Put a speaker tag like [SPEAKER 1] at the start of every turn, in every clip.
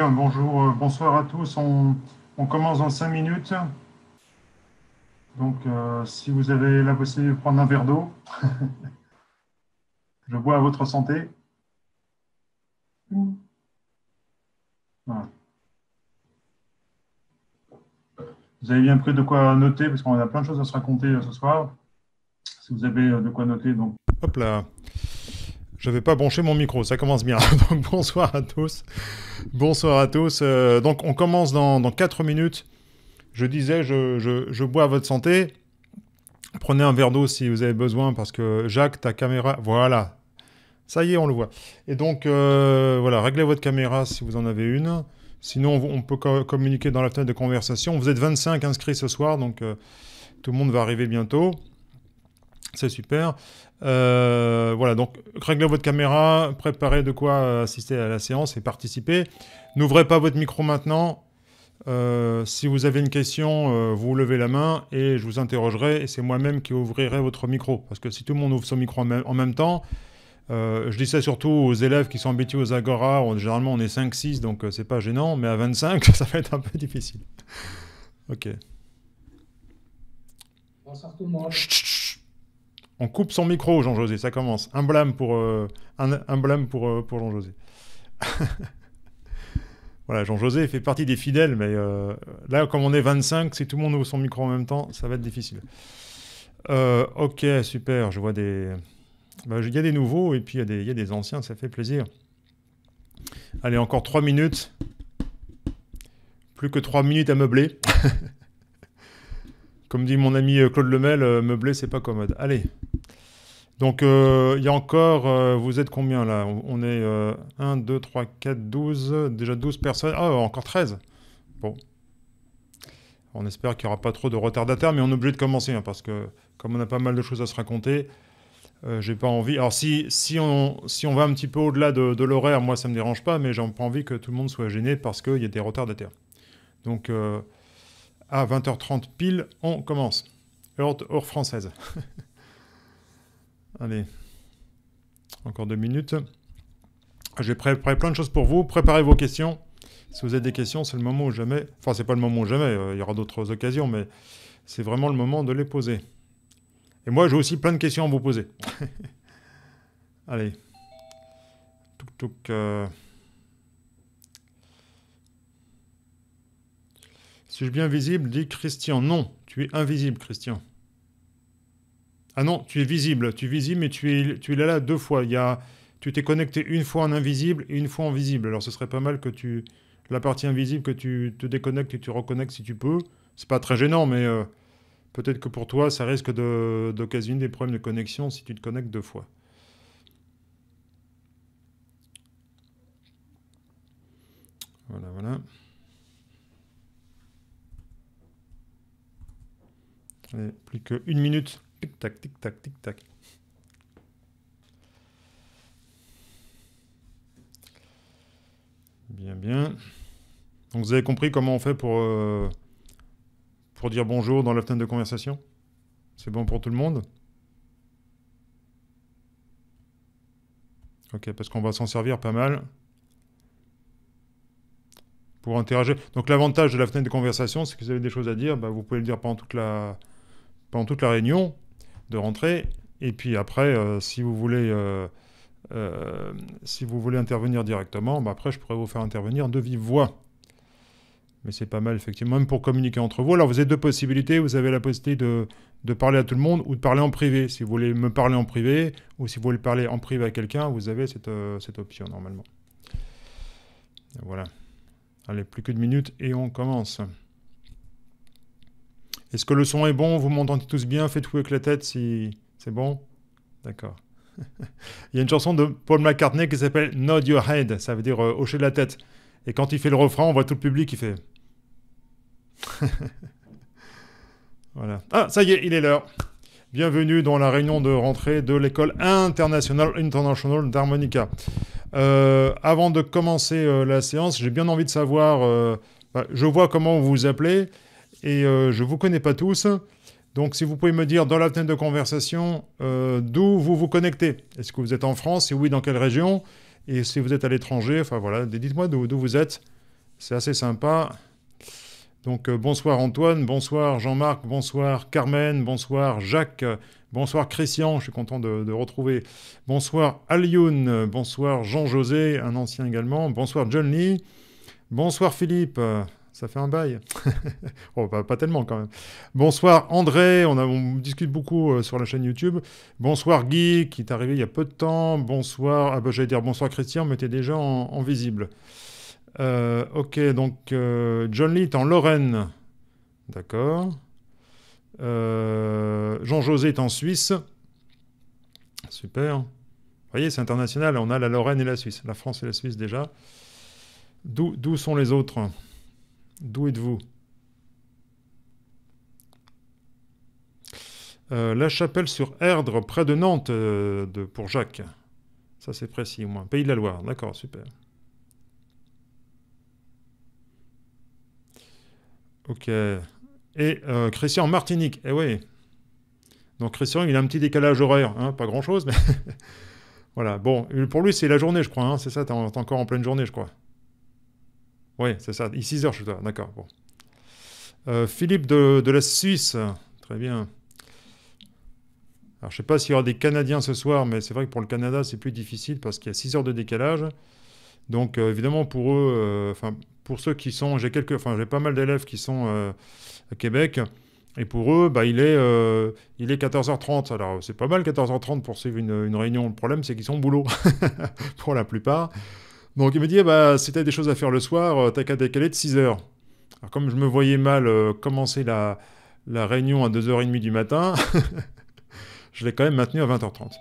[SPEAKER 1] bonjour, euh, bonsoir à tous. On, commence dans cinq minutes. Donc, euh, si vous avez la possibilité de prendre un verre d'eau, je bois à votre santé. Mm. Vous avez bien pris de quoi noter, parce qu'on a plein de choses à se raconter euh, ce soir. Si vous avez de quoi noter, donc. Hop là. Je vais pas brancher mon micro, ça commence bien. donc bonsoir à tous. Bonsoir à tous. Euh, donc on commence dans, dans 4 minutes. Je disais, je, bois à votre santé. Prenez un verre d'eau si vous avez besoin, parce que Jacques, ta caméra. Voilà. Ça y est, on le voit. Et donc, euh, voilà, réglez votre caméra si vous en avez une. Sinon, on peut communiquer dans la fenêtre de conversation. Vous êtes 25 inscrits ce soir, donc euh, tout le monde va arriver bientôt. C'est super. Euh, voilà, donc réglez votre caméra, préparez de quoi euh, assister à la séance et participer. N'ouvrez pas votre micro maintenant. Euh, si vous avez une question, vous levez la main et je vous interrogerai et c'est moi-même qui ouvrirai votre micro. Parce que si tout le monde ouvre son micro en, même temps, je dis ça surtout aux élèves qui sont habitués aux agora. généralement, on est 5-6, donc c'est pas gênant, mais à 25, ça va être un peu difficile. ok.
[SPEAKER 2] tout le monde.
[SPEAKER 1] On coupe son micro, Jean-José, ça commence. Un blâme pour, euh, un, blâme pour, euh, pour Jean-José. voilà, Jean-José fait partie des fidèles, mais euh, là, comme on est 25, si tout le monde ouvre son micro en même temps, ça va être difficile. ok, super, je vois des... Bah, il y a des nouveaux et puis il y, a des anciens, ça fait plaisir. Allez, encore 3 minutes. Plus que 3 minutes à meubler. Comme dit mon ami euh, Claude Lemel, euh, meubler, c'est pas commode. Allez. Donc, euh, il y a encore, vous êtes combien là On est 1, 2, 3, 4, 12, déjà 12 personnes. Ah, encore 13 Bon. On espère qu'il n'y aura pas trop de retardataires, mais on est obligé de commencer, hein, parce que comme on a pas mal de choses à se raconter, j'ai pas envie. Alors, si, si, on, si on va un petit peu au-delà de, l'horaire, moi ça me dérange pas, mais j'ai pas envie que tout le monde soit gêné parce qu'il y a des retardataires. Donc, à 20h30 pile, on commence. Heure, française. Allez, encore deux minutes. Ah, j'ai préparé plein de choses pour vous. Préparez vos questions. Si vous avez des questions, c'est le moment ou jamais. Enfin, c'est pas le moment ou jamais. Euh, il y aura d'autres occasions, mais c'est vraiment le moment de les poser. Et moi, j'ai aussi plein de questions à vous poser. Allez. Toc, toc, Suis-je bien visible dit Christian. Non, tu es invisible, Christian. Ah non, tu es visible. Tu es visible, mais tu es, là, deux fois. Il tu t'es connecté une fois en invisible et une fois en visible. Alors ce serait pas mal que tu. La partie invisible, que tu te déconnectes et tu reconnectes si tu peux. C'est pas très gênant, mais euh, peut-être que pour toi, ça risque d'occasionner des problèmes de connexion si tu te connectes deux fois. Voilà, voilà. Euh, plus plus qu'une minute. Tic-tac, tic-tac, tic-tac. Bien, bien. Donc vous avez compris comment on fait pour, euh, pour dire bonjour dans la fenêtre de conversation C'est bon pour tout le monde Ok, parce qu'on va s'en servir pas mal pour interagir. Donc l'avantage de la fenêtre de conversation, c'est que vous avez des choses à dire, bah, vous pouvez le dire pendant toute la, pendant toute la réunion de rentrer, Et puis après, euh, si, vous voulez, euh, euh, si vous voulez intervenir directement, bah après, je pourrais vous faire intervenir de vive voix. Mais c'est pas mal, effectivement, même pour communiquer entre vous. Alors, vous avez deux possibilités. Vous avez la possibilité de, parler à tout le monde ou de parler en privé. Si vous voulez me parler en privé ou si vous voulez parler en privé à quelqu'un, vous avez cette, cette option, normalement. Voilà. Allez, plus que de minutes et on commence. Est-ce que le son est bon Vous m'entendez tous bien Faites tout avec la tête si c'est bon. D'accord. il y a une chanson de Paul McCartney qui s'appelle Nod Your Head, ça veut dire euh, hocher la tête. Et quand il fait le refrain, on voit tout le public qui fait. voilà. Ah, ça y est, il est l'heure. Bienvenue dans la réunion de rentrée de l'école internationale international d'harmonica. Euh, avant de commencer euh, la séance, j'ai bien envie de savoir. Bah, je vois comment vous vous appelez. Et euh, je ne vous connais pas tous. Donc, si vous pouvez me dire dans la fenêtre de conversation euh, d'où vous vous connectez. Est-ce que vous êtes en France Et oui, dans quelle région Et si vous êtes à l'étranger, enfin voilà, dites-moi d'où vous êtes. C'est assez sympa. Donc, euh, bonsoir Antoine, bonsoir Jean-Marc, bonsoir Carmen, bonsoir Jacques, bonsoir Christian, je suis content de, retrouver. Bonsoir Alioun, bonsoir Jean-José, un ancien également. Bonsoir John Lee, bonsoir Philippe ça fait un bail. Oh, pas, tellement quand même. Bonsoir André, on, discute beaucoup euh, sur la chaîne YouTube. Bonsoir Guy, qui est arrivé il y a peu de temps. Bonsoir, ah bah, j'allais dire bonsoir Christian, mais t'es déjà en, visible. Euh, ok, donc euh, John Lee est en Lorraine. D'accord. Jean-José est en Suisse. Super. Vous voyez, c'est international. On a la Lorraine et la Suisse. La France et la Suisse déjà. D'où sont les autres D'où êtes-vous euh, La Chapelle sur Erdre, près de Nantes, euh, pour Jacques. Ça c'est précis au moins. Pays de la Loire, d'accord, super. Ok. Et euh, Christian Martinique, eh oui. Donc Christian, il a un petit décalage horaire, hein, pas grand-chose, mais voilà. Bon, pour lui c'est la journée, je crois. Hein. C'est ça, t'es encore en pleine journée, je crois. Oui, c'est ça. Il 6 heures, chez toi, D'accord. Bon. Euh, Philippe de, la Suisse. Très bien. Alors, je ne sais pas s'il y aura des Canadiens ce soir, mais c'est vrai que pour le Canada, c'est plus difficile parce qu'il y a 6 heures de décalage. Donc, euh, évidemment, pour eux, euh, enfin, pour ceux qui sont, j'ai quelques, enfin, j'ai pas mal d'élèves qui sont à Québec. Et pour eux, bah, il, est, il est 14h30. Alors, c'est pas mal 14h30 pour suivre une, une réunion. Le problème, c'est qu'ils sont au boulot, pour la plupart. Donc il me dit, bah, si des choses à faire le soir, euh, t'as qu'à décaler de 6 heures. comme je me voyais mal euh, commencer la, réunion à 2h30 du matin, je l'ai quand même maintenu à 20h30.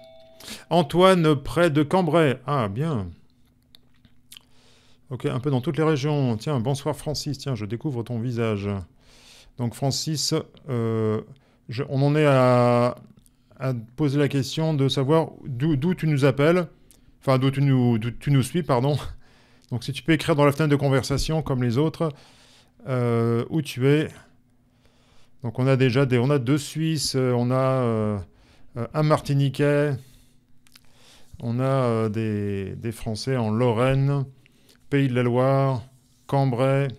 [SPEAKER 1] Antoine, près de Cambrai. Ah, bien. Ok, un peu dans toutes les régions. Tiens, bonsoir Francis, tiens, je découvre ton visage. Donc Francis, euh, on en est à poser la question de savoir d'où tu nous appelles. Enfin, d'où tu nous, tu nous suis, pardon. Donc, si tu peux écrire dans la fenêtre de conversation, comme les autres, euh, où tu es. Donc, on a déjà des... On a deux Suisses, euh, on a euh, un Martiniquais, on a des, Français en Lorraine, Pays de la Loire, Cambrai...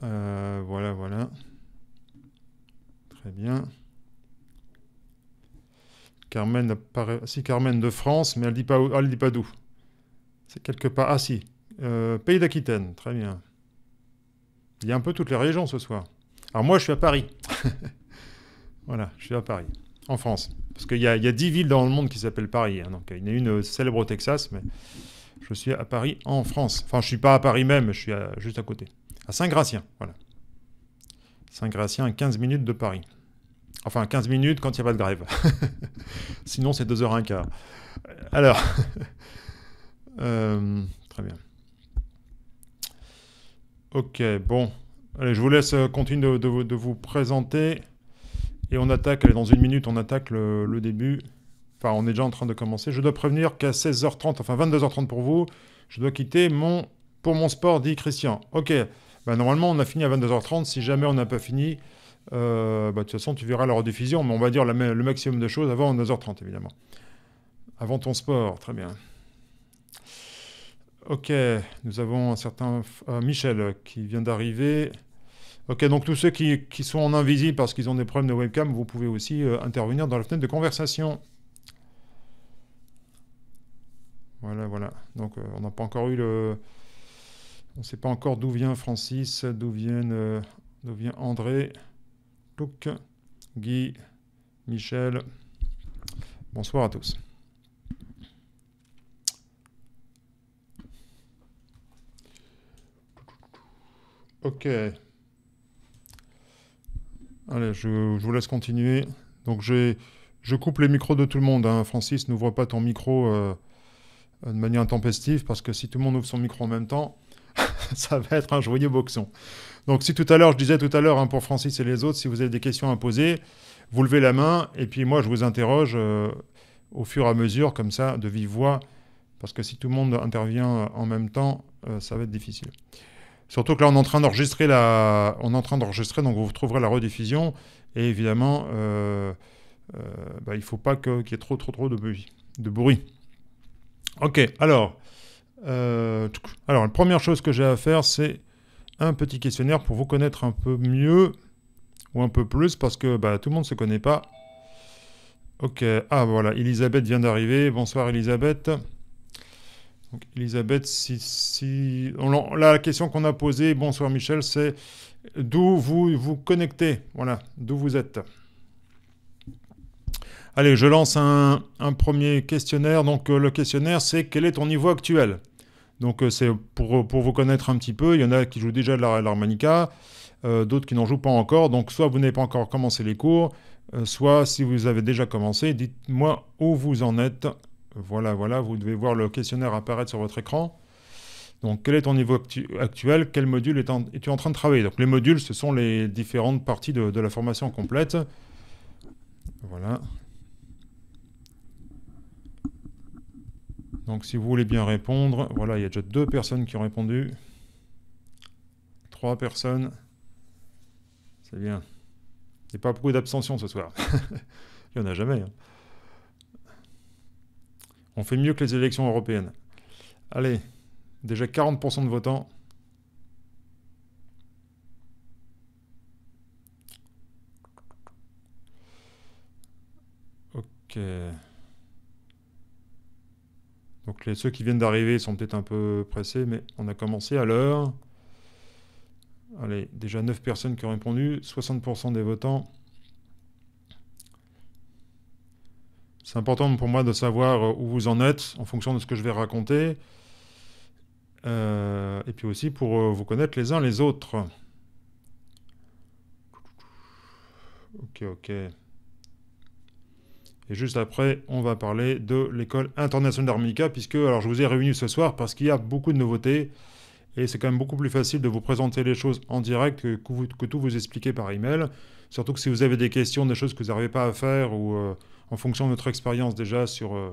[SPEAKER 1] voilà, voilà. Très bien. Carmen Si, Carmen de France, mais elle dit pas, elle dit pas d'où. C'est quelque part... Ah si, euh, Pays d'Aquitaine, très bien. Il y a un peu toutes les régions ce soir. Alors moi, je suis à Paris. voilà, je suis à Paris, en France. Parce qu'il y, a dix villes dans le monde qui s'appellent Paris. Hein, donc, il y en a une euh, célèbre au Texas, mais je suis à Paris, en France. Enfin, je ne suis pas à Paris même, je suis juste à côté. À Saint-Gratien, voilà. Saint-Gratien, à 15 minutes de Paris. Enfin, 15 minutes quand il n'y a pas de grève. Sinon, c'est 2 h 15 Alors, euh, très bien. Ok, bon. Allez, je vous laisse euh, continuer de, vous présenter. Et on attaque, allez, dans une minute, on attaque le, début. Enfin, on est déjà en train de commencer. Je dois prévenir qu'à 16h30, enfin 22h30 pour vous, je dois quitter mon pour mon sport, dit Christian. Ok, bah, normalement on a fini à 22h30. Si jamais on n'a pas fini, euh, bah, de toute façon, tu verras la rediffusion, mais on va dire le maximum de choses avant 9 h 30 évidemment. Avant ton sport, très bien. Ok, nous avons un certain euh, Michel qui vient d'arriver. Ok, donc tous ceux qui, qui sont en invisible parce qu'ils ont des problèmes de webcam, vous pouvez aussi euh, intervenir dans la fenêtre de conversation. Voilà, voilà. Donc on n'a pas encore eu le... On ne sait pas encore d'où vient Francis, d'où vient André. Guy, Michel. Bonsoir à tous. Ok. Allez, je, vous laisse continuer. Donc, je coupe les micros de tout le monde. Hein. Francis, n'ouvre pas ton micro euh, de manière intempestive, parce que si tout le monde ouvre son micro en même temps, ça va être un joyeux boxon. Donc si tout à l'heure, je disais tout à l'heure hein, pour Francis et les autres, si vous avez des questions à poser, vous levez la main et puis moi je vous interroge euh, au fur et à mesure, comme ça, de vive voix, parce que si tout le monde intervient euh, en même temps, euh, ça va être difficile. Surtout que là, on est en train d'enregistrer la, on est en train d'enregistrer, donc vous trouverez la rediffusion. Et évidemment, bah, il ne faut pas qu'il y ait trop, trop, trop de bruit. De bruit. Ok. Alors, alors, la première chose que j'ai à faire, c'est un petit questionnaire pour vous connaître un peu mieux ou un peu plus parce que bah, tout le monde ne se connaît pas. Ok, ah voilà, Elisabeth vient d'arriver. Bonsoir Elisabeth. Donc, Elisabeth, si, si... la question qu'on a posée, bonsoir Michel, c'est d'où vous vous connectez, voilà, d'où vous êtes. Allez, je lance un, premier questionnaire. Donc euh, le questionnaire, c'est quel est ton niveau actuel donc euh, c'est pour, vous connaître un petit peu, il y en a qui jouent déjà de l'harmonica, euh, d'autres qui n'en jouent pas encore. Donc soit vous n'avez pas encore commencé les cours, euh, soit si vous avez déjà commencé, dites-moi où vous en êtes. Voilà, voilà, vous devez voir le questionnaire apparaître sur votre écran. Donc quel est ton niveau actuel Quel module es-tu en, train de travailler Donc les modules, ce sont les différentes parties de la formation complète. Voilà. Donc si vous voulez bien répondre, voilà, il y a déjà deux personnes qui ont répondu. Trois personnes. C'est bien. Il n'y a pas beaucoup d'abstention ce soir. il n'y en a jamais. Hein. On fait mieux que les élections européennes. Allez, déjà 40% de votants. Ok. Donc les, ceux qui viennent d'arriver sont peut-être un peu pressés, mais on a commencé à l'heure. Allez, déjà 9 personnes qui ont répondu, 60% des votants. C'est important pour moi de savoir euh, où vous en êtes en fonction de ce que je vais raconter. Euh, et puis aussi pour euh, vous connaître les uns les autres. Ok, ok. Et juste après, on va parler de l'école internationale d'harmonica, puisque alors je vous ai réunis ce soir parce qu'il y a beaucoup de nouveautés. Et c'est quand même beaucoup plus facile de vous présenter les choses en direct que, tout vous expliquer par email. Surtout que si vous avez des questions, des choses que vous n'arrivez pas à faire, ou euh, en fonction de notre expérience déjà sur, euh,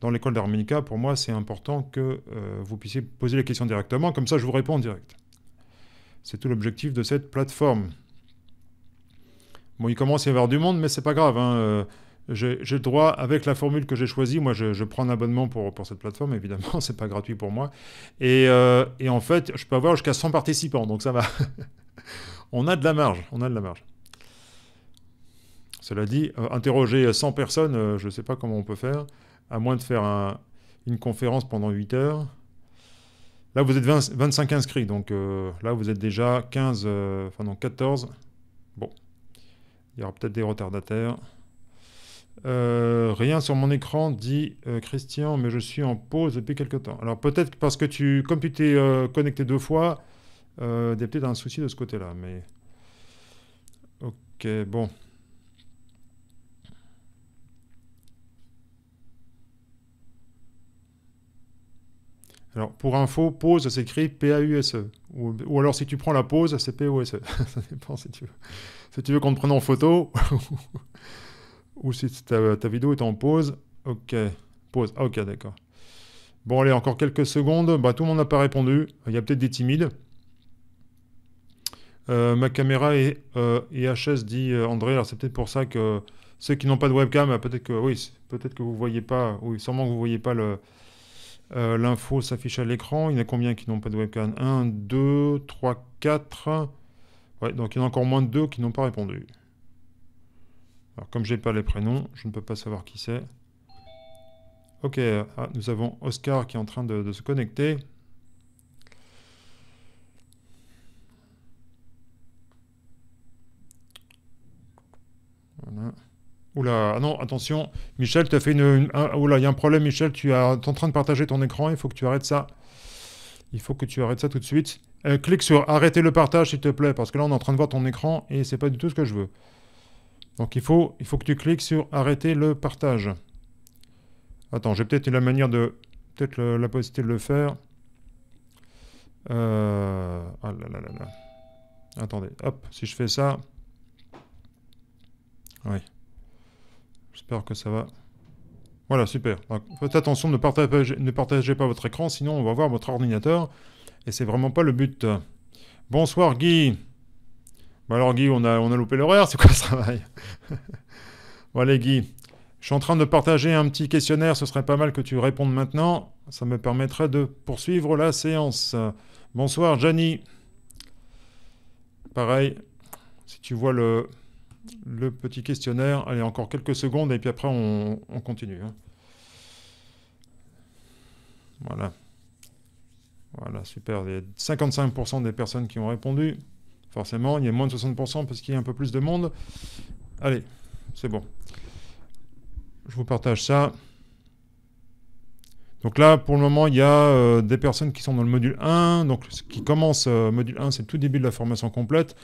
[SPEAKER 1] dans l'école d'harmonica, pour moi c'est important que euh, vous puissiez poser les questions directement. Comme ça, je vous réponds en direct. C'est tout l'objectif de cette plateforme. Bon, il commence à y avoir du monde, mais c'est pas grave. Hein, j'ai le droit, avec la formule que j'ai choisie, moi je, prends un abonnement pour, pour cette plateforme, évidemment, c'est pas gratuit pour moi. Euh, et, en fait, je peux avoir jusqu'à 100 participants, donc ça va. on a de la marge, on a de la marge. Cela dit, euh, interroger 100 personnes, euh, je ne sais pas comment on peut faire, à moins de faire une conférence pendant 8 heures. Là, vous êtes 25 inscrits, donc là, vous êtes déjà 15, enfin non, 14. Bon, il y aura peut-être des retardataires. Euh, rien sur mon écran dit euh, Christian, mais je suis en pause depuis quelque temps. Alors peut-être parce que tu, comme tu t'es euh, connecté deux fois, il y peut-être un souci de ce côté-là. Mais ok, bon. Alors pour info, pause s'écrit P-A-U-S-E. Ou, alors si tu prends la pause, c'est P-O-S-E. Ça dépend si tu veux, si tu veux qu'on te prenne en photo. ou si ta, vidéo est en pause. Ok, pause. Ah, ok, d'accord. Bon, allez, encore quelques secondes. Bah, tout le monde n'a pas répondu. Il y a peut-être des timides. Euh, ma caméra est HS, euh, dit euh, André. Alors, c'est peut-être pour ça que ceux qui n'ont pas de webcam, bah, peut-être que, oui, peut-être que vous ne voyez pas, oui, sûrement que vous ne voyez pas le, l'info s'affiche à l'écran. Il y en a combien qui n'ont pas de webcam 1, 2, 3, 4. Ouais, donc il y en a encore moins de 2 qui n'ont pas répondu. Alors comme je n'ai pas les prénoms, je ne peux pas savoir qui c'est. Ok, ah, nous avons Oscar qui est en train de, se connecter. Oula, ah non, attention, Michel, tu as fait une... oula, il y a un problème, Michel, tu es en train de partager ton écran, il faut que tu arrêtes ça. Il faut que tu arrêtes ça tout de suite. Euh, clique sur arrêter le partage, s'il te plaît, parce que là, on est en train de voir ton écran et c'est pas du tout ce que je veux. Donc il faut, il faut que tu cliques sur arrêter le partage. Attends, j'ai peut-être la manière de... Peut-être la, possibilité de le faire. Euh, ah Attendez, hop, si je fais ça... Oui. J'espère que ça va... Voilà, super. Donc, faites attention, ne partagez, ne partagez pas votre écran, sinon on va voir votre ordinateur. Et c'est vraiment pas le but. Bonsoir Guy bah alors Guy, on a, on a loupé l'horaire, c'est quoi ce travail Bon allez Guy, je suis en train de partager un petit questionnaire, ce serait pas mal que tu répondes maintenant, ça me permettrait de poursuivre la séance. Bonsoir Jani. Pareil, si tu vois le, le petit questionnaire, allez encore quelques secondes et puis après on, continue. Hein. Voilà. Voilà, super. Il y a 55% des personnes qui ont répondu. Forcément, il y a moins de 60% parce qu'il y a un peu plus de monde. Allez, c'est bon. Je vous partage ça. Donc là, pour le moment, il y a euh, des personnes qui sont dans le module 1. Donc, ce qui commence, euh, module 1, c'est le tout début de la formation complète.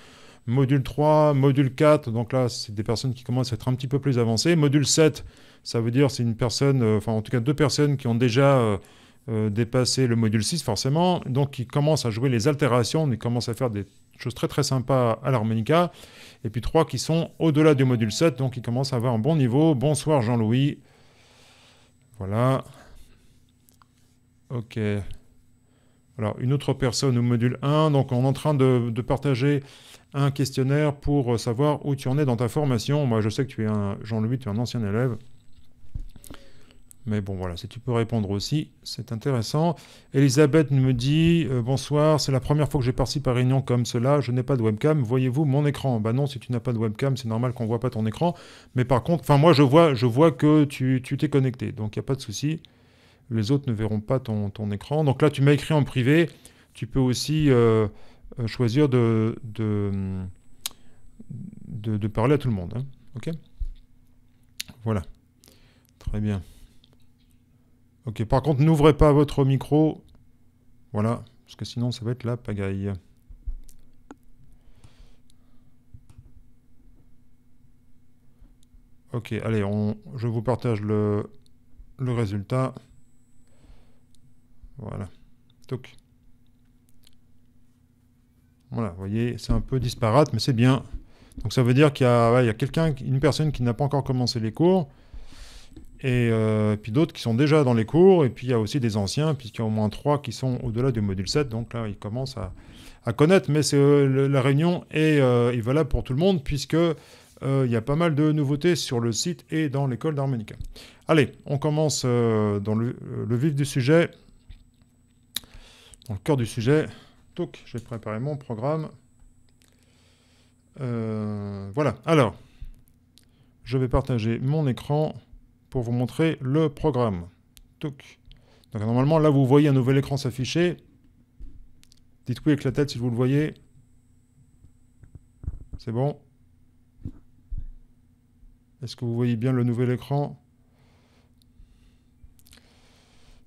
[SPEAKER 1] Module 3, module 4, donc là, c'est des personnes qui commencent à être un petit peu plus avancées. Module 7, ça veut dire c'est une personne, euh, enfin en tout cas deux personnes qui ont déjà dépassé le module 6, forcément. Donc, qui commencent à jouer les altérations, ils commencent à faire des chose très très sympa à l'harmonica. Et puis trois qui sont au-delà du module 7, donc ils commencent à avoir un bon niveau. Bonsoir Jean-Louis. Voilà. Ok. Alors une autre personne au module 1, donc on est en train de, de partager un questionnaire pour savoir où tu en es dans ta formation. Moi je sais que tu es un Jean-Louis, tu es un ancien élève. Mais bon, voilà, si tu peux répondre aussi, c'est intéressant. Elisabeth me dit euh, Bonsoir, c'est la première fois que j'ai parti à réunion comme cela. Je n'ai pas de webcam. Voyez-vous mon écran Bah non, si tu n'as pas de webcam, c'est normal qu'on ne voit pas ton écran. Mais par contre, enfin, moi, je vois, je vois que tu t'es connecté. Donc, il n'y a pas de souci. Les autres ne verront pas ton, écran. Donc là, tu m'as écrit en privé. Tu peux aussi euh, euh, choisir de parler à tout le monde. Hein. OK Voilà. Très bien. Ok, par contre, n'ouvrez pas votre micro. Voilà, parce que sinon, ça va être la pagaille. Ok, allez, je vous partage le, résultat. Voilà. Toc. Voilà, vous voyez, c'est un peu disparate, mais c'est bien. Donc ça veut dire qu'il y a, quelqu'un, une personne qui n'a pas encore commencé les cours et euh, puis d'autres qui sont déjà dans les cours, et puis il y a aussi des anciens, puisqu'il y a au moins trois qui sont au-delà du module 7, donc là ils commencent à, connaître, mais c'est, euh, la réunion euh, est, valable pour tout le monde, puisque il y a pas mal de nouveautés sur le site et dans l'école d'harmonica. Allez, on commence dans le, vif du sujet, dans le cœur du sujet. Donc, j'ai préparé mon programme. voilà, alors, je vais partager mon écran pour vous montrer le programme. Donc normalement, là, vous voyez un nouvel écran s'afficher. Dites oui avec la tête si vous le voyez. C'est bon. Est-ce que vous voyez bien le nouvel écran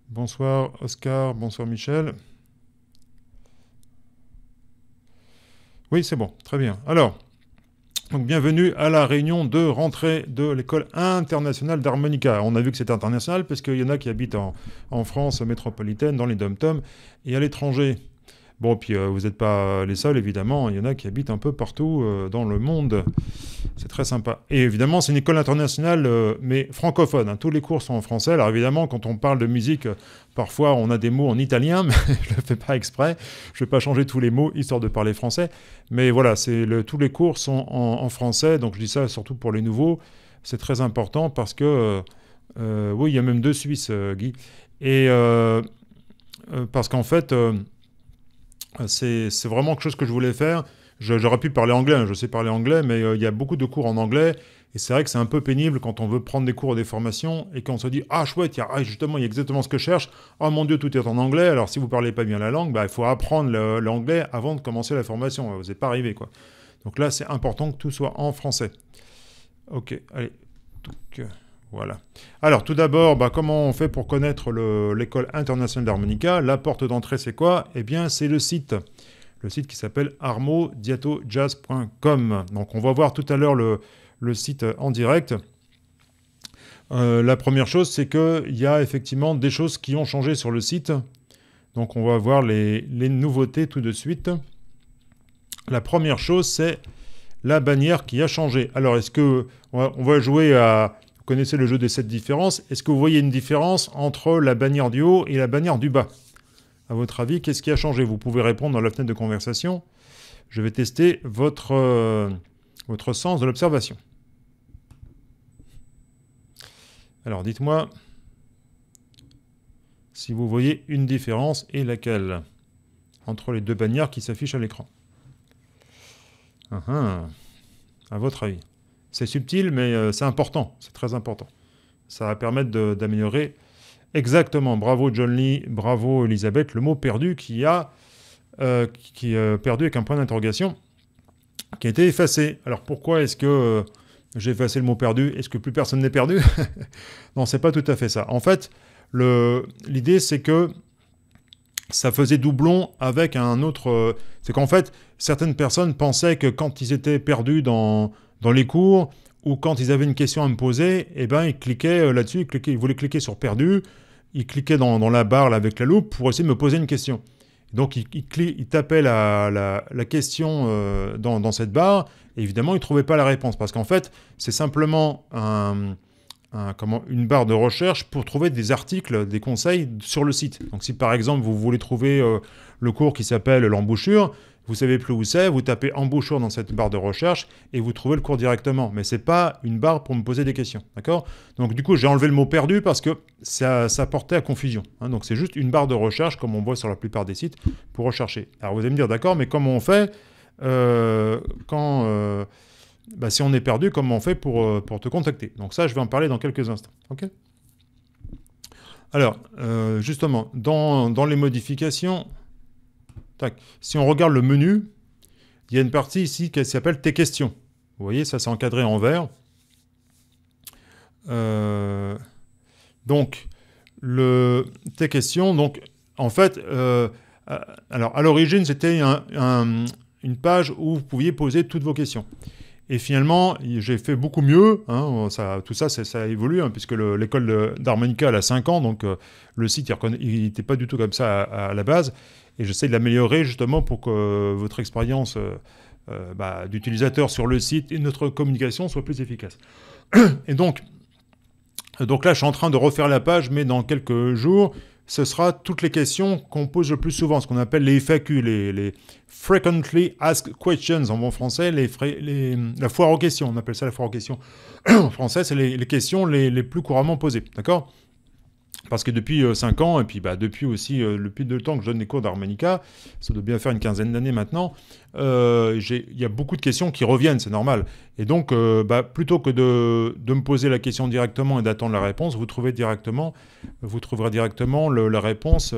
[SPEAKER 1] Bonsoir Oscar, bonsoir Michel. Oui, c'est bon, très bien. Alors, donc bienvenue à la réunion de rentrée de l'école internationale d'harmonica. On a vu que c'était international parce qu'il y en a qui habitent en, en France métropolitaine, dans les dom-toms et à l'étranger. Bon, puis euh, vous n'êtes pas les seuls, évidemment. Il y en a qui habitent un peu partout euh, dans le monde. C'est très sympa. Et évidemment, c'est une école internationale, euh, mais francophone. Hein. Tous les cours sont en français. Alors évidemment, quand on parle de musique, parfois on a des mots en italien, mais je ne le fais pas exprès. Je ne vais pas changer tous les mots, histoire de parler français. Mais voilà, c'est le, tous les cours sont en, en, français. Donc je dis ça surtout pour les nouveaux. C'est très important parce que... oui, il y a même deux Suisses, Guy. Et parce qu'en fait c'est vraiment quelque chose que je voulais faire. J'aurais pu parler anglais, hein, je sais parler anglais, mais euh, il y a beaucoup de cours en anglais. Et c'est vrai que c'est un peu pénible quand on veut prendre des cours ou des formations et qu'on se dit Ah, chouette, y a, ah, justement, il y a exactement ce que je cherche. Oh mon Dieu, tout est en anglais. Alors, si vous ne parlez pas bien la langue, bah, il faut apprendre l'anglais avant de commencer la formation. Vous n'êtes pas arrivé. Quoi. Donc là, c'est important que tout soit en français. Ok, allez. Donc, euh, voilà. Alors tout d'abord, bah, comment on fait pour connaître l'école internationale d'harmonica La porte d'entrée, c'est quoi Eh bien, c'est le site. Le site qui s'appelle armodiatojazz.com. Donc on va voir tout à l'heure le, site en direct. Euh, la première chose, c'est qu'il y a effectivement des choses qui ont changé sur le site. Donc on va voir les, les nouveautés tout de suite. La première chose, c'est la bannière qui a changé. Alors est-ce que on va jouer à vous connaissez le jeu des sept différences. Est-ce que vous voyez une différence entre la bannière du haut et la bannière du bas À votre avis, qu'est-ce qui a changé Vous pouvez répondre dans la fenêtre de conversation. Je vais tester votre, euh, votre sens de l'observation. Alors dites-moi si vous voyez une différence et laquelle entre les deux bannières qui s'affichent à l'écran. Ah, ah. À votre avis. C'est subtil, mais euh, c'est important, c'est très important. Ça va permettre d'améliorer. Exactement, bravo John Lee, bravo Elisabeth, le mot perdu qui a euh, qui euh, perdu avec un point d'interrogation, qui a été effacé. Alors pourquoi est-ce que j'ai effacé le mot perdu Est-ce que plus personne n'est perdu Non, c'est pas tout à fait ça. En fait, l'idée c'est que ça faisait doublon avec un autre... Euh, c'est qu'en fait, certaines personnes pensaient que quand ils étaient perdus dans, dans les cours ou quand ils avaient une question à me poser, eh ben, ils cliquaient euh, là-dessus, ils, voulaient cliquer sur perdu, ils cliquaient dans, dans la barre avec la loupe pour essayer de me poser une question. Donc, ils tapaient la, la, question euh, dans, dans, cette barre, et évidemment, ils ne trouvaient pas la réponse, parce qu'en fait, c'est simplement un, comment, une barre de recherche pour trouver des articles, des conseils sur le site. Donc si par exemple vous voulez trouver euh, le cours qui s'appelle l'embouchure, vous savez plus où c'est, vous tapez embouchure dans cette barre de recherche et vous trouvez le cours directement. Mais ce n'est pas une barre pour me poser des questions, d'accord Donc du coup, j'ai enlevé le mot perdu parce que ça, portait à confusion. Hein. donc c'est juste une barre de recherche comme on voit sur la plupart des sites pour rechercher. Alors vous allez me dire, d'accord, mais comment on fait euh, quand euh, bah, si on est perdu, comment on fait pour, euh, te contacter Donc ça, je vais en parler dans quelques instants. Alors, euh, justement, dans, les modifications, si on regarde le menu, il y a une partie ici qui s'appelle « Tes questions ». Vous voyez, ça s'est encadré en vert. Euh, donc, tes questions, donc, en fait, alors à l'origine, c'était une page où vous pouviez poser toutes vos questions. Et finalement, j'ai fait beaucoup mieux. Hein. tout ça, ça, évolue, hein, puisque l'école d'harmonica, a 5 ans, donc euh, le site, il n'était pas du tout comme ça à, la base. Et j'essaie de l'améliorer justement pour que euh, votre expérience euh, bah, d'utilisateur sur le site et notre communication soit plus efficace. Et donc, donc là, je suis en train de refaire la page, mais dans quelques jours, ce sera toutes les questions qu'on pose le plus souvent, ce qu'on appelle les FAQ, les, Frequently Asked Questions en bon français, la foire aux questions, on appelle ça la foire aux questions. en français, c'est les, questions les, plus couramment posées, d'accord parce que depuis 5 euh, ans, et puis bah, depuis aussi euh, le plus de temps que je donne des cours d'harmonica, ça doit bien faire une quinzaine d'années maintenant, euh, il y a beaucoup de questions qui reviennent, c'est normal. Et donc, bah, plutôt que de, me poser la question directement et d'attendre la réponse, vous, trouvez directement, vous trouverez directement la réponse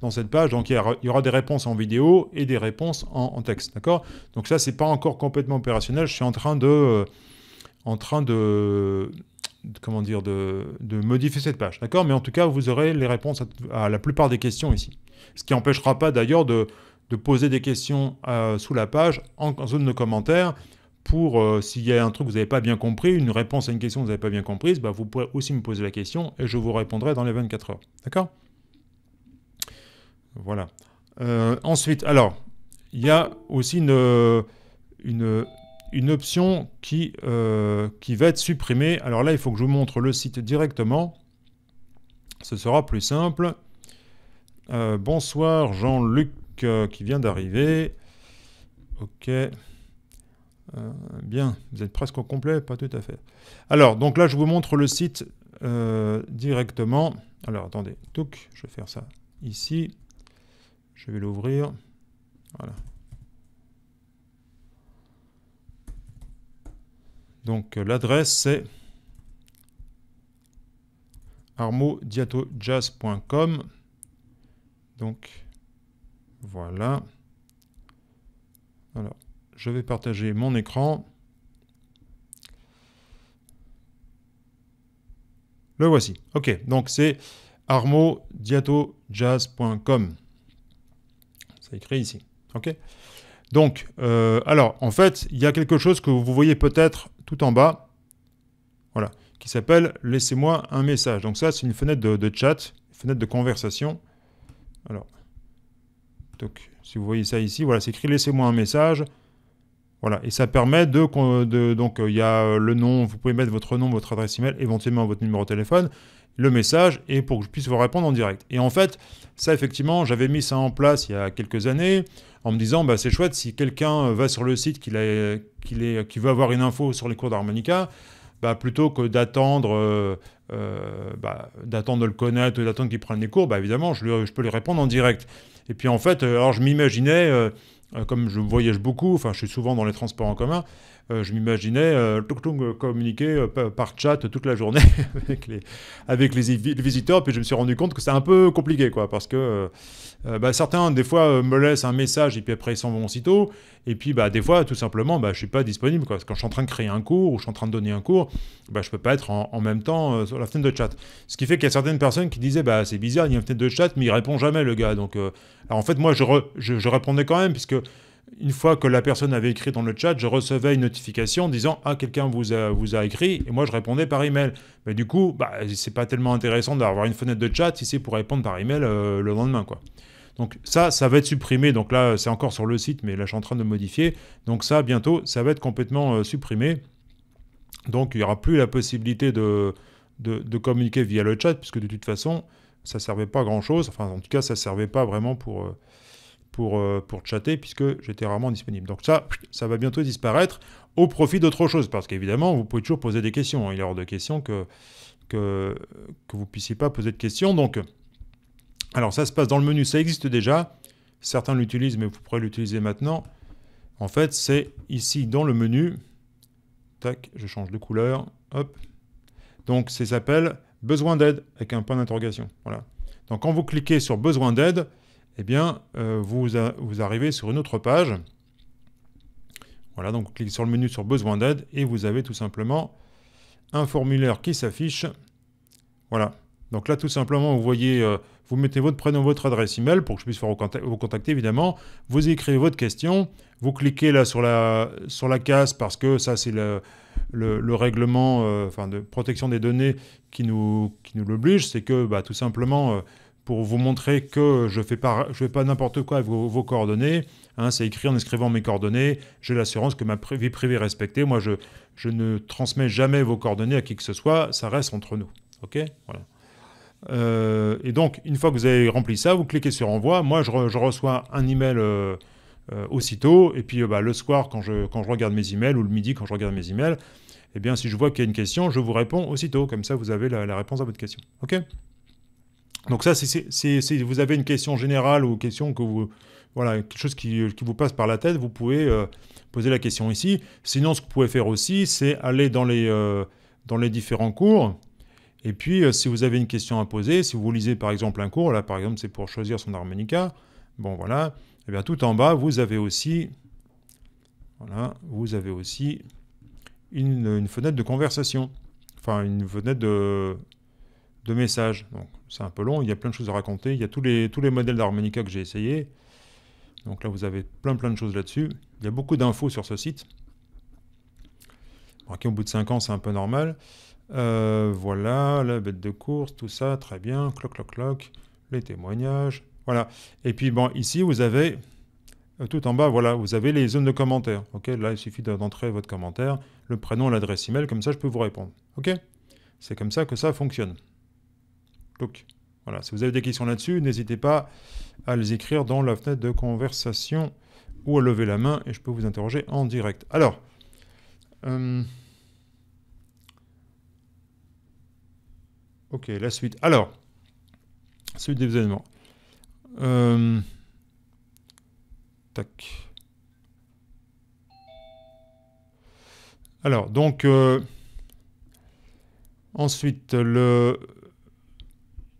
[SPEAKER 1] dans cette page. Donc, il y, aura des réponses en vidéo et des réponses en, texte, d'accord Donc ça, ce n'est pas encore complètement opérationnel, je suis en train de en train de, comment dire, de, modifier cette page. D'accord Mais en tout cas, vous aurez les réponses à, la plupart des questions ici. Ce qui n'empêchera pas d'ailleurs de, poser des questions euh, sous la page en, zone de commentaires pour, euh, s'il y a un truc que vous n'avez pas bien compris, une réponse à une question que vous n'avez pas bien comprise, bah, vous pourrez aussi me poser la question et je vous répondrai dans les 24 heures. D'accord Voilà. Euh, ensuite, alors, il y a aussi une, une une option qui, euh, qui va être supprimée. Alors là, il faut que je vous montre le site directement. Ce sera plus simple. Euh, bonsoir Jean-Luc euh, qui vient d'arriver. Ok. bien, vous êtes presque au complet, pas tout à fait. Alors, donc là, je vous montre le site directement. Alors, attendez, toc, je vais faire ça ici. Je vais l'ouvrir. Voilà, Donc euh, l'adresse c'est armo-diato-jazz.com. Donc voilà. Alors, je vais partager mon écran. Le voici. Ok, donc c'est armodiatojazz.com. C'est écrit ici. Ok. Donc, euh, alors, en fait, il y a quelque chose que vous voyez peut-être tout en bas, voilà, qui s'appelle Laissez-moi un message. Donc ça, c'est une fenêtre de, chat, une fenêtre de conversation. Alors, si vous voyez ça ici, voilà, c'est écrit Laissez-moi un message. Voilà, et ça permet de, donc euh, il y a euh, le nom, vous pouvez mettre votre nom, votre adresse email, éventuellement votre numéro de téléphone, le message et pour que je puisse vous répondre en direct. Et en fait, ça effectivement, j'avais mis ça en place il y a quelques années en me disant bah, c'est chouette si quelqu'un euh, va sur le site qu'il est qui veut avoir une info sur les cours d'harmonica, bah, plutôt que d'attendre bah, d'attendre de le connaître d'attendre qu'il prenne des cours, bah, évidemment je, peux lui répondre en direct. Et puis en fait, alors je m'imaginais euh, comme je voyage beaucoup, enfin je suis souvent dans les transports en commun, euh, je m'imaginais euh, euh communiquer euh, par chat toute la journée avec, les, avec les, visiteurs, puis je me suis rendu compte que c'est un peu compliqué, quoi, parce que bah, certains, des fois, me laissent un message et puis après ils s'en vont aussitôt, et puis bah, des fois, tout simplement, bah, je ne suis pas disponible, quoi. Quand je suis en train de créer un cours ou je suis en train de donner un cours, bah, je ne peux pas être en, même temps sur la fenêtre de chat. Ce qui fait qu'il y a certaines personnes qui disaient, bah, c'est bizarre, il y a une fenêtre de chat, mais il répond jamais, le gars. Donc, alors, en fait, moi, je, je, je répondais quand même, puisque une fois que la personne avait écrit dans le chat, je recevais une notification disant Ah, quelqu'un vous a, vous a écrit, et moi je répondais par email. Mais du coup, ce bah, c'est pas tellement intéressant d'avoir une fenêtre de chat ici pour répondre par email euh, le lendemain. quoi. Donc ça, ça va être supprimé. Donc là, c'est encore sur le site, mais là, je suis en train de modifier. Donc ça, bientôt, ça va être complètement euh, supprimé. Donc il n'y aura plus la possibilité de, de, communiquer via le chat, puisque de toute façon, ça ne servait pas à grand-chose. Enfin, en tout cas, ça ne servait pas vraiment pour. Euh, euh, pour, chatter, puisque j'étais rarement disponible. Donc ça, ça va bientôt disparaître au profit d'autre chose, parce qu'évidemment, vous pouvez toujours poser des questions. Il est hors de question que, que, que vous ne puissiez pas poser de questions. Donc, alors ça se passe dans le menu, ça existe déjà. Certains l'utilisent, mais vous pourrez l'utiliser maintenant. En fait, c'est ici dans le menu. Tac, je change de couleur. Hop. Donc, ça s'appelle besoin d'aide avec un point d'interrogation. Voilà. Donc, quand vous cliquez sur besoin d'aide, eh bien, euh, vous, arrivez sur une autre page. Voilà, donc cliquez sur le menu sur besoin d'aide et vous avez tout simplement un formulaire qui s'affiche. Voilà. Donc là, tout simplement, vous voyez, euh, vous mettez votre prénom, votre adresse email pour que je puisse vous contacter, évidemment. Vous écrivez votre question. Vous cliquez là sur la, sur la case parce que ça, c'est le, règlement euh, enfin, de protection des données qui nous, qui nous l'oblige. C'est que bah, tout simplement, pour vous montrer que je ne fais pas, je pas n'importe quoi avec vos, coordonnées. Hein, c'est écrit en écrivant mes coordonnées. J'ai l'assurance que ma vie privée est respectée. Moi, je, ne transmets jamais vos coordonnées à qui que ce soit. Ça reste entre nous. OK euh, et donc, une fois que vous avez rempli ça, vous cliquez sur envoi. Moi, je, reçois un email euh, euh, aussitôt. Et puis, bah, le soir, quand je, regarde mes emails, ou le midi, quand je regarde mes emails, eh bien, si je vois qu'il y a une question, je vous réponds aussitôt. Comme ça, vous avez la, la réponse à votre question. OK donc ça, si vous avez une question générale ou question que vous voilà quelque chose qui, vous passe par la tête, vous pouvez euh, poser la question ici. Sinon, ce que vous pouvez faire aussi, c'est aller dans les euh, dans les différents cours. Et puis, euh, si vous avez une question à poser, si vous lisez par exemple un cours, là par exemple, c'est pour choisir son harmonica. Bon voilà. Et eh bien tout en bas, vous avez aussi voilà, vous avez aussi une fenêtre de conversation. Enfin, une fenêtre de de messages. Donc c'est un peu long, il y a plein de choses à raconter. Il y a tous les, tous les modèles d'harmonica que j'ai essayé. Donc là, vous avez plein plein de choses là-dessus. Il y a beaucoup d'infos sur ce site. au bout de 5 ans, c'est un peu normal. Euh, voilà, la bête de course, tout ça, très bien. Cloc, cloc, cloc. Les témoignages. Voilà. Et puis, bon, ici, vous avez euh, tout en bas, voilà, vous avez les zones de commentaires. Ok, là, il suffit d'entrer votre commentaire, le prénom, l'adresse email, comme ça, je peux vous répondre. Ok, c'est comme ça que ça fonctionne. Donc voilà, si vous avez des questions là-dessus, n'hésitez pas à les écrire dans la fenêtre de conversation ou à lever la main et je peux vous interroger en direct. Alors, euh, ok, la suite. Alors, suite des événements. Euh, tac. Alors, donc, euh, ensuite, le,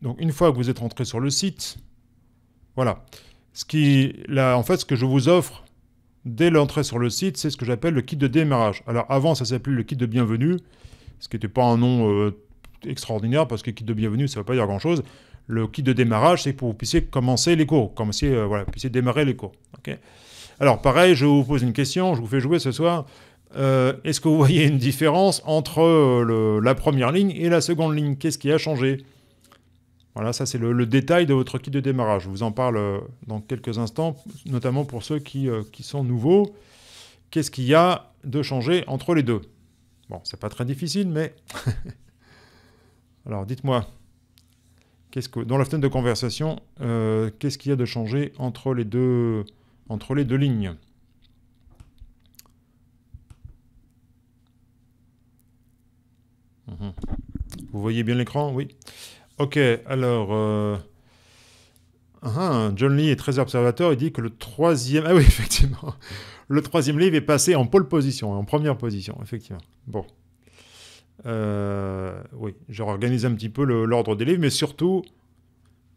[SPEAKER 1] donc une fois que vous êtes rentré sur le site, voilà. Ce qui, là, en fait, ce que je vous offre dès l'entrée sur le site, c'est ce que j'appelle le kit de démarrage. Alors avant, ça s'appelait le kit de bienvenue, ce qui n'était pas un nom euh, extraordinaire parce que kit de bienvenue, ça ne veut pas dire grand-chose. Le kit de démarrage, c'est pour que vous puissiez commencer les cours, commencer, euh, voilà, puissiez démarrer les cours. Alors pareil, je vous pose une question, je vous fais jouer ce soir. Euh, est-ce que vous voyez une différence entre la première ligne et la seconde ligne Qu'est-ce qui a changé voilà, ça c'est le, détail de votre kit de démarrage. Je vous en parle euh, dans quelques instants, notamment pour ceux euh, qui, sont nouveaux. Qu'est-ce qu'il y a de changé entre les deux Bon, c'est pas très difficile, mais... Alors, dites-moi, qu'est-ce que, dans la fenêtre de conversation, euh, qu'est-ce qu'il y a de changé entre les deux, entre les deux lignes mhm. Vous voyez bien l'écran, oui. Ok, alors. Euh, ah, ah, John Lee est très observateur. Il dit que le troisième. Ah oui, effectivement. Le troisième livre est passé en pole position, en première position, effectivement. Bon. Euh, oui, je réorganise un petit peu l'ordre des livres, mais surtout,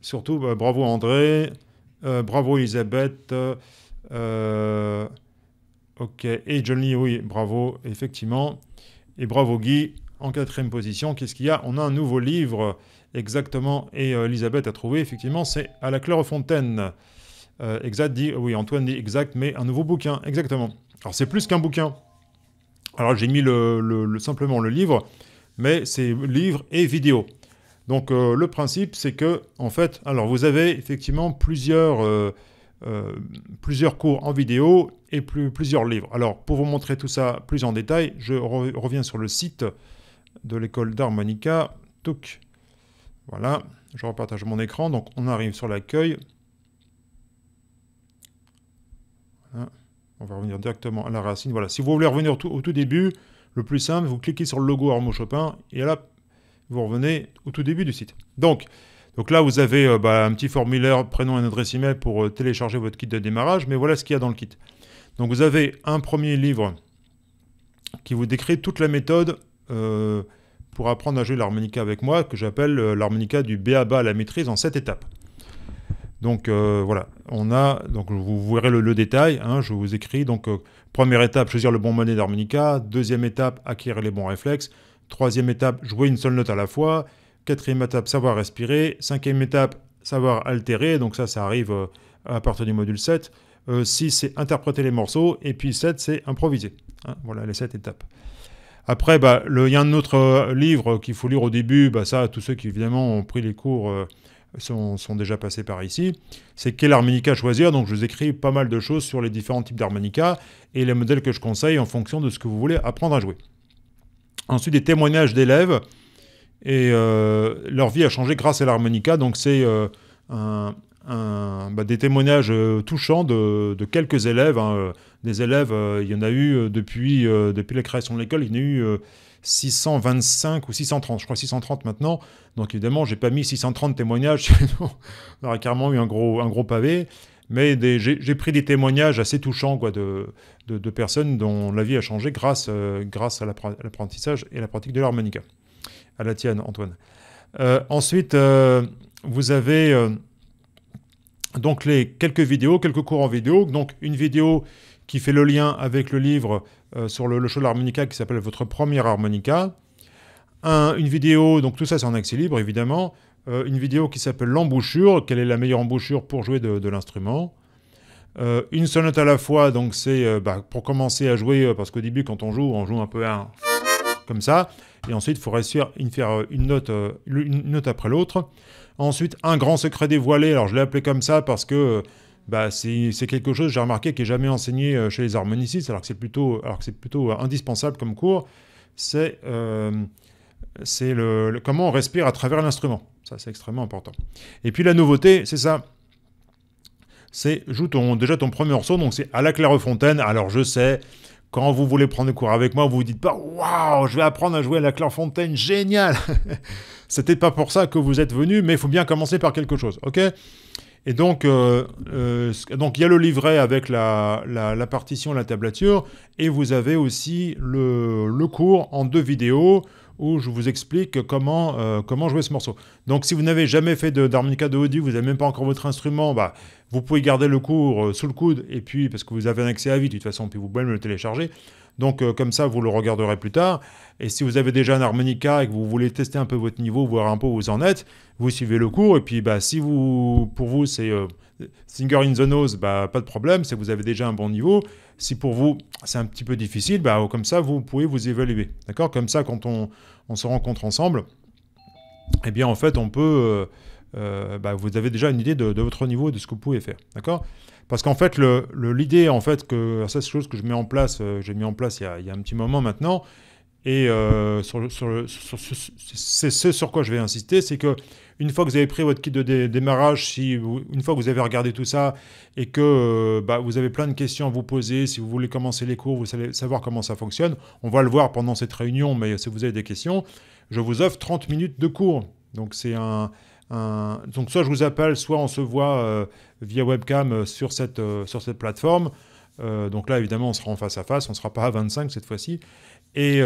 [SPEAKER 1] surtout bah, bravo André, euh, bravo Elisabeth. ok, et John Lee, oui, bravo, effectivement. Et bravo Guy, en quatrième position. Qu'est-ce qu'il y a On a un nouveau livre Exactement. Et euh, Elisabeth a trouvé, effectivement, c'est à la Clairefontaine. Euh, exact dit, oui, Antoine dit exact, mais un nouveau bouquin, exactement. Alors c'est plus qu'un bouquin. Alors j'ai mis le, simplement le livre, mais c'est livre et vidéo. Donc euh, le principe, c'est que, en fait, alors vous avez effectivement plusieurs, plusieurs cours en vidéo et plusieurs livres. Alors pour vous montrer tout ça plus en détail, je reviens sur le site de l'école d'harmonica. Voilà, je repartage mon écran. Donc on arrive sur l'accueil. On va revenir directement à la racine. Voilà, si vous voulez revenir au tout début, le plus simple, vous cliquez sur le logo Armo Chopin et là, vous revenez au tout début du site. Donc, donc là, vous avez euh, bah, un petit formulaire, prénom et adresse email pour euh, télécharger votre kit de démarrage, mais voilà ce qu'il y a dans le kit. Donc vous avez un premier livre qui vous décrit toute la méthode euh, pour apprendre à jouer l'harmonica avec moi, que j'appelle euh, l'harmonica du B à la maîtrise en sept étapes. Donc euh, voilà, on a, donc vous verrez le, détail, hein, je vous écris, donc euh, première étape, choisir le bon monnaie d'harmonica, deuxième étape, acquérir les bons réflexes, troisième étape, jouer une seule note à la fois, quatrième étape, savoir respirer, cinquième étape, savoir altérer, donc ça, ça arrive à partir du module 7, 6, c'est interpréter les morceaux, et puis 7, c'est improviser. Hein. voilà les 7 étapes. Après, bah, il y a un autre euh, livre qu'il faut lire au début, bah, ça, tous ceux qui évidemment ont pris les cours euh, sont, déjà passés par ici, c'est quelle harmonica choisir. Donc je vous écris pas mal de choses sur les différents types d'harmonica et les modèles que je conseille en fonction de ce que vous voulez apprendre à jouer. Ensuite, des témoignages d'élèves et euh, leur vie a changé grâce à l'harmonica. Donc c'est bah, des témoignages touchants de, quelques élèves. Hein, des élèves, euh, il y en a eu euh, depuis, euh, depuis la création de l'école, il y en a eu 625 ou 630, je crois 630 maintenant. Donc évidemment, j'ai pas mis 630 témoignages, on aurait carrément eu un gros, un gros pavé. Mais j'ai pris des témoignages assez touchants quoi, de, de, personnes dont la vie a changé grâce, grâce à l'apprentissage et la pratique de l'harmonica. À la tienne, Antoine. ensuite, vous avez donc les quelques vidéos, quelques cours en vidéo. Donc une vidéo qui fait le lien avec le livre euh, sur le, le show de l'harmonica qui s'appelle Votre première harmonica. une vidéo, donc tout ça c'est en accès libre évidemment, euh, une vidéo qui s'appelle L'embouchure, quelle est la meilleure embouchure pour jouer de, l'instrument. une euh, une sonate à la fois, donc c'est bah, pour commencer à jouer, parce qu'au début quand on joue, on joue un peu comme ça, et ensuite il faut réussir à faire une note, une note après l'autre. Ensuite, un grand secret dévoilé, alors je l'ai appelé comme ça parce que bah, c'est quelque chose, j'ai remarqué, qui n'est jamais enseigné euh, chez les harmonicistes, alors que c'est plutôt, plutôt euh, indispensable comme cours, c'est euh, comment on respire à travers l'instrument. Ça, c'est extrêmement important. Et puis la nouveauté, c'est ça. C'est joue déjà ton premier morceau, donc c'est à la Clairefontaine. Alors je sais, quand vous voulez prendre des cours avec moi, vous vous dites pas waouh, je vais apprendre à jouer à la Clairefontaine, génial. C'était pas pour ça que vous êtes venu, mais il faut bien commencer par quelque chose, ok et euh, euh, donc, il y a le livret avec la, partition, la tablature, et vous avez aussi le, cours en deux vidéos où je vous explique comment, euh, jouer ce morceau. Donc si vous n'avez jamais fait d'harmonica de, de vous n'avez même pas encore votre instrument, bah, vous pouvez garder le cours sous le coude, et puis parce que vous avez un accès à vie de toute façon, puis vous pouvez même le télécharger. Donc euh, comme ça, vous le regarderez plus tard. Et si vous avez déjà un harmonica et que vous voulez tester un peu votre niveau, voir un peu où vous en êtes, vous suivez le cours. Et puis bah, si vous, pour vous, c'est euh, Singer in the Nose, bah, pas de problème, c'est que vous avez déjà un bon niveau. Si pour vous, c'est un petit peu difficile, bah, comme ça, vous pouvez vous évaluer. D'accord Comme ça, quand on, se rencontre ensemble, eh bien en fait, on peut... Euh, bah, vous avez déjà une idée de, votre niveau, et de ce que vous pouvez faire. D'accord parce qu'en fait, l'idée, le, l'idée en fait, que ça, c'est chose que je mets en place, euh, j'ai mis en place il y, a, un petit moment maintenant, et euh, c'est ce sur quoi je vais insister, c'est que une fois que vous avez pris votre kit de démarrage, si une fois que vous avez regardé tout ça et que euh, bah, vous avez plein de questions à vous poser, si vous voulez commencer les cours, vous allez savoir comment ça fonctionne, on va le voir pendant cette réunion, mais si vous avez des questions, je vous offre 30 minutes de cours. Donc c'est un, euh, donc soit je vous appelle, soit on se voit euh, via webcam euh, sur cette, sur cette plateforme. donc là, évidemment, on sera en face à face, on ne sera pas à 25 cette fois-ci. Et,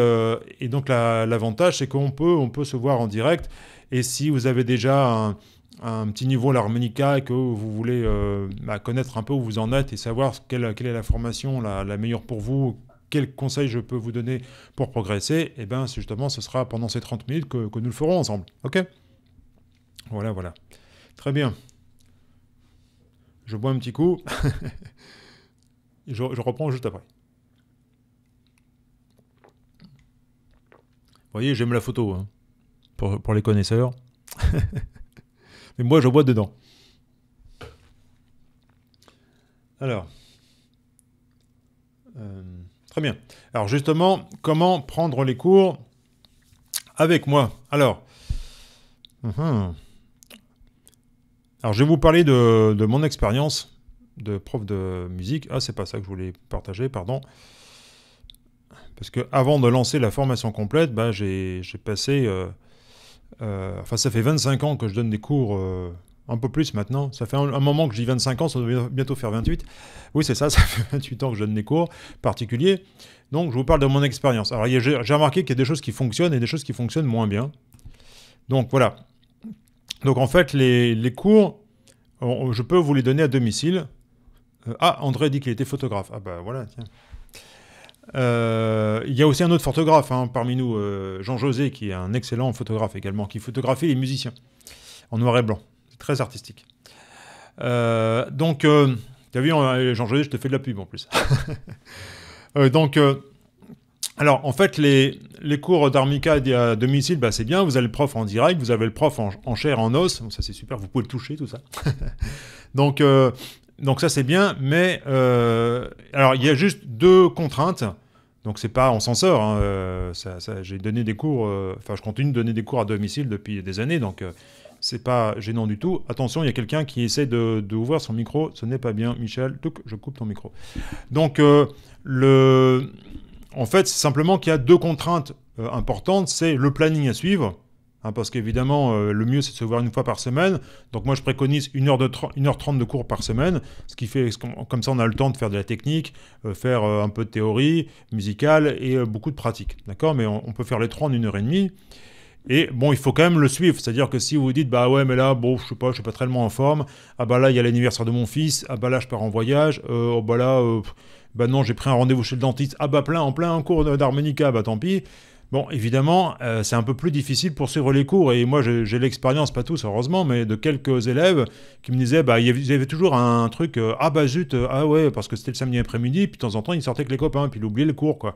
[SPEAKER 1] donc l'avantage, c'est qu'on peut, on peut se voir en direct. Et si vous avez déjà un, petit niveau à l'harmonica et que vous voulez bah, connaître un peu où vous en êtes et savoir quelle, quelle est la formation la, meilleure pour vous, quels conseils je peux vous donner pour progresser, et eh bien justement ce sera pendant ces 30 minutes que, que nous le ferons ensemble. OK voilà, voilà. Très bien. Je bois un petit coup. je, reprends juste après. Vous voyez, j'aime la photo. Hein, pour, les connaisseurs. Mais moi, je bois dedans. Alors. Euh, très bien. Alors justement, comment prendre les cours avec moi Alors. Hum, hum. Alors, je vais vous parler de, mon expérience de prof de musique. Ah, c'est pas ça que je voulais partager, pardon. Parce que avant de lancer la formation complète, bah, j'ai passé. Euh, euh, enfin, ça fait 25 ans que je donne des cours, euh, un peu plus maintenant. Ça fait un, moment que j'ai 25 ans, ça doit bientôt faire 28. Oui, c'est ça, ça fait 28 ans que je donne des cours particuliers. Donc, je vous parle de mon expérience. Alors, j'ai remarqué qu'il y a des choses qui fonctionnent et des choses qui fonctionnent moins bien. Donc, voilà. Donc en fait, les, cours, je peux vous les donner à domicile. Euh, ah, André dit qu'il était photographe. Ah bah voilà, tiens. Euh, il y a aussi un autre photographe hein, parmi nous, euh, Jean-José, qui est un excellent photographe également, qui photographie les musiciens en noir et blanc. C'est très artistique. donc, tu as vu, Jean-José, je te fais de la pub en plus. donc, alors en fait, les, les cours d'armica à domicile, bah, c'est bien, vous avez le prof en direct, vous avez le prof en, chair, en os, ça c'est super, vous pouvez le toucher, tout ça. donc, euh, donc ça c'est bien, mais euh, alors il y a juste deux contraintes. Donc c'est pas, on s'en sort. ça, j'ai donné des cours, euh, enfin je continue de donner des cours à domicile depuis des années, donc c'est pas gênant du tout. Attention, il y a quelqu'un qui essaie de, son micro, ce n'est pas bien, Michel. je coupe ton micro. Donc le en fait, c'est simplement qu'il y a deux contraintes euh, importantes. C'est le planning à suivre, hein, parce qu'évidemment, euh, le mieux, c'est de se voir une fois par semaine. Donc moi, je préconise 1h30 de, de cours par semaine, ce qui fait, comme ça, on a le temps de faire de la technique, euh, faire un peu de théorie musicale et beaucoup de pratique. D'accord Mais on, peut faire les trois en une heure et demie. Et bon, il faut quand même le suivre. C'est-à-dire que si vous dites, bah ouais, mais là, bon, je sais pas, je suis pas tellement en forme. Ah bah là, il y a l'anniversaire de mon fils. Ah bah là, je pars en voyage. Oh bah là, bah non, j'ai pris un rendez-vous chez le dentiste. Ah bah plein, en plein un cours d'harmonica, bah tant pis. Bon, évidemment, euh, c'est un peu plus difficile pour suivre les cours. Et moi, j'ai l'expérience, pas tous, heureusement, mais de quelques élèves qui me disaient, bah, il y avait toujours un truc, euh, ah bah zut, euh, ah ouais, parce que c'était le samedi après-midi, puis de temps en temps, il sortait avec les copains, puis ils oubliaient le cours, quoi.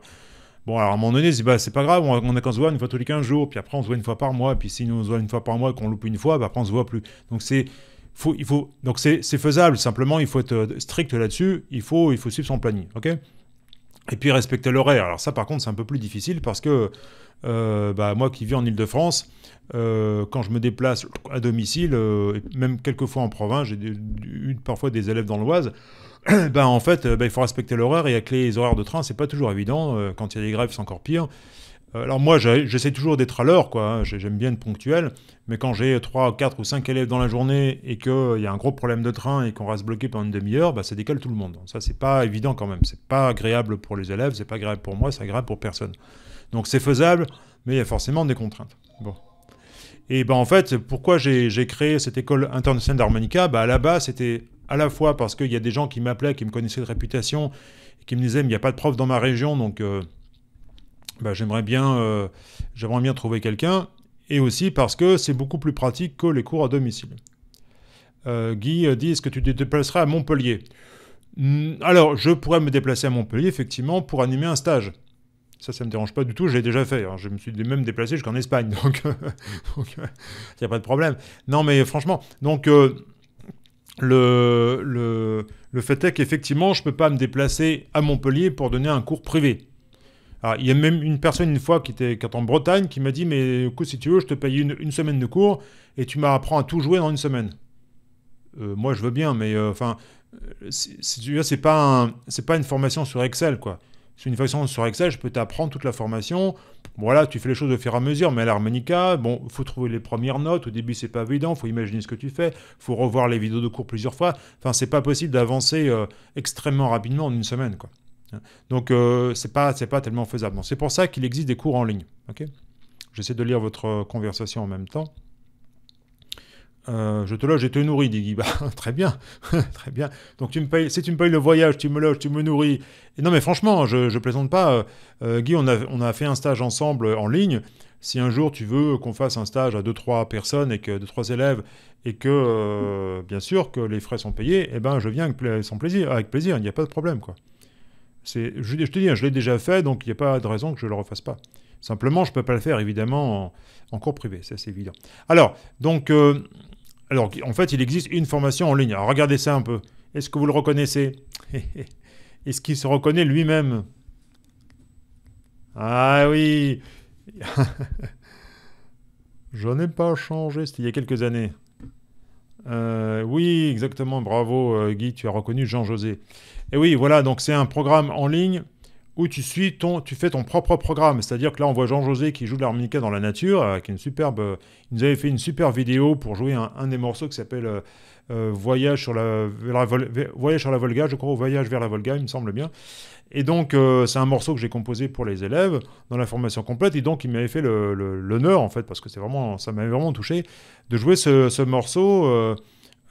[SPEAKER 1] Bon, alors à un moment donné, bah, c'est bah, pas grave, on, a qu'à se voir une fois tous les 15 jours, puis après, on se voit une fois par mois, puis si on se voit une fois par mois, qu'on loupe une fois, bah, après, on se voit plus. Donc, c'est il faut, donc c'est faisable, simplement il faut être euh, strict là-dessus, il faut, il faut suivre son planning, ok Et puis respecter l'horaire. Alors ça par contre c'est un peu plus difficile parce que euh, bah, moi qui vis en Ile-de-France, euh, quand je me déplace à domicile, même même quelquefois en province, j'ai eu parfois des élèves dans l'Oise, ben, en fait, ben, il faut respecter l'horaire et avec les horaires de train, c'est pas toujours évident. quand il y a des grèves, c'est encore pire. Euh, alors moi, j'essaie toujours d'être à l'heure, quoi. Hein. J'aime bien être ponctuel, mais quand j'ai 3, 4 ou 5 élèves dans la journée et qu'il euh, y a un gros problème de train et qu'on reste bloqué pendant une demi-heure, bah, ça décale tout le monde. Ça, c'est pas évident quand même. C'est pas agréable pour les élèves, c'est pas agréable pour moi, c'est agréable pour personne. Donc c'est faisable, mais il y a forcément des contraintes. Bon. Et ben en fait, pourquoi j'ai créé cette école internationale d'harmonica bah, À la base, c'était à la fois parce qu'il y a des gens qui m'appelaient, qui me connaissaient de réputation, qui me disaient, il n'y a pas de prof dans ma région, donc... Euh, bah, j'aimerais bien, euh, bien trouver quelqu'un, et aussi parce que c'est beaucoup plus pratique que les cours à domicile. Euh, Guy euh, dit, est-ce que tu te déplacerais à Montpellier hmm, Alors, je pourrais me déplacer à Montpellier, effectivement, pour animer un stage. Ça, ça ne me dérange pas du tout, j'ai déjà fait. Hein. Je me suis même déplacé jusqu'en Espagne, donc il n'y a pas de problème. Non, mais franchement, donc le, le, le fait est qu'effectivement, je ne peux pas me déplacer à Montpellier pour donner un cours privé il y a même une personne une fois qui était, en Bretagne qui m'a dit Mais écoute, si tu veux, je te paye une, semaine de cours et tu m'apprends à tout jouer dans une semaine. Euh, moi, je veux bien, mais euh, enfin, euh, c'est pas, un, pas une formation sur Excel, quoi. C'est une formation sur Excel, je peux t'apprendre toute la formation. Voilà, tu fais les choses au fur et à mesure, mais à l'harmonica, bon, faut trouver les premières notes. Au début, c'est pas évident, faut imaginer ce que tu fais, faut revoir les vidéos de cours plusieurs fois. Enfin, c'est pas possible d'avancer extrêmement rapidement en une semaine, quoi. Donc, euh, c'est pas, tellement faisable. c'est pour ça qu'il existe des cours en ligne. Ok J'essaie de lire votre euh, conversation en même temps. Euh, je te loge et te nourris, dit Guy. Bah, très bien, très bien. Donc tu me payes, si tu me payes le voyage, tu me loges, tu me nourris. non mais franchement, je, plaisante pas. Guy, on a, fait un stage ensemble en ligne. Si un jour tu veux qu'on fasse un stage à 2-3 personnes et que 2-3 élèves et que bien sûr que les frais sont payés, eh ben je viens avec, plaisir, avec plaisir, il n'y a pas de problème quoi je, te dis, je l'ai déjà fait, donc il n'y a pas de raison que je ne le refasse pas. Simplement, je ne peux pas le faire, évidemment, en, cours privé, ça c'est évident. Alors, donc, euh, alors, en fait, il existe une formation en ligne. regardez ça un peu. Est-ce que vous le reconnaissez Est-ce qu'il se reconnaît lui-même Ah oui Je n'ai pas changé, c'était il y a quelques années. Euh, oui, exactement, bravo euh, Guy, tu as reconnu Jean-José. Et oui, voilà, donc c'est un programme en ligne où tu, fais ton propre programme. C'est-à-dire que là, on voit Jean-José qui joue de l'harmonica dans la nature, avec euh, une superbe... il euh, nous avait fait une super vidéo pour jouer un, des morceaux qui s'appelle euh, Voyage, sur la, Voyage sur la Volga, je crois, ou Voyage vers la Volga, il me semble bien. Et donc, c'est un morceau que j'ai composé pour les élèves dans la formation complète. Et donc, il m'avait fait l'honneur, en fait, parce que c'est vraiment, ça m'avait vraiment touché, de jouer ce morceau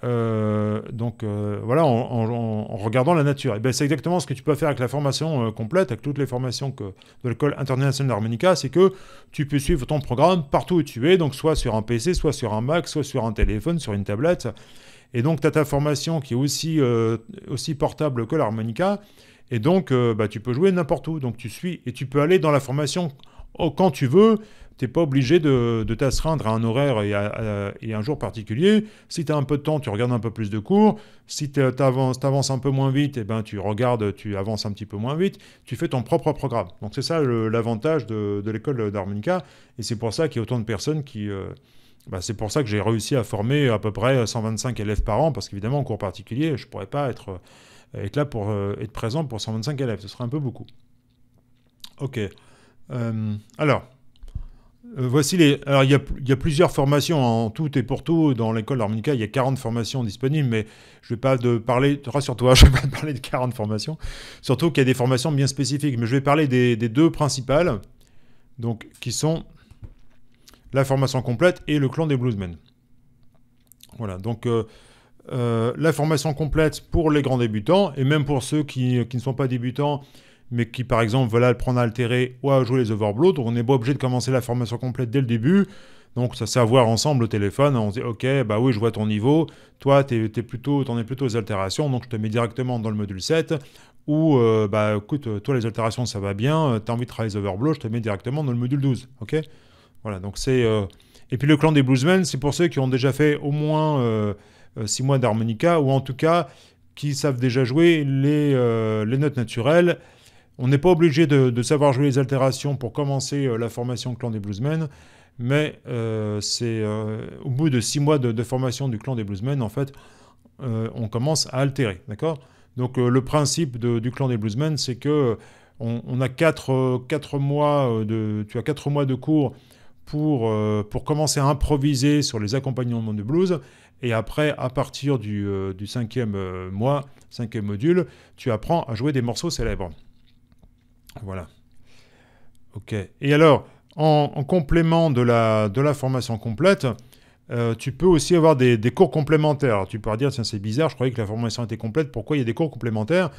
[SPEAKER 1] euh, donc euh, voilà, en, regardant la nature. Et bien c'est exactement ce que tu peux faire avec la formation euh, complète, avec toutes les formations que, de l'école internationale d'harmonica, c'est que tu peux suivre ton programme partout où tu es, donc soit sur un PC, soit sur un Mac, soit sur un téléphone, sur une tablette. Et donc tu as ta formation qui est aussi, aussi portable que l'harmonica, et donc bah, tu peux jouer n'importe où. Donc tu suis et tu peux aller dans la formation Oh, quand tu veux, tu n'es pas obligé de, de t'astreindre à un horaire et, à, un jour particulier. Si tu as un peu de temps, tu regardes un peu plus de cours. Si tu avances, un peu moins vite, et eh ben, tu regardes, tu avances un petit peu moins vite. Tu fais ton propre programme. Donc c'est ça l'avantage de, l'école d'harmonica. Et c'est pour ça qu'il y a autant de personnes qui... Euh, bah, c'est pour ça que j'ai réussi à former à peu près 125 élèves par an, parce qu'évidemment, en cours particulier, je ne pourrais pas être, euh, être là pour euh, être présent pour 125 élèves. Ce serait un peu beaucoup. Ok. Euh, alors, euh, voici les. Alors, il y, a, plusieurs formations en tout et pour tout. Dans l'école d'harmonica. il y a 40 formations disponibles, mais je vais pas de parler. Rassure-toi, je vais pas parler de 40 formations. Surtout qu'il y a des formations bien spécifiques. Mais je vais parler des, deux principales, donc qui sont la formation complète et le clan des bluesmen. Voilà. Donc. Euh, la formation complète pour les grands débutants et même pour ceux qui, qui ne sont pas débutants mais qui par exemple veulent prendre à altérer ou à jouer les overblows, donc on n'est pas obligé de commencer la formation complète dès le début. Donc ça c'est à voir ensemble au téléphone, on se dit ok bah oui je vois ton niveau, toi tu es plutôt t'en es plutôt aux altérations, donc je te mets directement dans le module 7, ou euh, bah écoute, toi les altérations ça va bien, euh, t'as envie de travailler les overblows, je te mets directement dans le module 12, ok Voilà, donc c'est... Euh, et puis le clan des bluesmen, c'est pour ceux qui ont déjà fait au moins 6 mois d'harmonica, ou en tout cas qui savent déjà jouer les, les notes naturelles, on n'est pas obligé de, savoir jouer les altérations pour commencer euh, la formation clan des bluesmen, mais euh, c'est euh, au bout de six mois de, formation du clan des bluesmen, en fait, on commence à altérer, d'accord Donc le principe du clan des bluesmen, c'est que on, a quatre, quatre, mois de, tu as quatre mois de cours pour, pour commencer à improviser sur les accompagnements de blues, et après, à partir du, du cinquième mois, cinquième module, tu apprends à jouer des morceaux célèbres. Voilà. Ok. Et alors, en, complément de la, de la formation complète, euh, tu peux aussi avoir des, des cours complémentaires. Alors, tu pourras dire, tiens, c'est bizarre, je croyais que la formation était complète, pourquoi il y a des cours complémentaires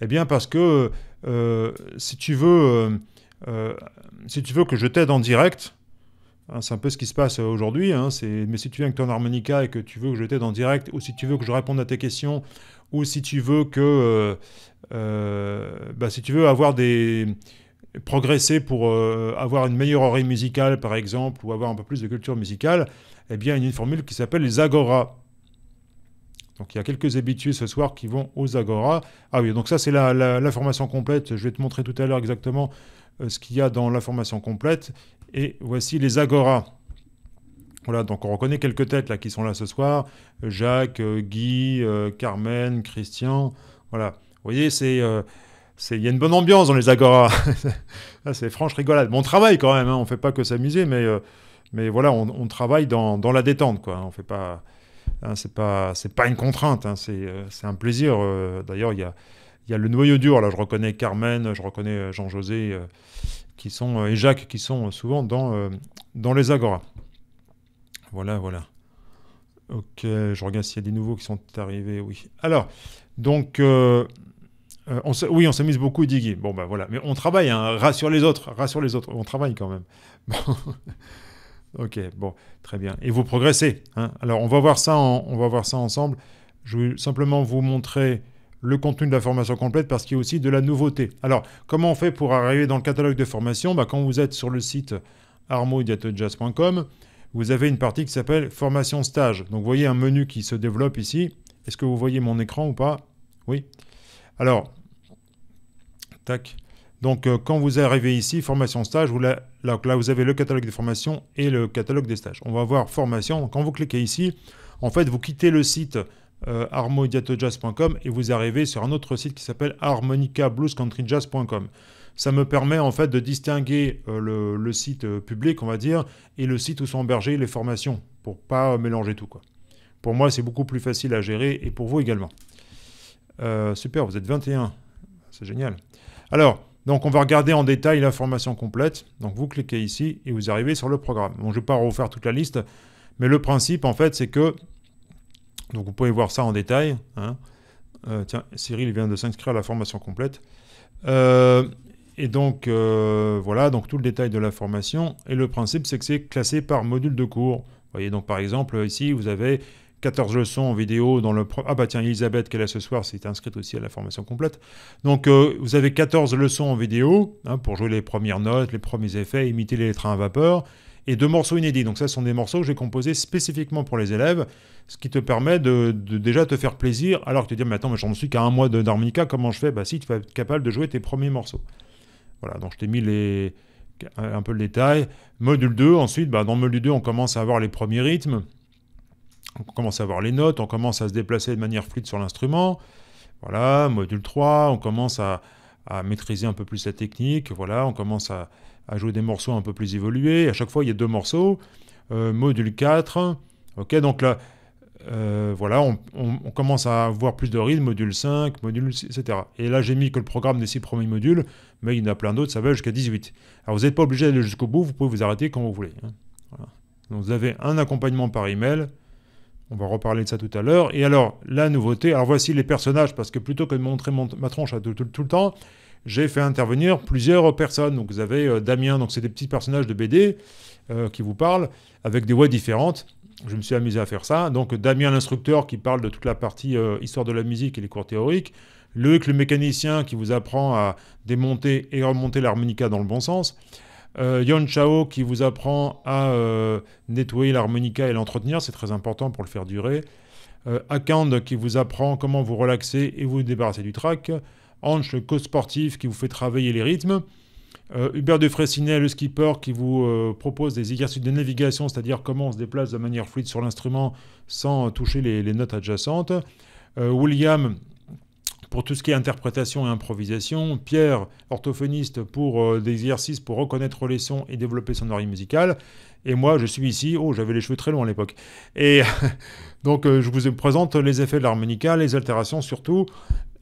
[SPEAKER 1] Eh bien, parce que euh, si, tu veux, euh, si tu veux que je t'aide en direct, hein, c'est un peu ce qui se passe aujourd'hui, hein, mais si tu viens avec ton harmonica et que tu veux que je t'aide en direct, ou si tu veux que je réponde à tes questions, ou si tu veux que, euh, euh, bah, si tu veux avoir des progresser pour euh, avoir une meilleure oreille musicale par exemple ou avoir un peu plus de culture musicale, eh bien il y a une formule qui s'appelle les agora. Donc il y a quelques habitués ce soir qui vont aux Agora. Ah oui, donc ça c'est la, formation complète. Je vais te montrer tout à l'heure exactement ce qu'il y a dans la formation complète. Et voici les Agora. Voilà, donc on reconnaît quelques têtes là qui sont là ce soir. Euh, Jacques, euh, Guy, euh, Carmen, Christian. Voilà. Vous voyez, c'est il y a une bonne ambiance dans les agora. c'est franche rigolade. on travaille quand même, hein. on ne fait pas que s'amuser, mais, mais voilà, on, travaille dans, dans, la détente. Quoi. On fait pas, hein, c'est pas, c'est pas une contrainte, hein. c'est, un plaisir. d'ailleurs, il y a, y a, le noyau dur. Là, je reconnais Carmen, je reconnais Jean-José qui sont, et Jacques qui sont souvent dans, dans les agora voilà, voilà. Ok, je regarde s'il y a des nouveaux qui sont arrivés, oui. Alors, donc, euh, euh, oui, on s'amuse beaucoup, Diggy. Bon, ben voilà, mais on travaille, hein, rassure les autres, rassure les autres, on travaille quand même. ok, bon, très bien. Et vous progressez. Hein. Alors, on va, voir ça on va voir ça ensemble. Je vais simplement vous montrer le contenu de la formation complète parce qu'il y a aussi de la nouveauté. Alors, comment on fait pour arriver dans le catalogue de formation ben, Quand vous êtes sur le site armodiatojazz.com, vous avez une partie qui s'appelle formation stage. Donc vous voyez un menu qui se développe ici. Est-ce que vous voyez mon écran ou pas Oui. Alors, tac. Donc euh, quand vous arrivez ici, formation stage, là, vous avez le catalogue des formations et le catalogue des stages. On va voir formation. Quand vous cliquez ici, en fait, vous quittez le site euh, et vous arrivez sur un autre site qui s'appelle harmonicabluescountryjazz.com ça me permet en fait de distinguer euh, le, site euh, public, on va dire, et le site où sont hébergées les formations, pour pas euh, mélanger tout. Quoi. Pour moi, c'est beaucoup plus facile à gérer, et pour vous également. super, vous êtes 21. C'est génial. Alors, donc on va regarder en détail la formation complète. Donc vous cliquez ici et vous arrivez sur le programme. Bon, je ne vais pas refaire toute la liste, mais le principe en fait c'est que... Donc vous pouvez voir ça en détail. Hein. tiens, Cyril vient de s'inscrire à la formation complète. Euh, et donc, euh, voilà, donc tout le détail de la formation. Et le principe, c'est que c'est classé par module de cours. Vous voyez, donc par exemple, ici, vous avez 14 leçons en vidéo dans le... Ah bah tiens, Elisabeth, qu'elle est ce soir, s'est inscrite aussi à la formation complète. Donc, euh, vous avez 14 leçons en vidéo hein, pour jouer les premières notes, les premiers effets, imiter les trains à vapeur et deux morceaux inédits. Donc ça, ce sont des morceaux que j'ai composés spécifiquement pour les élèves, ce qui te permet de, de déjà te faire plaisir, alors que tu te dis, mais attends, mais j'en suis qu'à un mois d'harmonica, comment je fais Bah si, tu vas être capable de jouer tes premiers morceaux. Voilà, donc je t'ai mis les, un peu le détail. Module 2, ensuite, bah, dans module 2, on commence à avoir les premiers rythmes, on commence à avoir les notes, on commence à se déplacer de manière fluide sur l'instrument. Voilà, module 3, on commence à, maîtriser un peu plus la technique, voilà, on commence à, jouer des morceaux un peu plus évolués. À chaque fois, il y a deux morceaux. Euh, module 4, ok, donc là, euh, voilà, on, commence à avoir plus de rythmes. module 5, module 6, etc. Et là, j'ai mis que le programme des six premiers modules mais il y en a plein d'autres, ça va jusqu'à 18. Alors vous n'êtes pas obligé d'aller jusqu'au bout, vous pouvez vous arrêter quand vous voulez. Hein. Donc vous avez un accompagnement par email, on va reparler de ça tout à l'heure. Et alors, la nouveauté, alors voici les personnages, parce que plutôt que de montrer ma tronche tout, le temps, j'ai fait intervenir plusieurs personnes. Donc vous avez euh, Damien, donc c'est des petits personnages de BD euh, qui vous parlent, avec des voix différentes. Je me suis amusé à faire ça. Donc Damien l'instructeur qui parle de toute la partie euh, histoire de la musique et les cours théoriques. Loïc, le mécanicien, qui vous apprend à démonter et remonter l'harmonica dans le bon sens. Euh, Yon Chao qui vous apprend à euh, nettoyer l'harmonica et l'entretenir, c'est très important pour le faire durer. Euh, Akand qui vous apprend comment vous relaxer et vous débarrasser du track. Anche le coach sportif qui vous fait travailler les rythmes. Hubert de Fressinet le skipper, qui vous propose des exercices de navigation, c'est-à-dire comment on se déplace de manière fluide sur l'instrument sans toucher les notes adjacentes. William, pour tout ce qui est interprétation et improvisation, Pierre, orthophoniste pour euh, des exercices pour reconnaître les sons et développer son oreille musicale, et moi je suis ici, oh j'avais les cheveux très longs à l'époque. Et donc euh, je vous présente les effets de l'harmonica, les altérations surtout,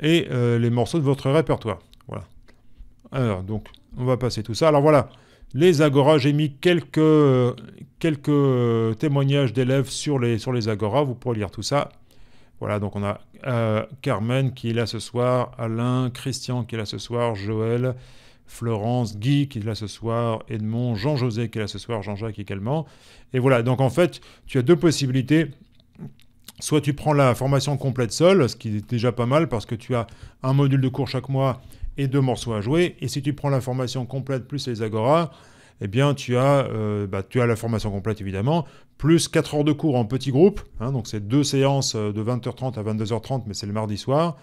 [SPEAKER 1] et euh, les morceaux de votre répertoire. Voilà. Alors donc on va passer tout ça. Alors voilà, les agora. j'ai mis quelques, quelques témoignages d'élèves sur les, sur les agora. vous pourrez lire tout ça. Voilà, donc on a euh, Carmen qui est là ce soir, Alain, Christian qui est là ce soir, Joël, Florence, Guy qui est là ce soir, Edmond, Jean-José qui est là ce soir, Jean-Jacques également. Et voilà, donc en fait, tu as deux possibilités. Soit tu prends la formation complète seule, ce qui est déjà pas mal parce que tu as un module de cours chaque mois et deux morceaux à jouer. Et si tu prends la formation complète plus les agora, eh bien, euh, bah, tu as, la formation complète, évidemment, plus 4 heures de cours en petit groupe. Hein, donc, c'est deux séances euh, de 20h30 à 22h30, mais c'est le mardi soir.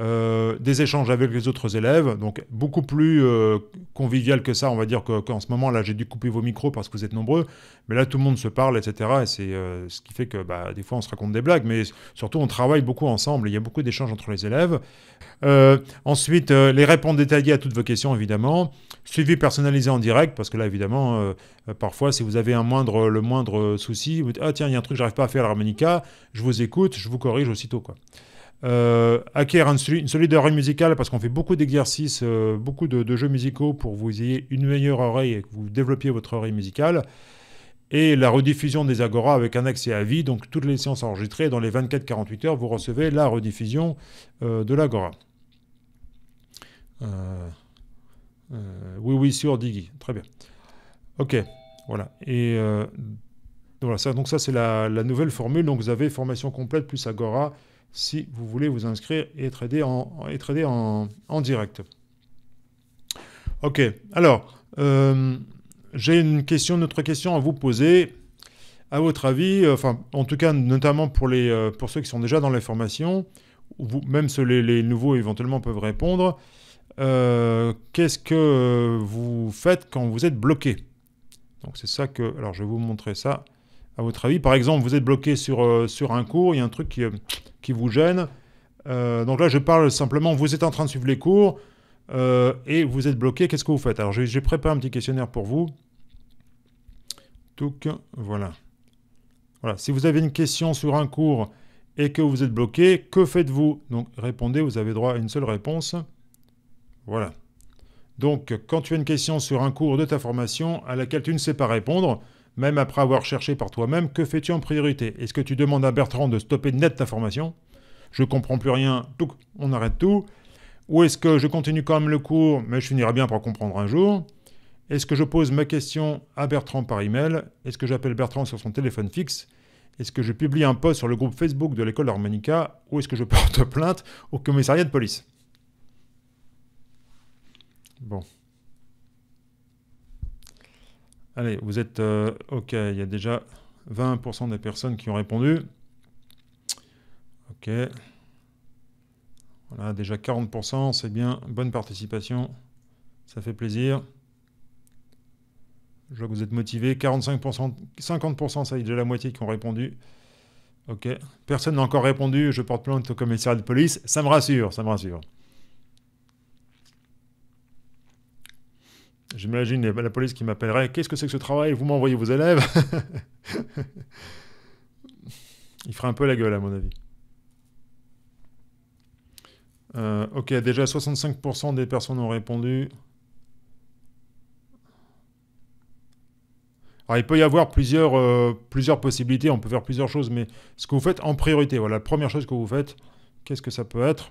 [SPEAKER 1] Euh, des échanges avec les autres élèves, donc beaucoup plus euh, convivial que ça. On va dire qu'en ce moment, là, j'ai dû couper vos micros parce que vous êtes nombreux, mais là, tout le monde se parle, etc. Et c'est euh, ce qui fait que bah, des fois, on se raconte des blagues, mais surtout, on travaille beaucoup ensemble. Il y a beaucoup d'échanges entre les élèves. ensuite, les réponses détaillées à toutes vos questions, évidemment. Suivi personnalisé en direct, parce que là, évidemment, parfois, si vous avez un moindre, le moindre souci, vous dites Ah, tiens, il y a un truc que j'arrive pas à faire à l'harmonica, je vous écoute, je vous corrige aussitôt. Quoi. Euh, une, solide oreille musicale parce qu'on fait beaucoup d'exercices, euh, beaucoup de, jeux musicaux pour que vous ayez une meilleure oreille et que vous développiez votre oreille musicale. Et la rediffusion des Agora avec un accès à vie, donc toutes les séances enregistrées, dans les 24-48 heures, vous recevez la rediffusion euh, de l'Agora. Euh, oui, oui, sur Digi, très bien. Ok, voilà. Et donc ça c'est la, la, nouvelle formule. Donc vous avez formation complète plus Agora si vous voulez vous inscrire et trader en, en, direct. Ok, alors, euh, j'ai une question, autre question à vous poser. À votre avis, euh, enfin, en tout cas, notamment pour, les, euh, pour ceux qui sont déjà dans les formation, vous, même ceux les, les, nouveaux éventuellement peuvent répondre, qu'est-ce que vous faites quand vous êtes bloqué Donc c'est ça que... Alors je vais vous montrer ça. À votre avis, par exemple, vous êtes bloqué sur, euh, un cours, il y a un truc qui, euh, vous gêne. Euh, donc là, je parle simplement, vous êtes en train de suivre les cours et vous êtes bloqué, qu'est-ce que vous faites Alors, j'ai préparé un petit questionnaire pour vous. Donc, voilà. Voilà, si vous avez une question sur un cours et que vous êtes bloqué, que faites-vous Donc, répondez, vous avez droit à une seule réponse. Voilà. Donc, quand tu as une question sur un cours de ta formation à laquelle tu ne sais pas répondre, même après avoir cherché par toi-même, que fais-tu en priorité Est-ce que tu demandes à Bertrand de stopper net ta formation Je comprends plus rien, donc on arrête tout. Ou est-ce que je continue quand même le cours, mais je finirai bien par comprendre un jour Est-ce que je pose ma question à Bertrand par email Est-ce que j'appelle Bertrand sur son téléphone fixe Est-ce que je publie un post sur le groupe Facebook de l'école Harmonica Ou est-ce que je porte plainte au commissariat de police Bon. Allez, vous êtes... Euh, ok, il y a déjà 20% des personnes qui ont répondu. Ok. Voilà, déjà 40%, c'est bien. Bonne participation. Ça fait plaisir. Je vois que vous êtes motivé. 45%, 50%, ça y est, déjà la moitié qui ont répondu. Ok. Personne n'a encore répondu. Je porte plainte au commissariat de police. Ça me rassure, ça me rassure. J'imagine la police qui m'appellerait Qu'est-ce que c'est que ce travail Vous m'envoyez vos élèves Il ferait un peu la gueule, à mon avis. Euh, ok, déjà 65% des personnes ont répondu. il peut y avoir plusieurs, euh, plusieurs possibilités on peut faire plusieurs choses, mais ce que vous faites en priorité, voilà, la première chose que vous faites, qu'est-ce que ça peut être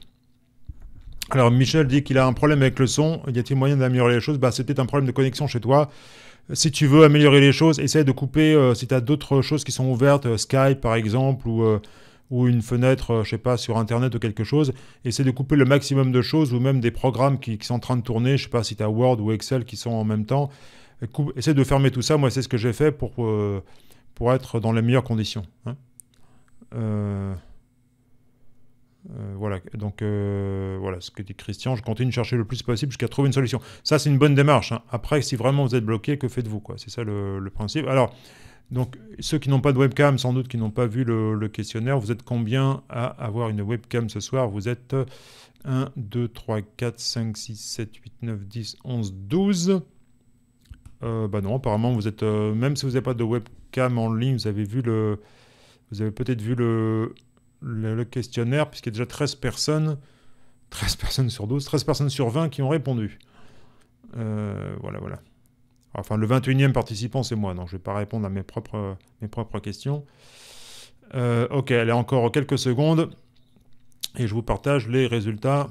[SPEAKER 1] alors Michel dit qu'il a un problème avec le son. Y a-t-il moyen d'améliorer les choses bah, C'était un problème de connexion chez toi. Si tu veux améliorer les choses, essaie de couper euh, si tu as d'autres choses qui sont ouvertes, euh, Skype par exemple, ou, euh, une fenêtre, je sais pas, sur Internet ou quelque chose. essaie de couper le maximum de choses ou même des programmes qui, sont en train de tourner. Je sais pas si tu as Word ou Excel qui sont en même temps. Essaie de fermer tout ça. Moi, c'est ce que j'ai fait pour, pour être dans les meilleures conditions. Hein. Euh, voilà, donc euh, voilà ce que dit Christian. Je continue de chercher le plus possible jusqu'à trouver une solution. Ça, c'est une bonne démarche. Hein. Après, si vraiment vous êtes bloqué, que faites-vous C'est ça le, principe. Alors, donc, ceux qui n'ont pas de webcam, sans doute qui n'ont pas vu le, questionnaire, vous êtes combien à avoir une webcam ce soir Vous êtes 1, 2, 3, 4, 5, 6, 7, 8, 9, 10, 11, 12. Euh, bah non, apparemment, vous êtes. Euh, même si vous n'avez pas de webcam en ligne, vous avez vu le. Vous avez peut-être vu le, le, questionnaire, puisqu'il y a déjà 13 personnes, 13 personnes sur 12, 13 personnes sur 20 qui ont répondu. Euh, voilà, voilà. Enfin, le 21e participant, c'est moi. Non, je ne vais pas répondre à mes propres, mes propres questions. Euh, ok, elle encore quelques secondes. Et je vous partage les résultats.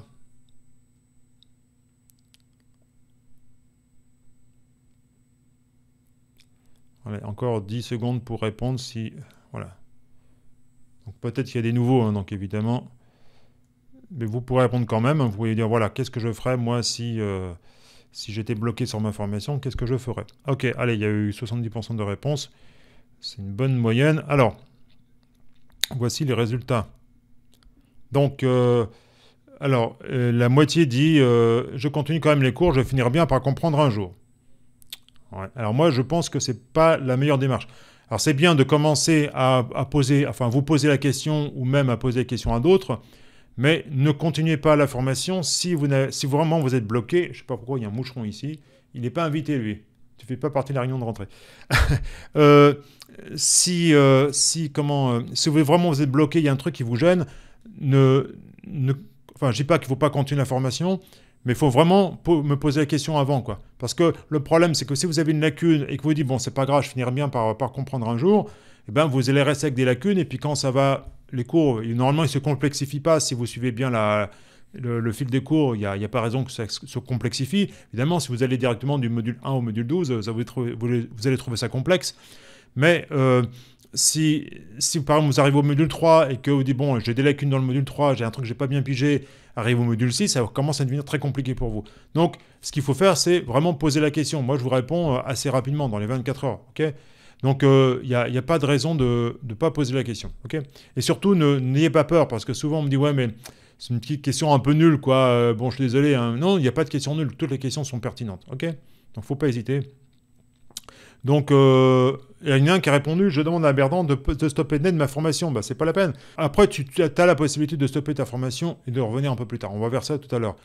[SPEAKER 1] Allez, encore 10 secondes pour répondre si... Voilà. Peut-être qu'il y a des nouveaux, hein, donc évidemment. Mais vous pourrez répondre quand même. Hein. vous pouvez dire, voilà, qu'est-ce que je ferais moi si, euh, si j'étais bloqué sur ma formation Qu'est-ce que je ferais Ok, allez, il y a eu 70% de réponses. C'est une bonne moyenne. Alors, voici les résultats. Donc, euh, alors, euh, la moitié dit je continue quand même les cours, je vais finir bien par comprendre un jour. Alors moi, je pense que ce n'est pas la meilleure démarche. Alors c'est bien de commencer à, poser, enfin vous poser la question ou même à poser la question à d'autres, mais ne continuez pas la formation si, vous vraiment vous êtes bloqué. Je ne sais pas pourquoi il y a un moucheron ici. Il n'est pas invité lui. Tu ne fais pas partie de la réunion de rentrée. Euh, si, euh, si, comment, euh, si vous, vraiment vous êtes bloqué, il y a un truc qui vous gêne, ne, ne enfin, dis pas qu'il ne faut pas continuer la formation, mais il faut vraiment me poser la question avant, quoi. Parce que le problème, c'est que si vous avez une lacune et que vous dites, bon, c'est pas grave, je finirai bien par, par comprendre un jour, eh ben, vous allez rester avec des lacunes. Et puis quand ça va, les cours, normalement, ils se complexifient pas si vous suivez bien le, fil des cours. Il n'y a, pas raison que ça se complexifie. Évidemment, si vous allez directement du module 1 au module 12, vous, allez trouver ça complexe. Mais euh, si, par exemple vous arrivez au module 3 et que vous dites bon j'ai des lacunes dans le module 3, j'ai un truc que j'ai pas bien pigé, arrive au module 6, ça commence à devenir très compliqué pour vous. Donc ce qu'il faut faire c'est vraiment poser la question. Moi je vous réponds euh, assez rapidement dans les 24 heures. ok donc il euh, n'y a, pas de raison de ne pas poser la question. et surtout n'ayez pas peur parce que souvent on me dit ouais mais c'est une petite question un peu nulle quoi, euh, bon je suis désolé, hein. non il n'y a pas de question nulle, toutes les questions sont pertinentes. ok Donc faut pas hésiter. Donc, euh, il y en a un qui a répondu Je demande à Berdan de, de stopper net ma formation. Bah, c'est pas la peine. Après, tu as la possibilité de stopper ta formation et de revenir un peu plus tard. On va vers ça tout à l'heure.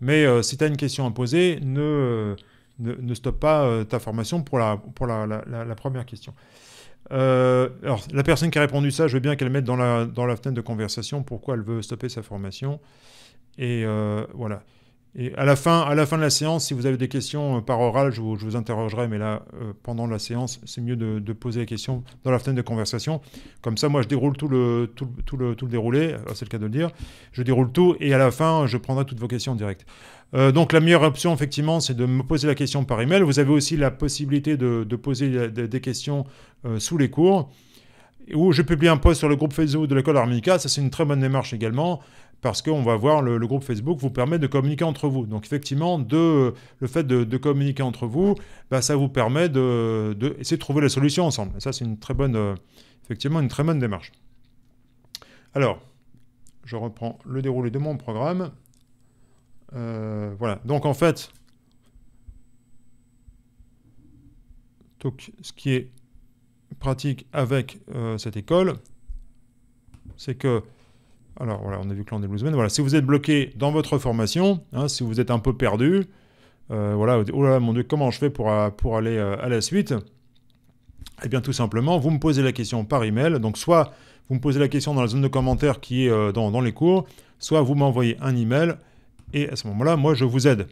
[SPEAKER 1] Mais euh, si tu as une question à poser, ne, ne, stoppe pas euh, ta formation pour la, pour la, première question. alors, la personne qui a répondu ça, je veux bien qu'elle mette dans la, dans la fenêtre de conversation pourquoi elle veut stopper sa formation. Et voilà. Et à la, fin, à la fin de la séance, si vous avez des questions euh, par oral, je vous, interrogerai, mais là, euh, pendant la séance, c'est mieux de, poser la question dans la fenêtre de conversation. Comme ça, moi, je déroule tout le, tout, le, tout le déroulé, c'est le cas de le dire. Je déroule tout et à la fin, je prendrai toutes vos questions en direct. Euh, donc, la meilleure option, effectivement, c'est de me poser la question par email. Vous avez aussi la possibilité de, poser des questions sous les cours. Ou je publie un post sur le groupe Facebook de l'école Arminica, ça c'est une très bonne démarche également, parce qu'on va voir le, groupe Facebook vous permet de communiquer entre vous. Donc effectivement, le fait de, communiquer entre vous, bah, ça vous permet de, de, essayer de trouver les solutions ensemble. Et ça c'est une très bonne, euh, effectivement une très bonne démarche. Alors, je reprends le déroulé de mon programme. Euh, voilà, donc en fait, ce qui est pratique avec euh, cette école, c'est que, alors voilà, on a vu que l'on est bluesman, voilà, si vous êtes bloqué dans votre formation, hein, si vous êtes un peu perdu, euh, voilà, oh là là, mon Dieu, comment je fais pour, euh, aller à la suite Eh bien, tout simplement, vous me posez la question par email, donc soit vous me posez la question dans la zone de commentaires qui est dans, dans les cours, soit vous m'envoyez un email, et à ce moment-là, moi, je vous aide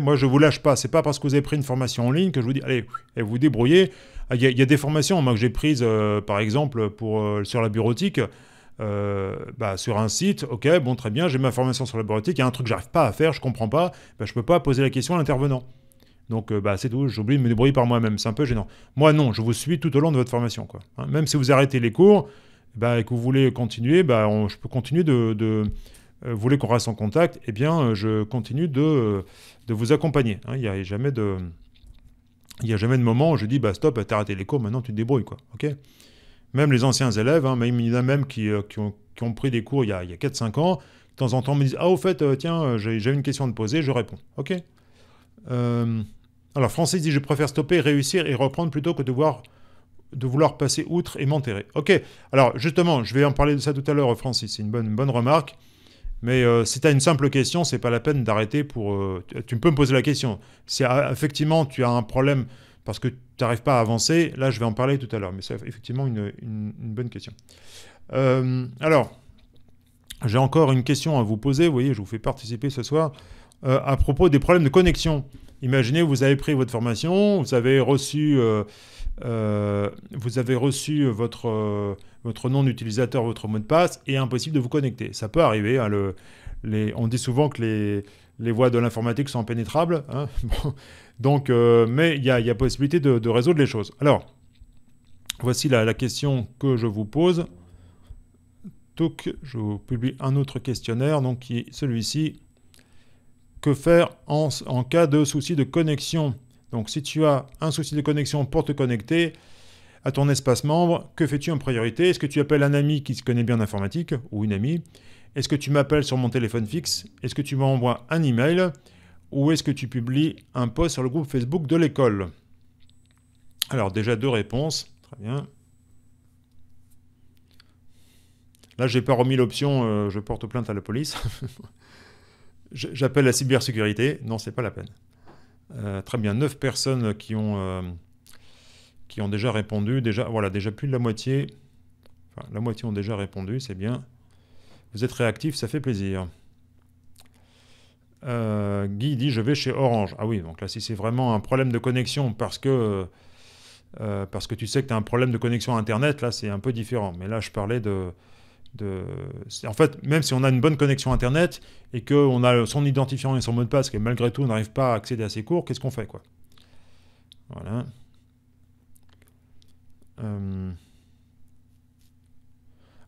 [SPEAKER 1] moi je vous lâche pas. C'est pas parce que vous avez pris une formation en ligne que je vous dis allez, et vous débrouillez. Ah, il y, a, des formations moi que j'ai prises euh, par exemple pour euh, sur la bureautique, euh, bah, sur un site. Ok, bon très bien, j'ai ma formation sur la bureautique. Il y a un truc que j'arrive pas à faire, je comprends pas. Je bah, je peux pas poser la question à l'intervenant. Donc bah, c'est tout, j'oublie de me débrouiller par moi-même. C'est un peu gênant. Moi non, je vous suis tout au long de votre formation hein. même si vous arrêtez les cours, bah, et que vous voulez continuer, je peux continuer de euh, voulez qu'on reste en contact, eh bien, euh, je continue de, euh, de vous accompagner. Hein. Il n'y a jamais de... Il a jamais de moment où je dis, bah stop, t'as raté les cours, maintenant tu te débrouilles, quoi. OK Même les anciens élèves, hein, même, il y en a même qui, qui, ont, qui ont, pris des cours il y a, a 4-5 ans, de temps en temps me disent, ah au fait, tiens, j'avais une question à te poser, je réponds. OK Alors, Francis dit, je préfère stopper, réussir et reprendre plutôt que voir de vouloir passer outre et m'enterrer. Ok, alors justement, je vais en parler de ça tout à l'heure, Francis, c'est une bonne, une bonne remarque. Mais euh, si tu as une simple question, c'est pas la peine d'arrêter pour. Euh, tu peux me poser la question. Si ah, effectivement tu as un problème parce que tu n'arrives pas à avancer, là je vais en parler tout à l'heure. Mais c'est effectivement une, bonne question. Euh, alors, j'ai encore une question à vous poser. Vous voyez, je vous fais participer ce soir à propos des problèmes de connexion. Imaginez, vous avez pris votre formation, vous avez reçu euh, vous avez reçu votre, euh, votre nom d'utilisateur, votre mot de passe, et impossible de vous connecter. Ça peut arriver. Hein, le, les, on dit souvent que les, les voies de l'informatique sont impénétrables. Hein. donc, euh, mais il y, y a, possibilité de, résoudre les choses. Alors, voici la, question que je vous pose. Donc, je vous publie un autre questionnaire, donc celui-ci. Que faire en, en cas de souci de connexion donc si tu as un souci de connexion pour te connecter à ton espace membre, que fais-tu en priorité Est-ce que tu appelles un ami qui se connaît bien en informatique ou une amie Est-ce que tu m'appelles sur mon téléphone fixe Est-ce que tu m'envoies un email Ou est-ce que tu publies un post sur le groupe Facebook de l'école Alors déjà deux réponses. Très bien. Là, je n'ai pas remis l'option euh, je porte plainte à la police. J'appelle la cybersécurité. Non, c'est pas la peine. Euh, très bien, 9 personnes qui ont, euh, qui ont déjà répondu. Déjà, voilà, déjà plus de la moitié. la moitié ont déjà répondu, c'est bien. Vous êtes réactif, ça fait plaisir. Euh, Guy dit je vais chez Orange. Ah oui, donc là si c'est vraiment un problème de connexion parce que, parce que tu sais que tu as un problème de connexion Internet, là c'est un peu différent. Mais là je parlais de, en fait, même si on a une bonne connexion Internet et qu'on a son identifiant et son mot de passe, et malgré tout, on n'arrive pas à accéder à ses cours, qu'est-ce qu'on fait quoi Voilà. Euh.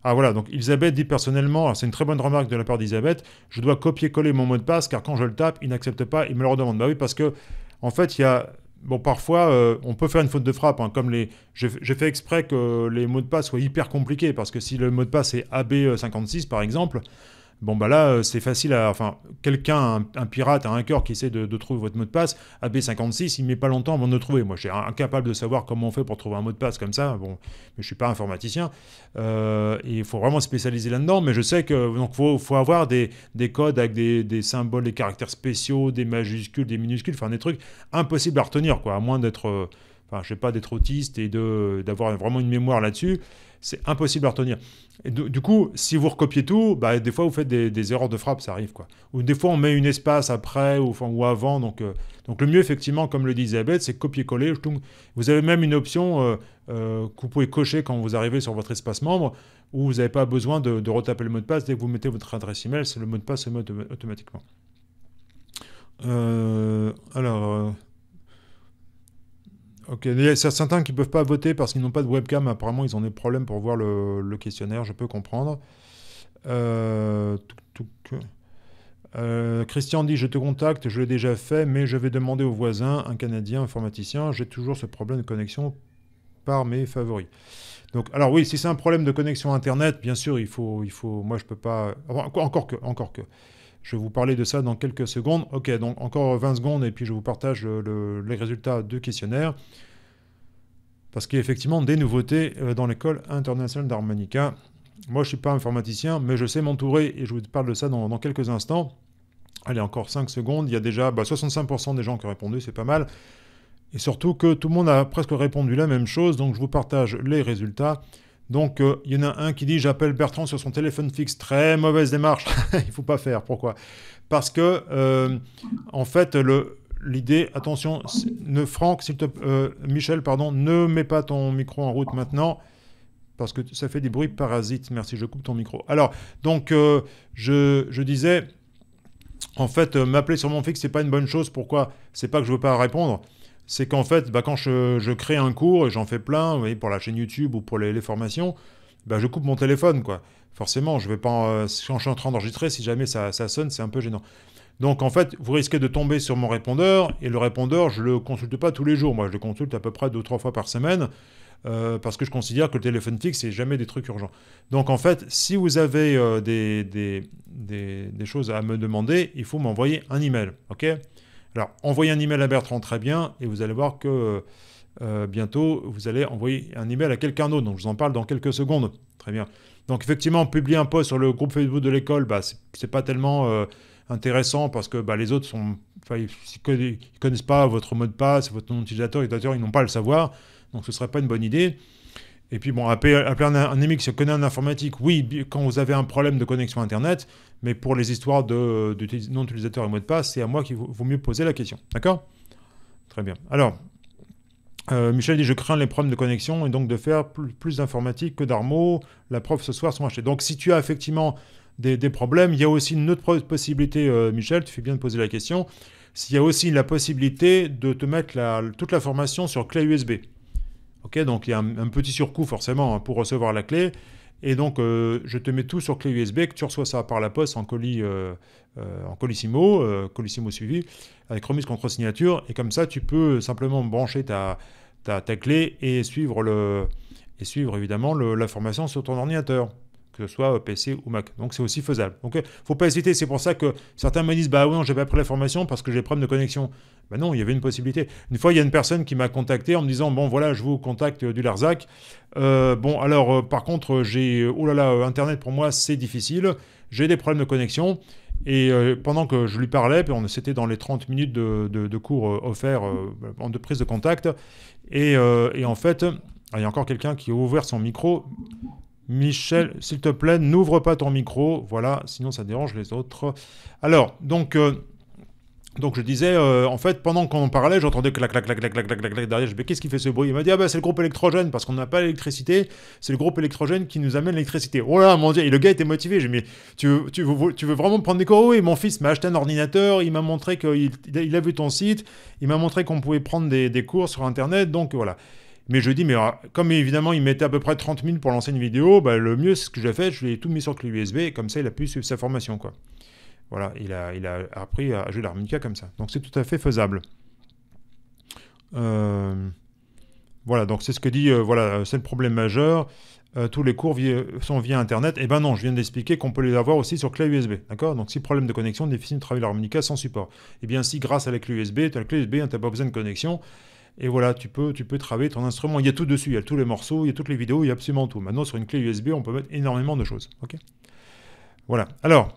[SPEAKER 1] Ah voilà, donc Elisabeth dit personnellement, c'est une très bonne remarque de la part d'Elisabeth, je dois copier-coller mon mot de passe car quand je le tape, il n'accepte pas, il me le redemande. Bah oui, parce que, en fait, il y a bon, parfois, euh, on peut faire une faute de frappe. Hein, comme les, j'ai fait exprès que les mots de passe soient hyper compliqués parce que si le mot de passe est AB56 par exemple, Bon, bah là, euh, c'est facile à. Enfin, quelqu'un, un, pirate pirate, un cœur qui essaie de, trouver votre mot de passe, AB56, il met pas longtemps avant de le trouver. Moi, je suis incapable de savoir comment on fait pour trouver un mot de passe comme ça. Bon, mais je suis pas informaticien. Euh, il faut vraiment spécialiser là-dedans. Mais je sais que. Donc, faut, faut avoir des, des codes avec des, symboles, des caractères spéciaux, des majuscules, des minuscules, enfin, des trucs impossibles à retenir, quoi, à moins d'être. Euh, enfin, je sais pas, d'être autiste et de d'avoir vraiment une mémoire là-dessus c'est impossible à retenir. du, coup, si vous recopiez tout, bah, des fois vous faites des, erreurs de frappe, ça arrive quoi. Ou des fois on met une espace après ou, avant. Euh, donc, le mieux effectivement, comme le dit Isabelle, c'est copier-coller. Vous avez même une option euh, euh, que vous pouvez cocher quand vous arrivez sur votre espace membre où vous n'avez pas besoin de, de, retaper le mot de passe. Dès que vous mettez votre adresse email, le mot de passe se met automatiquement. alors. Ok, il y a certains qui ne peuvent pas voter parce qu'ils n'ont pas de webcam. Apparemment, ils ont des problèmes pour voir le, questionnaire, je peux comprendre. Euh, euh, Christian dit Je te contacte, je l'ai déjà fait, mais je vais demander au voisin, un Canadien informaticien. J'ai toujours ce problème de connexion par mes favoris. Donc, alors oui, si c'est un problème de connexion Internet, bien sûr, il faut. Il faut moi, je ne peux pas. Encore que. Encore que je vais vous parler de ça dans quelques secondes. Ok, donc encore 20 secondes et puis je vous partage euh, les résultats du questionnaire. Parce qu'il y a effectivement des nouveautés euh, dans l'école internationale d'harmonica. Moi, je ne suis pas informaticien, mais je sais m'entourer et je vous parle de ça dans, quelques instants. Allez, encore 5 secondes. Il y a déjà 65% bah, des gens qui ont répondu, c'est pas mal. Et surtout que tout le monde a presque répondu la même chose, donc je vous partage les résultats. Donc, euh, il y en a un qui dit J'appelle Bertrand sur son téléphone fixe. Très mauvaise démarche. il ne faut pas faire. Pourquoi Parce que, euh, en fait, l'idée, attention, ne, Franck, euh, Michel, pardon, ne mets pas ton micro en route maintenant. Parce que ça fait des bruits parasites. Merci, je coupe ton micro. Alors, donc, je, je disais, en fait, m'appeler sur mon fixe, ce n'est pas une bonne chose. Pourquoi C'est pas que je veux pas répondre c'est qu'en fait, bah, quand je, crée un cours et j'en fais plein, vous voyez, pour la chaîne YouTube ou pour les, formations, bah, je coupe mon téléphone, quoi. Forcément, je vais pas, en, euh, quand je suis en train d'enregistrer, si jamais ça, sonne, c'est un peu gênant. Donc en fait, vous risquez de tomber sur mon répondeur, et le répondeur, je le consulte pas tous les jours, moi je le consulte à peu près deux, trois fois par semaine, euh, parce que je considère que le téléphone fixe, c'est jamais des trucs urgents. Donc en fait, si vous avez euh, des, choses à me demander, il faut m'envoyer un email, ok alors, envoyez un email à Bertrand, très bien, et vous allez voir que euh, bientôt, vous allez envoyer un email à quelqu'un d'autre. Donc, je vous en parle dans quelques secondes. Très bien. Donc, effectivement, publier un post sur le groupe Facebook de l'école, bah, c'est pas tellement euh, intéressant parce que bah, les autres ne connaissent pas votre mot de passe, votre nom d'utilisateur, ils n'ont pas le savoir. Donc, ce ne serait pas une bonne idée. Et puis bon, appeler, un, un ami qui se connaît en informatique, oui, quand vous avez un problème de connexion Internet, mais pour les histoires de, non et mot de passe, c'est à moi qu'il vaut mieux poser la question. D'accord Très bien. Alors, euh, Michel dit Je crains les problèmes de connexion et donc de faire plus, d'informatique que d'armo. La prof ce soir sont achetés. Donc, si tu as effectivement des, problèmes, il y a aussi une autre possibilité, euh, Michel, tu fais bien de poser la question. S'il y a aussi la possibilité de te mettre toute la formation sur clé USB donc il y a un, petit surcoût forcément hein, pour recevoir la clé. Et donc euh, je te mets tout sur clé USB, que tu reçois ça par la poste en colis, euh, euh, colissimo, colissimo suivi, avec remise contre signature. Et comme ça, tu peux simplement brancher ta, clé et suivre, le, et suivre évidemment l'information sur ton ordinateur que ce soit euh, PC ou Mac. Donc c'est aussi faisable. Donc ne euh, faut pas hésiter. C'est pour ça que certains me disent bah oui, non, j'ai pas pris la formation parce que j'ai des problèmes de connexion. Ben non, il y avait une possibilité. Une fois, il y a une personne qui m'a contacté en me disant bon voilà, je vous contacte euh, du Larzac. bon alors par contre j'ai oh là là internet pour moi c'est difficile. J'ai des problèmes de connexion. Et pendant que je lui parlais, puis on c'était dans les 30 minutes de, cours offerts de prise de contact. Et, et en fait, il y a encore quelqu'un qui a ouvert son micro Michel, s'il te plaît, n'ouvre pas ton micro. Voilà, sinon ça dérange les autres. Alors, donc... Euh, donc je disais, euh, en fait, pendant qu'on parlait, j'entendais clac, clac, clac, clac, clac, clac, clac, derrière. Je me qu'est-ce qui fait ce bruit Il m'a dit, ah ben, c'est le groupe électrogène, parce qu'on n'a pas l'électricité, c'est le groupe électrogène qui nous amène l'électricité. Oh là, mon dieu Et le gars était motivé, j'ai mais tu veux, tu, veux, vraiment prendre des cours Oui, mon fils m'a acheté un ordinateur, il m'a montré qu'il il a, vu ton site, il m'a montré qu'on pouvait prendre des, des cours sur Internet, donc voilà. Mais je dis, mais euh, comme évidemment, il mettait à peu près 30 000 pour lancer une vidéo, bah, le mieux, c'est ce que j'ai fait, je l'ai tout mis sur clé USB, et comme ça, il a pu suivre sa formation. Quoi. Voilà, il a, il a appris à jouer l'harmonica comme ça. Donc c'est tout à fait faisable. Euh, voilà, donc c'est ce que dit, euh, voilà, c'est le problème majeur. tous les cours sont via Internet. Eh ben non, je viens d'expliquer qu'on peut les avoir aussi sur clé USB. D'accord Donc si problème de connexion, difficile de travailler l'harmonica sans support. Et eh bien si grâce à la clé USB, tu as la clé USB, hein, tu n'as pas besoin de connexion, et voilà, tu peux, tu peux travailler ton instrument. Il y a tout dessus, il y a tous les morceaux, il y a toutes les vidéos, il y a absolument tout. Maintenant, sur une clé USB, on peut mettre énormément de choses. Ok Voilà. Alors,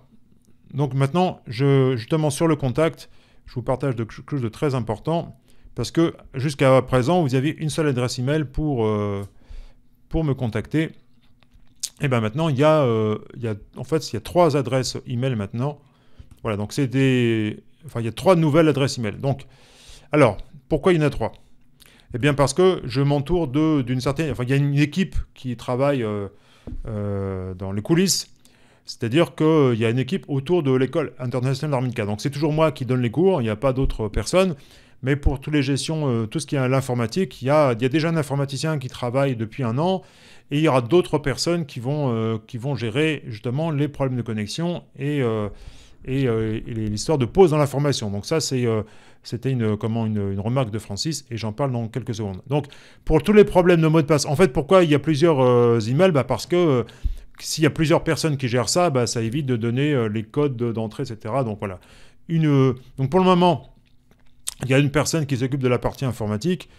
[SPEAKER 1] donc maintenant, je, justement sur le contact, je vous partage de, quelque chose de très important parce que jusqu'à présent, vous aviez une seule adresse email pour, euh, pour me contacter. Et eh bien maintenant, il y, a, euh, il y a, en fait, il y a trois adresses email maintenant. Voilà, donc c'est des, enfin, il y a trois nouvelles adresses email. Donc, alors, pourquoi il y en a trois Eh bien parce que je m'entoure d'une certaine... Enfin, il y a une équipe qui travaille euh, euh, dans les coulisses. C'est-à-dire qu'il y a une équipe autour de l'école internationale d'Arminka. Donc c'est toujours moi qui donne les cours, il n'y a pas d'autres personnes. Mais pour toutes les gestions, euh, tout ce qui est à l'informatique, il y, a, déjà un informaticien qui travaille depuis un an et il y aura d'autres personnes qui vont, qui vont gérer justement les problèmes de connexion et, et, euh, l'histoire de pause dans la formation. Donc ça, euh, c'était une, comment, une, remarque de Francis, et j'en parle dans quelques secondes. Donc, pour tous les problèmes de mots de passe, en fait, pourquoi il y a plusieurs euh, emails bah Parce que s'il y a plusieurs personnes qui gèrent ça, bah, ça évite de donner les codes d'entrée, etc. Donc voilà. Une, donc pour le moment, il y a une personne qui s'occupe de la partie informatique.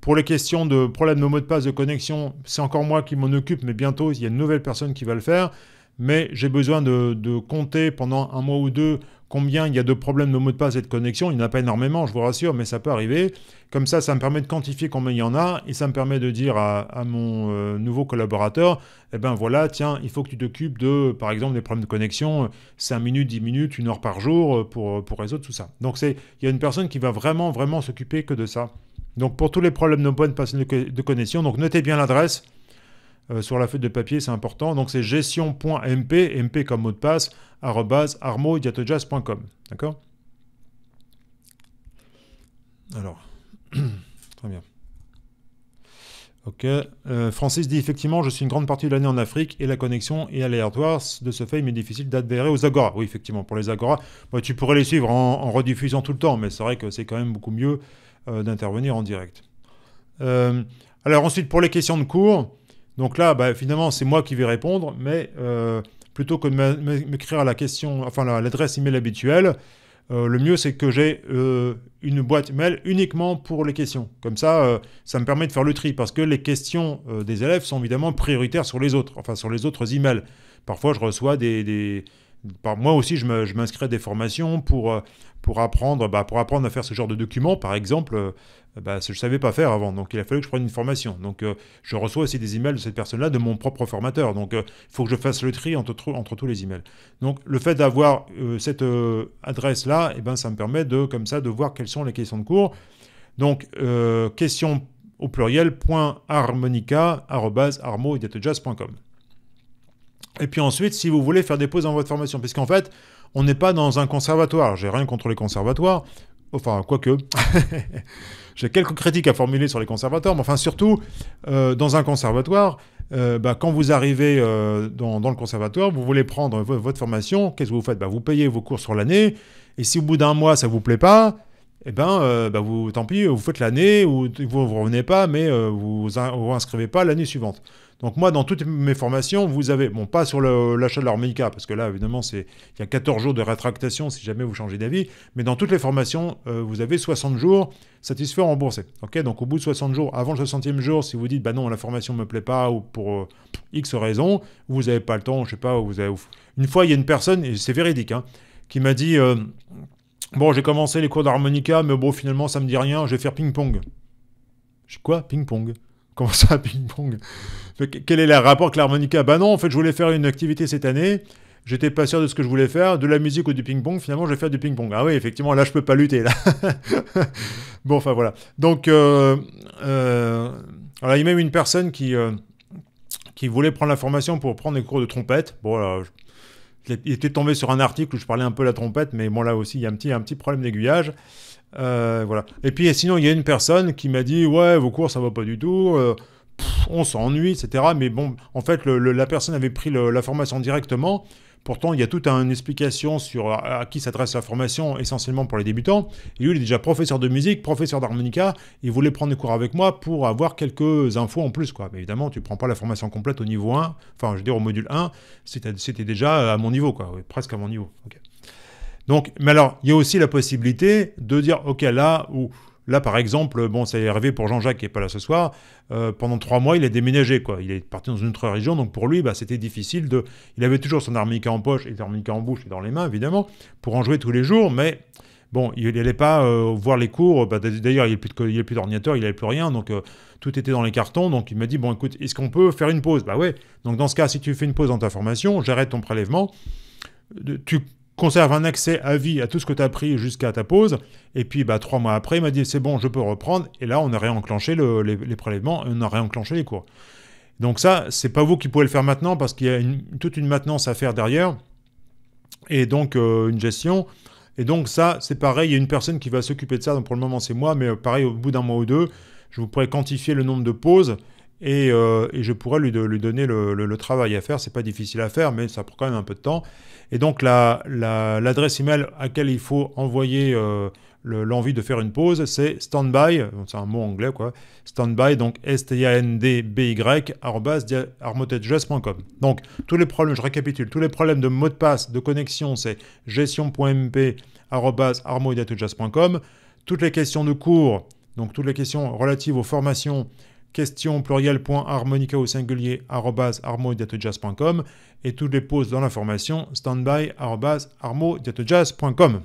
[SPEAKER 1] Pour les questions de problèmes de mots de passe, de connexion, c'est encore moi qui m'en occupe, mais bientôt, il y a une nouvelle personne qui va le faire mais j'ai besoin de, compter pendant un mois ou deux combien il y a de problèmes de mot de passe et de connexion. Il n'y en a pas énormément, je vous rassure, mais ça peut arriver. Comme ça, ça me permet de quantifier combien il y en a et ça me permet de dire à, mon euh, nouveau collaborateur, eh ben voilà, tiens, il faut que tu t'occupes de, par exemple, des problèmes de connexion, 5 euh, minutes, 10 minutes, 1 heure par jour euh, pour, résoudre tout ça. Donc il y a une personne qui va vraiment, vraiment s'occuper que de ça. Donc pour tous les problèmes de de passe et de connexion, donc notez bien l'adresse. Euh, sur la feuille de papier, c'est important. Donc c'est gestion.mp, mp comme mot de passe, arrobase armo D'accord Alors, très bien. Ok. Euh, Francis dit effectivement, je suis une grande partie de l'année en Afrique et la connexion est aléatoire. De ce fait, il m'est difficile d'adhérer aux Agora. Oui, effectivement, pour les Agora, bah, tu pourrais les suivre en, rediffusant tout le temps, mais c'est vrai que c'est quand même beaucoup mieux euh, d'intervenir en direct. alors ensuite, pour les questions de cours, donc là, bah, finalement, c'est moi qui vais répondre, mais euh, plutôt que de m'écrire la question, enfin l'adresse email habituelle, euh, le mieux c'est que j'ai euh, une boîte mail uniquement pour les questions. Comme ça, ça me permet de faire le tri parce que les questions des élèves sont évidemment prioritaires sur les autres, enfin sur les autres emails. Parfois, je reçois des, des... moi aussi, je m'inscris à des formations pour pour apprendre, bah, pour apprendre à faire ce genre de documents, par exemple, euh, bah, je ne savais pas faire avant, donc il a fallu que je prenne une formation. Donc euh, je reçois aussi des emails de cette personne-là, de mon propre formateur, donc euh, il faut que je fasse le tri entre, tous les emails. Donc le fait d'avoir cette adresse-là, eh ben, ça me permet de, comme ça, de voir quelles sont les questions de cours. Donc question au pluriel, point harmonica, armo, et puis ensuite, si vous voulez faire des pauses dans votre formation, puisqu'en fait, on n'est pas dans un conservatoire. J'ai rien contre les conservatoires. Enfin, quoique. J'ai quelques critiques à formuler sur les conservatoires, mais enfin, surtout, euh, dans un conservatoire, euh, bah, quand vous arrivez euh, dans, le conservatoire, vous voulez prendre votre formation, qu'est-ce que vous faites bah, Vous payez vos cours sur l'année, et si au bout d'un mois, ça ne vous plaît pas, eh ben, bah, vous, tant pis, vous faites l'année, ou vous ne revenez pas, mais vous vous inscrivez pas l'année suivante. Donc moi, dans toutes mes formations, vous avez, bon, pas sur l'achat de l'harmonica, parce que là, évidemment, il y a 14 jours de rétractation si jamais vous changez d'avis, mais dans toutes les formations, euh, vous avez 60 jours satisfaits remboursé. Okay Donc au bout de 60 jours, avant le 60e jour, si vous dites, bah non, la formation ne me plaît pas, ou pour euh, X raison, vous n'avez pas le temps, je sais pas, vous avez... Une fois, il y a une personne, et c'est véridique, hein, qui m'a dit... Euh, bon, j'ai commencé les cours d'harmonica, mais bon, finalement, ça me dit rien, je vais faire ping-pong. Je quoi Ping-pong Comment ça, ping-pong Quel est le rapport avec l'harmonica Bah non, en fait, je voulais faire une activité cette année. J'étais pas sûr de ce que je voulais faire, de la musique ou du ping-pong. Finalement, je vais faire du ping-pong. Ah oui, effectivement, là, je peux pas lutter. Là. bon, enfin voilà. Donc, euh, euh il y a même une personne qui, euh, qui voulait prendre la formation pour prendre des cours de trompette. Bon, alors, il était tombé sur un article où je parlais un peu la trompette, mais bon, là aussi, il y a un petit, un petit problème d'aiguillage. Euh, voilà. Et puis, sinon, il y a une personne qui m'a dit Ouais, vos cours, ça va pas du tout. Euh, on s'ennuie, etc. Mais bon, en fait, la personne avait pris la formation directement. Pourtant, il y a toute une explication sur à, qui s'adresse la formation, essentiellement pour les débutants. Et lui, il est déjà professeur de musique, professeur d'harmonica. Il voulait prendre des cours avec moi pour avoir quelques infos en plus. Quoi. Mais évidemment, tu ne prends pas la formation complète au niveau 1, enfin, je veux dire au module 1. C'était déjà à mon niveau, quoi, presque à mon niveau. Donc, mais alors, il y a aussi la possibilité de dire, OK, là, ou là, par exemple, bon, ça est arrivé pour Jean-Jacques qui n'est pas là ce soir, euh, pendant trois mois, il est déménagé, quoi. Il est parti dans une autre région, donc pour lui, bah, c'était difficile de... Il avait toujours son harmonica en poche et harmonica en bouche et dans les mains, évidemment, pour en jouer tous les jours, mais... Bon, il n'allait pas euh, voir les cours. Bah, d'ailleurs, il n'y avait plus d'ordinateur, il avait plus rien. Donc, euh, tout était dans les cartons. Donc, il m'a dit Bon, écoute, est-ce qu'on peut faire une pause Bah ouais. Donc, dans ce cas, si tu fais une pause dans ta formation, j'arrête ton prélèvement. Tu, conserve un accès à vie à tout ce que tu as pris jusqu'à ta pause. Et puis, bah, trois mois après, il m'a dit c'est bon, je peux reprendre. Et là, on a réenclenché le, les, prélèvements, on a réenclenché les cours. Donc ça, c'est pas vous qui pouvez le faire maintenant parce qu'il y a toute une maintenance à faire derrière et donc euh, une gestion. Et donc ça, c'est pareil, il y a une personne qui va s'occuper de ça. Donc pour le moment, c'est moi, mais euh, pareil, au bout d'un mois ou deux, je vous pourrais quantifier le nombre de pauses euh, et, je pourrais lui, lui donner le, travail à faire. C'est pas difficile à faire, mais ça prend quand même un peu de temps. Et donc l'adresse la, email à laquelle il faut envoyer euh, l'envie de faire une pause, c'est standby, c'est un mot anglais quoi, standby, donc S-T-A-N-D-B-Y, Donc tous les problèmes, je récapitule, tous les problèmes de mot de passe, de connexion, c'est gestion.mp, toutes les questions de cours, donc toutes les questions relatives aux formations, question pluriel.harmonica au singulier jazzcom et toutes les pauses dans l'information standby armo-jazz.com.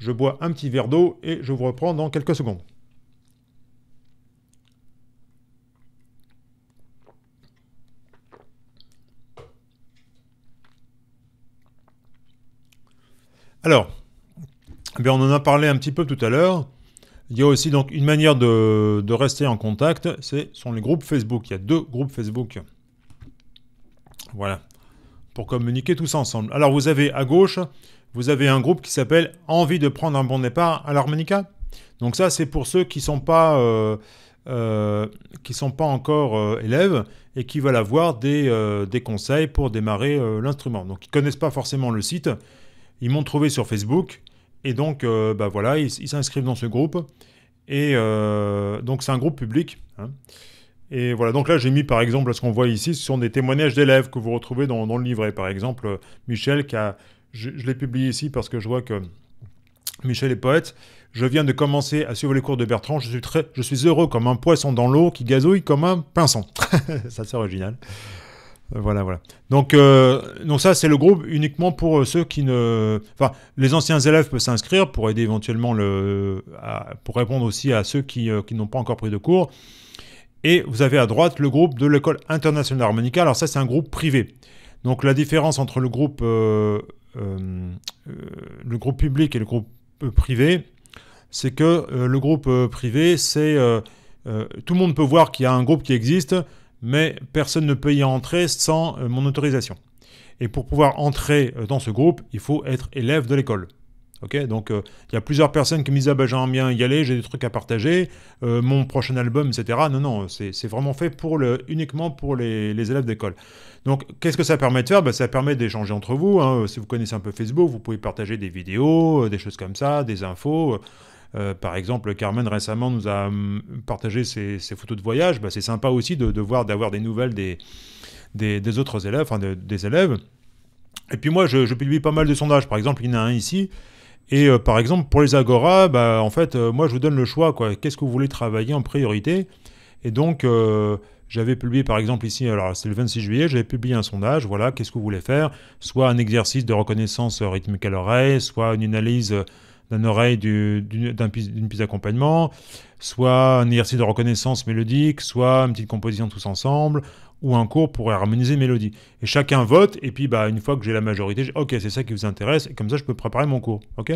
[SPEAKER 1] Je bois un petit verre d'eau et je vous reprends dans quelques secondes. Alors, eh on en a parlé un petit peu tout à l'heure. Il y a aussi donc une manière de, rester en contact, ce sont les groupes Facebook. Il y a deux groupes Facebook. Voilà. Pour communiquer tous ensemble. Alors vous avez à gauche, vous avez un groupe qui s'appelle Envie de prendre un bon départ à l'harmonica. Donc ça, c'est pour ceux qui ne sont pas... Euh, euh, sont pas encore euh, élèves et qui veulent avoir des, des conseils pour démarrer l'instrument. Donc ils ne connaissent pas forcément le site. Ils m'ont trouvé sur Facebook. Et donc, euh, bah voilà, ils s'inscrivent dans ce groupe. Et euh, donc, c'est un groupe public. Hein. Et voilà, donc là, j'ai mis par exemple ce qu'on voit ici, ce sont des témoignages d'élèves que vous retrouvez dans, le livret. Par exemple, Michel, qui a, je, je l'ai publié ici parce que je vois que Michel est poète. Je viens de commencer à suivre les cours de Bertrand. Je suis, très, je suis heureux comme un poisson dans l'eau qui gazouille comme un pinson. Ça, c'est original. Euh, voilà, voilà. Euh, donc, ça, c'est le groupe uniquement pour euh, ceux qui ne... Enfin, les anciens élèves peuvent s'inscrire pour aider éventuellement pour répondre aussi à ceux qui, n'ont pas encore pris de cours. Et vous avez à droite le groupe de l'école internationale harmonica. Alors ça, c'est un groupe privé. Donc la différence entre le groupe, le groupe public et le groupe privé, c'est que le groupe privé, c'est... tout le monde peut voir qu'il y a un groupe qui existe, mais personne ne peut y entrer sans euh, mon autorisation. Et pour pouvoir entrer euh, dans ce groupe, il faut être élève de l'école. donc euh, il y a plusieurs personnes qui me disent ah ben j'aimerais bien y aller, j'ai des trucs à partager, mon prochain album, etc. Non, non, c'est vraiment fait pour uniquement pour les, élèves d'école. Donc qu'est-ce que ça permet de faire bah, Ça permet d'échanger entre vous. Hein. Si vous connaissez un peu Facebook, vous pouvez partager des vidéos, des choses comme ça, des infos. Euh, par exemple, Carmen récemment nous a hum, partagé ses, photos de voyage. Bah, c'est sympa aussi de, d'avoir des nouvelles des, autres élèves, des élèves. Et puis moi, je, publie pas mal de sondages. Par exemple, il y en a un ici. Et euh, par exemple, pour les Agora, bah, en fait, euh, moi, je vous donne le choix. Qu'est-ce que vous voulez travailler en priorité Et donc, j'avais publié, par exemple, ici, alors c'est le 26 juillet, j'avais publié un sondage. Voilà, qu'est-ce que vous voulez faire Soit un exercice de reconnaissance rythmique à l'oreille, soit une analyse d'un oreille d'une piste d'accompagnement, soit un exercice de reconnaissance mélodique, soit une petite composition tous ensemble, ou un cours pour harmoniser mélodie. Et chacun vote, et puis bah, une fois que j'ai la majorité, ok, c'est ça qui vous intéresse, et comme ça je peux préparer mon cours, ok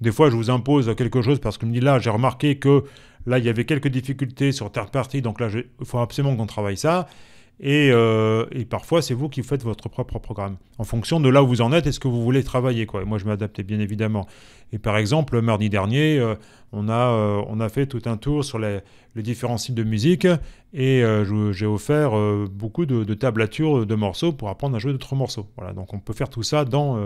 [SPEAKER 1] Des fois, je vous impose quelque chose parce que je me dis là, j'ai remarqué que là, il y avait quelques difficultés sur terre partie, donc là, il faut absolument qu'on travaille ça. Euh, et, parfois, c'est vous qui faites votre propre programme, en fonction de là où vous en êtes et ce que vous voulez travailler. Quoi. moi, je m'adaptais bien évidemment. Et par exemple, mardi dernier, euh, on, a, euh, on a fait tout un tour sur les, différents sites de musique et j'ai offert beaucoup de, tablatures de morceaux pour apprendre à jouer d'autres morceaux. donc on peut faire tout ça dans,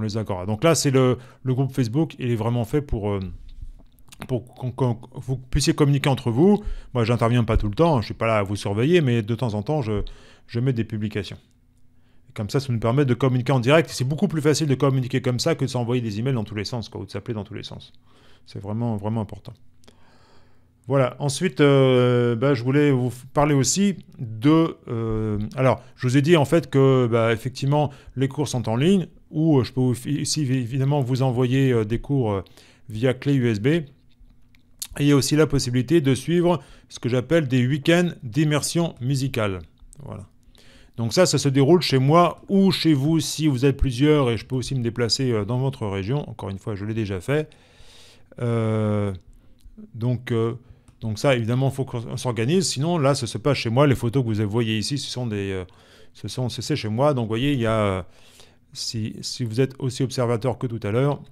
[SPEAKER 1] les accords. Donc là, c'est le, le, groupe Facebook, il est vraiment fait pour pour que vous puissiez communiquer entre vous. Moi, j'interviens pas tout le temps, je ne suis pas là à vous surveiller, mais de temps en temps, je, je mets des publications. comme ça, ça nous permet de communiquer en direct. C'est beaucoup plus facile de communiquer comme ça que de s'envoyer des emails dans tous les sens, ou de s'appeler dans tous les sens. C'est vraiment, vraiment important. Voilà, ensuite, euh, bah, je voulais vous parler aussi de... Euh, alors, je vous ai dit en fait que, bah, effectivement, les cours sont en ligne, ou euh, je peux aussi évidemment vous envoyer des cours via clé USB il y a aussi la possibilité de suivre ce que j'appelle des week-ends d'immersion musicale. Voilà. Donc ça, ça se déroule chez moi ou chez vous si vous êtes plusieurs et je peux aussi me déplacer euh, dans votre région. Encore une fois, je l'ai déjà fait. Euh, donc, euh, donc ça, évidemment, il faut qu'on s'organise. Sinon, là, ça se passe chez moi. Les photos que vous voyez ici, ce sont des... ce sont, c'est chez moi. Donc, vous voyez, il y a... Si, si vous êtes aussi observateur que tout à l'heure,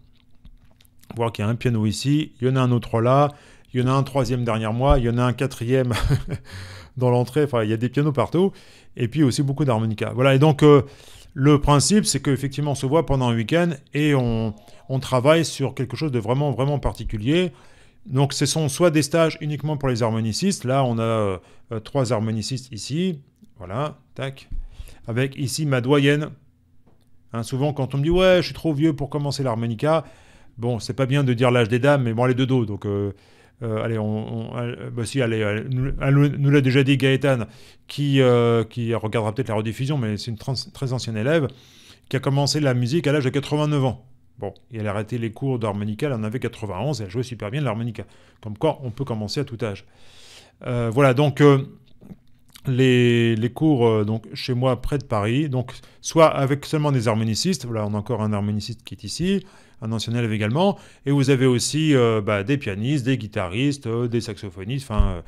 [SPEAKER 1] voir qu'il y a un piano ici, il y en a un autre là, il y en a un troisième derrière moi, il y en a un quatrième dans l'entrée. Enfin, il y a des pianos partout. Et puis aussi beaucoup d'harmonica. Voilà. Et donc, euh, le principe, c'est qu'effectivement, on se voit pendant un week-end et on, travaille sur quelque chose de vraiment, vraiment particulier. Donc, ce sont soit des stages uniquement pour les harmonicistes. Là, on a euh, trois harmonicistes ici. Voilà, tac. Avec ici ma doyenne. Hein, souvent, quand on me dit ouais, je suis trop vieux pour commencer l'harmonica, bon, c'est pas bien de dire l'âge des dames, mais moi, les deux dos, donc euh, euh, allez, on, euh, bah, si, allez, euh, ah, nous, l'a déjà dit Gaëtan, qui, qui regardera peut-être la rediffusion, mais c'est une très ancienne élève, qui a commencé la musique à l'âge de 89 ans. Bon, et elle a arrêté les cours d'harmonica, elle en avait 91, et elle jouait super bien l'harmonica. Comme quoi, on peut commencer à tout âge. voilà, donc les, cours euh, donc chez moi près de Paris, donc soit avec seulement des harmonicistes, voilà on a encore un harmoniciste qui est ici, un ancien élève également, et vous avez aussi euh, bah, des pianistes, des guitaristes, euh, des saxophonistes, enfin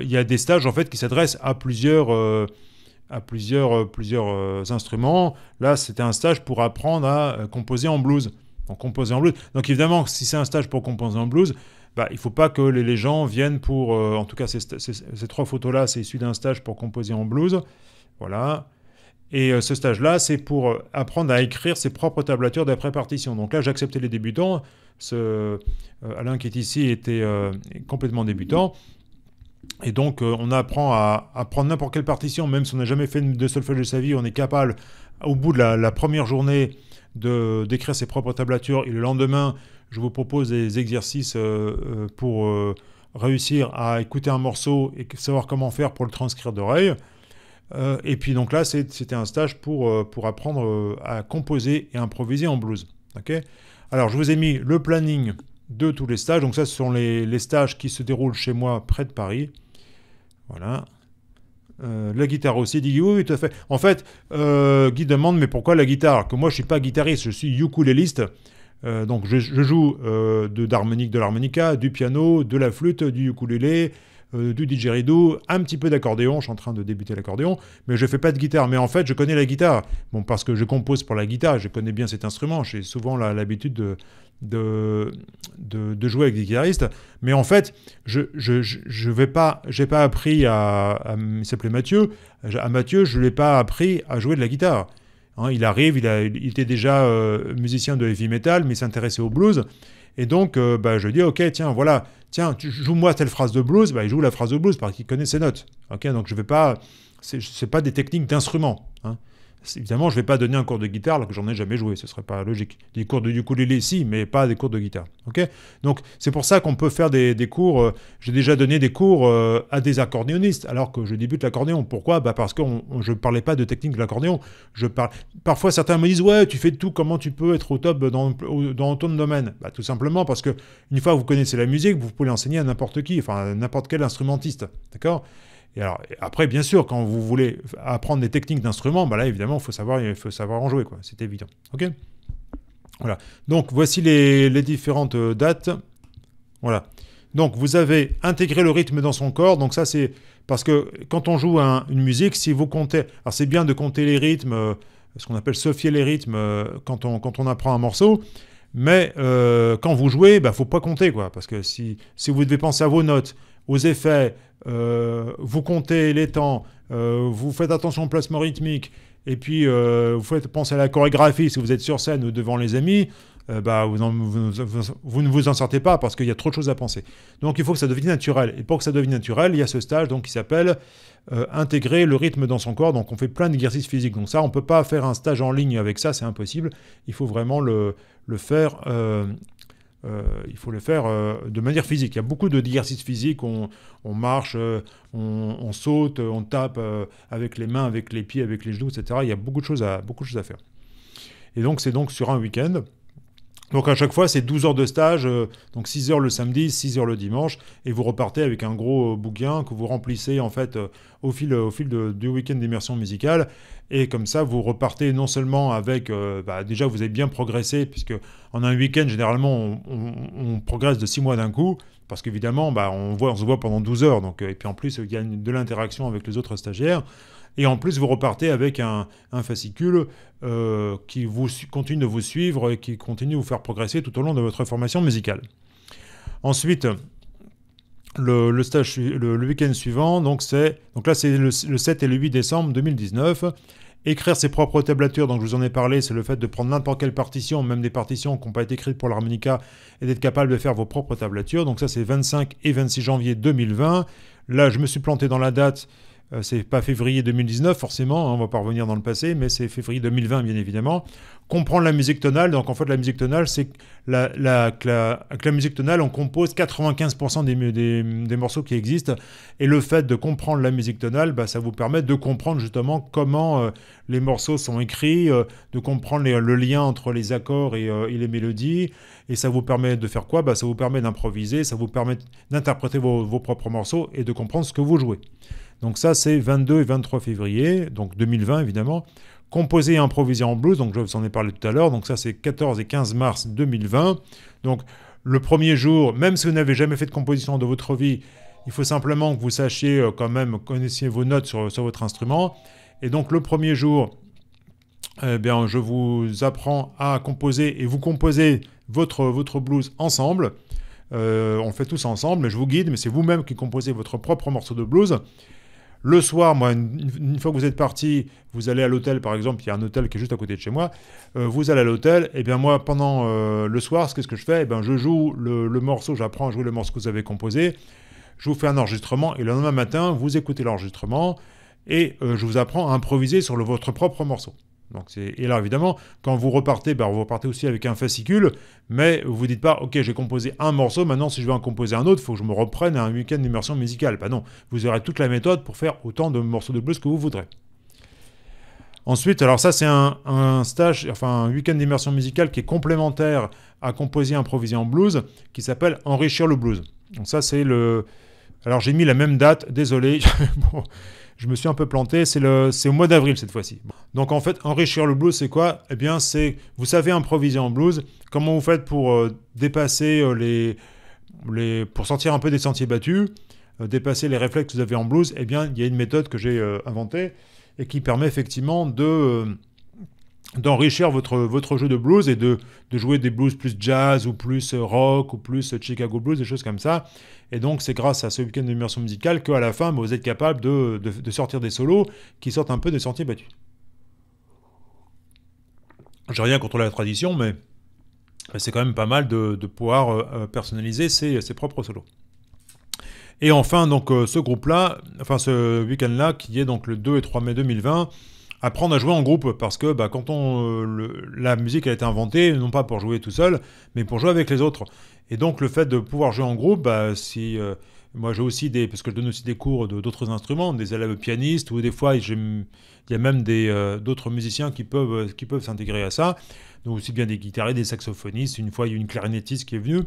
[SPEAKER 1] il y a des stages en fait qui s'adressent à plusieurs à plusieurs, plusieurs instruments. Là, c'était un stage pour apprendre à composer en blues. composer en blues. Donc évidemment, si c'est un stage pour composer en blues, bah, il ne faut pas que les, gens viennent pour... Euh, en tout cas, ces, trois photos-là, c'est issu d'un stage pour composer en blues. Voilà. Et euh, ce stage-là, c'est pour euh, apprendre à écrire ses propres tablatures d'après partition. Donc là, j'acceptais les débutants. Ce, Alain qui est ici était complètement débutant. Et donc, on apprend à, prendre n'importe quelle partition, même si on n'a jamais fait de solfège de sa vie, on est capable, au bout de la, la première journée, d'écrire ses propres tablatures. Et le lendemain, je vous propose des exercices euh, euh, pour euh, réussir à écouter un morceau et savoir comment faire pour le transcrire d'oreille. et puis donc là, c'était un stage pour, apprendre à composer et improviser en blues. Alors je vous ai mis le planning de tous les stages. Donc ça, ce sont les, stages qui se déroulent chez moi près de Paris. Voilà. la guitare aussi dit oui, tout à fait. En fait, Guy demande mais pourquoi la guitare Que moi je ne suis pas guitariste, je suis ukuléliste. Euh, donc je, joue euh, de d'harmonique, de l'harmonica, du piano, de la flûte, du ukulélé, euh, du didgeridoo, un petit peu d'accordéon, je suis en train de débuter l'accordéon, mais je fais pas de guitare. Mais en fait, je connais la guitare, bon parce que je compose pour la guitare, je connais bien cet instrument, j'ai souvent l'habitude de, jouer avec des guitaristes, mais en fait, je n'ai pas, pas appris à, à Mathieu, à Mathieu, je ne l'ai pas appris à jouer de la guitare. Hein, il arrive, il, était déjà euh, musicien de heavy metal, mais il s'intéressait au blues. Et donc, euh, bah, je dis, ok, tiens, voilà, tiens, joue-moi telle phrase de blues. Bah, il joue la phrase de blues parce qu'il connaît ses notes. donc je vais pas, c'est pas des techniques d'instrument. Hein. Évidemment, je ne vais pas donner un cours de guitare alors que j'en ai jamais joué, ce ne serait pas logique. Des cours de ukulélé, si, mais pas des cours de guitare. ok Donc, c'est pour ça qu'on peut faire des, cours. Euh, j'ai déjà donné des cours euh, à des accordéonistes alors que je débute l'accordéon. Pourquoi bah Parce que je ne parlais pas de technique de l'accordéon. parle. Parfois, certains me disent Ouais, tu fais tout, comment tu peux être au top dans, dans ton domaine bah, Tout simplement parce que une fois que vous connaissez la musique, vous pouvez l'enseigner à n'importe qui, enfin, n'importe quel instrumentiste. D'accord alors, après, bien sûr, quand vous voulez apprendre des techniques d'instruments, bah là, évidemment, il faut savoir, faut savoir en jouer, C'est évident. OK Voilà. Donc, voici les, différentes euh, dates. Voilà. Donc, vous avez intégré le rythme dans son corps. Donc, ça, c'est parce que quand on joue une musique, si vous comptez. Alors, c'est bien de compter les rythmes, euh, ce qu'on appelle sophier les rythmes euh, quand, on, quand on apprend un morceau. Mais quand vous jouez, il bah, ne faut pas compter, quoi. Parce que si, si vous devez penser à vos notes, aux effets, euh, vous comptez les temps, euh, vous faites attention au placement rythmique, et puis euh, vous faites penser à la chorégraphie si vous êtes sur scène ou devant les amis, bah, vous, vous, ne vous en sortez pas parce qu'il y a trop de choses à penser. Donc il faut que ça devienne naturel. Et pour que ça devienne naturel, il y a ce stage donc, qui s'appelle intégrer le rythme dans son corps. Donc on fait plein d'exercices physiques. Donc ça, on ne peut pas faire un stage en ligne avec ça, c'est impossible. Il faut vraiment le, le faire euh, euh, il faut le faire euh, de manière physique. Il y a beaucoup d'exercices physiques, on, marche, euh, on, saute, on tape avec les mains, avec les pieds, avec les genoux, etc. Il y a beaucoup de choses à, beaucoup de choses à faire. Et donc c'est donc sur un week-end, donc à chaque fois, c'est 12 heures de stage, euh, donc 6 heures le samedi, 6 heures le dimanche, et vous repartez avec un gros euh, bouquin que vous remplissez en fait euh, au fil, au fil du week-end d'immersion musicale. Et comme ça, vous repartez non seulement avec, bah, déjà vous avez bien progressé, puisque en un week-end, généralement, on, progresse de 6 mois d'un coup, parce qu'évidemment, bah, on, voit, on se voit pendant 12 heures, donc, et puis en plus, il y a de l'interaction avec les autres stagiaires. Et en plus, vous repartez avec un, fascicule euh, qui vous, continue de vous suivre et qui continue de vous faire progresser tout au long de votre formation musicale. Ensuite, le, stage, le, week-end suivant, donc, donc là c'est le, 7 et le 8 décembre 2019. Écrire ses propres tablatures, donc je vous en ai parlé, c'est le fait de prendre n'importe quelle partition, même des partitions qui n'ont pas été écrites pour l'harmonica, et d'être capable de faire vos propres tablatures. Donc ça c'est 25 et 26 janvier 2020. Là je me suis planté dans la date, ce euh, c'est pas février 2019 forcément, on hein, on va pas revenir dans le passé, mais c'est février 2020 bien évidemment. Comprendre la musique tonale, donc en fait la musique tonale, c'est que la, musique tonale, on compose 95% des, morceaux qui existent, et le fait de comprendre la musique tonale, bah, ça vous permet de comprendre justement comment euh, les morceaux sont écrits, euh, de comprendre le lien entre les accords et, les mélodies, et ça vous permet de faire quoi bah, Ça vous permet d'improviser, ça vous permet d'interpréter vos propres morceaux et de comprendre ce que vous jouez. Donc ça, c'est 22 et 23 février, donc 2020 évidemment. Composé et improvisé en blues, donc je vous en ai parlé tout à l'heure. Donc ça, c'est 14 et 15 mars 2020. Donc le premier jour, même si vous n'avez jamais fait de composition de votre vie, il faut simplement que vous sachiez euh, quand même, connaissiez vos notes sur, votre instrument. Et donc le premier jour, eh bien, je vous apprends à composer et vous composez votre, votre blues ensemble. Euh, on fait tous ensemble, mais je vous guide, mais c'est vous-même qui composez votre propre morceau de blues. Le soir, moi, une, fois que vous êtes parti, vous allez à l'hôtel, par exemple, il y a un hôtel qui est juste à côté de chez moi, euh, vous allez à l'hôtel, et bien moi, pendant euh, le soir, qu'est-ce que je fais eh ben, Je joue le, morceau, j'apprends à jouer le morceau que vous avez composé, je vous fais un enregistrement, et le lendemain matin, vous écoutez l'enregistrement, et euh, je vous apprends à improviser sur votre propre morceau. Donc et là, évidemment, quand vous repartez, ben, vous repartez aussi avec un fascicule, mais vous ne vous dites pas, ok, j'ai composé un morceau, maintenant si je veux en composer un autre, il faut que je me reprenne à un week-end d'immersion musicale. Ben non, vous aurez toute la méthode pour faire autant de morceaux de blues que vous voudrez. Ensuite, alors ça c'est un, stage, enfin un week-end d'immersion musicale qui est complémentaire à composer improviser en blues, qui s'appelle Enrichir le blues. Donc ça c'est le... Alors j'ai mis la même date, désolé. bon. Je me suis un peu planté, c'est au mois d'avril cette fois-ci. Donc en fait, enrichir le blues, c'est quoi Eh bien, c'est, vous savez improviser en blues, comment vous faites pour euh, dépasser euh, les, pour sortir un peu des sentiers battus, euh, dépasser les réflexes que vous avez en blues Eh bien, il y a une méthode que j'ai inventée et qui permet effectivement de d'enrichir votre, votre jeu de blues et de, jouer des blues plus jazz ou plus euh, rock ou plus euh, Chicago blues, des choses comme ça. Et donc c'est grâce à ce week-end d'immersion musicale qu'à la fin, bah, vous êtes capable de, sortir des solos qui sortent un peu des sentiers battus. J'ai rien contre la tradition, mais c'est quand même pas mal de, pouvoir euh, personnaliser ses, propres solos. Et enfin, donc, ce groupe-là, enfin, ce week-end-là, qui est donc le 2 et 3 mai 2020, apprendre à jouer en groupe parce que bah, quand on, euh, la musique a été inventée non pas pour jouer tout seul mais pour jouer avec les autres et donc le fait de pouvoir jouer en groupe bah, si euh, moi j'ai aussi des parce que je donne aussi des cours d'autres instruments des élèves pianistes ou des fois il y a même des euh, d'autres musiciens qui peuvent qui peuvent s'intégrer à ça donc aussi bien des guitaristes des saxophonistes une fois il y a une clarinettiste qui est venue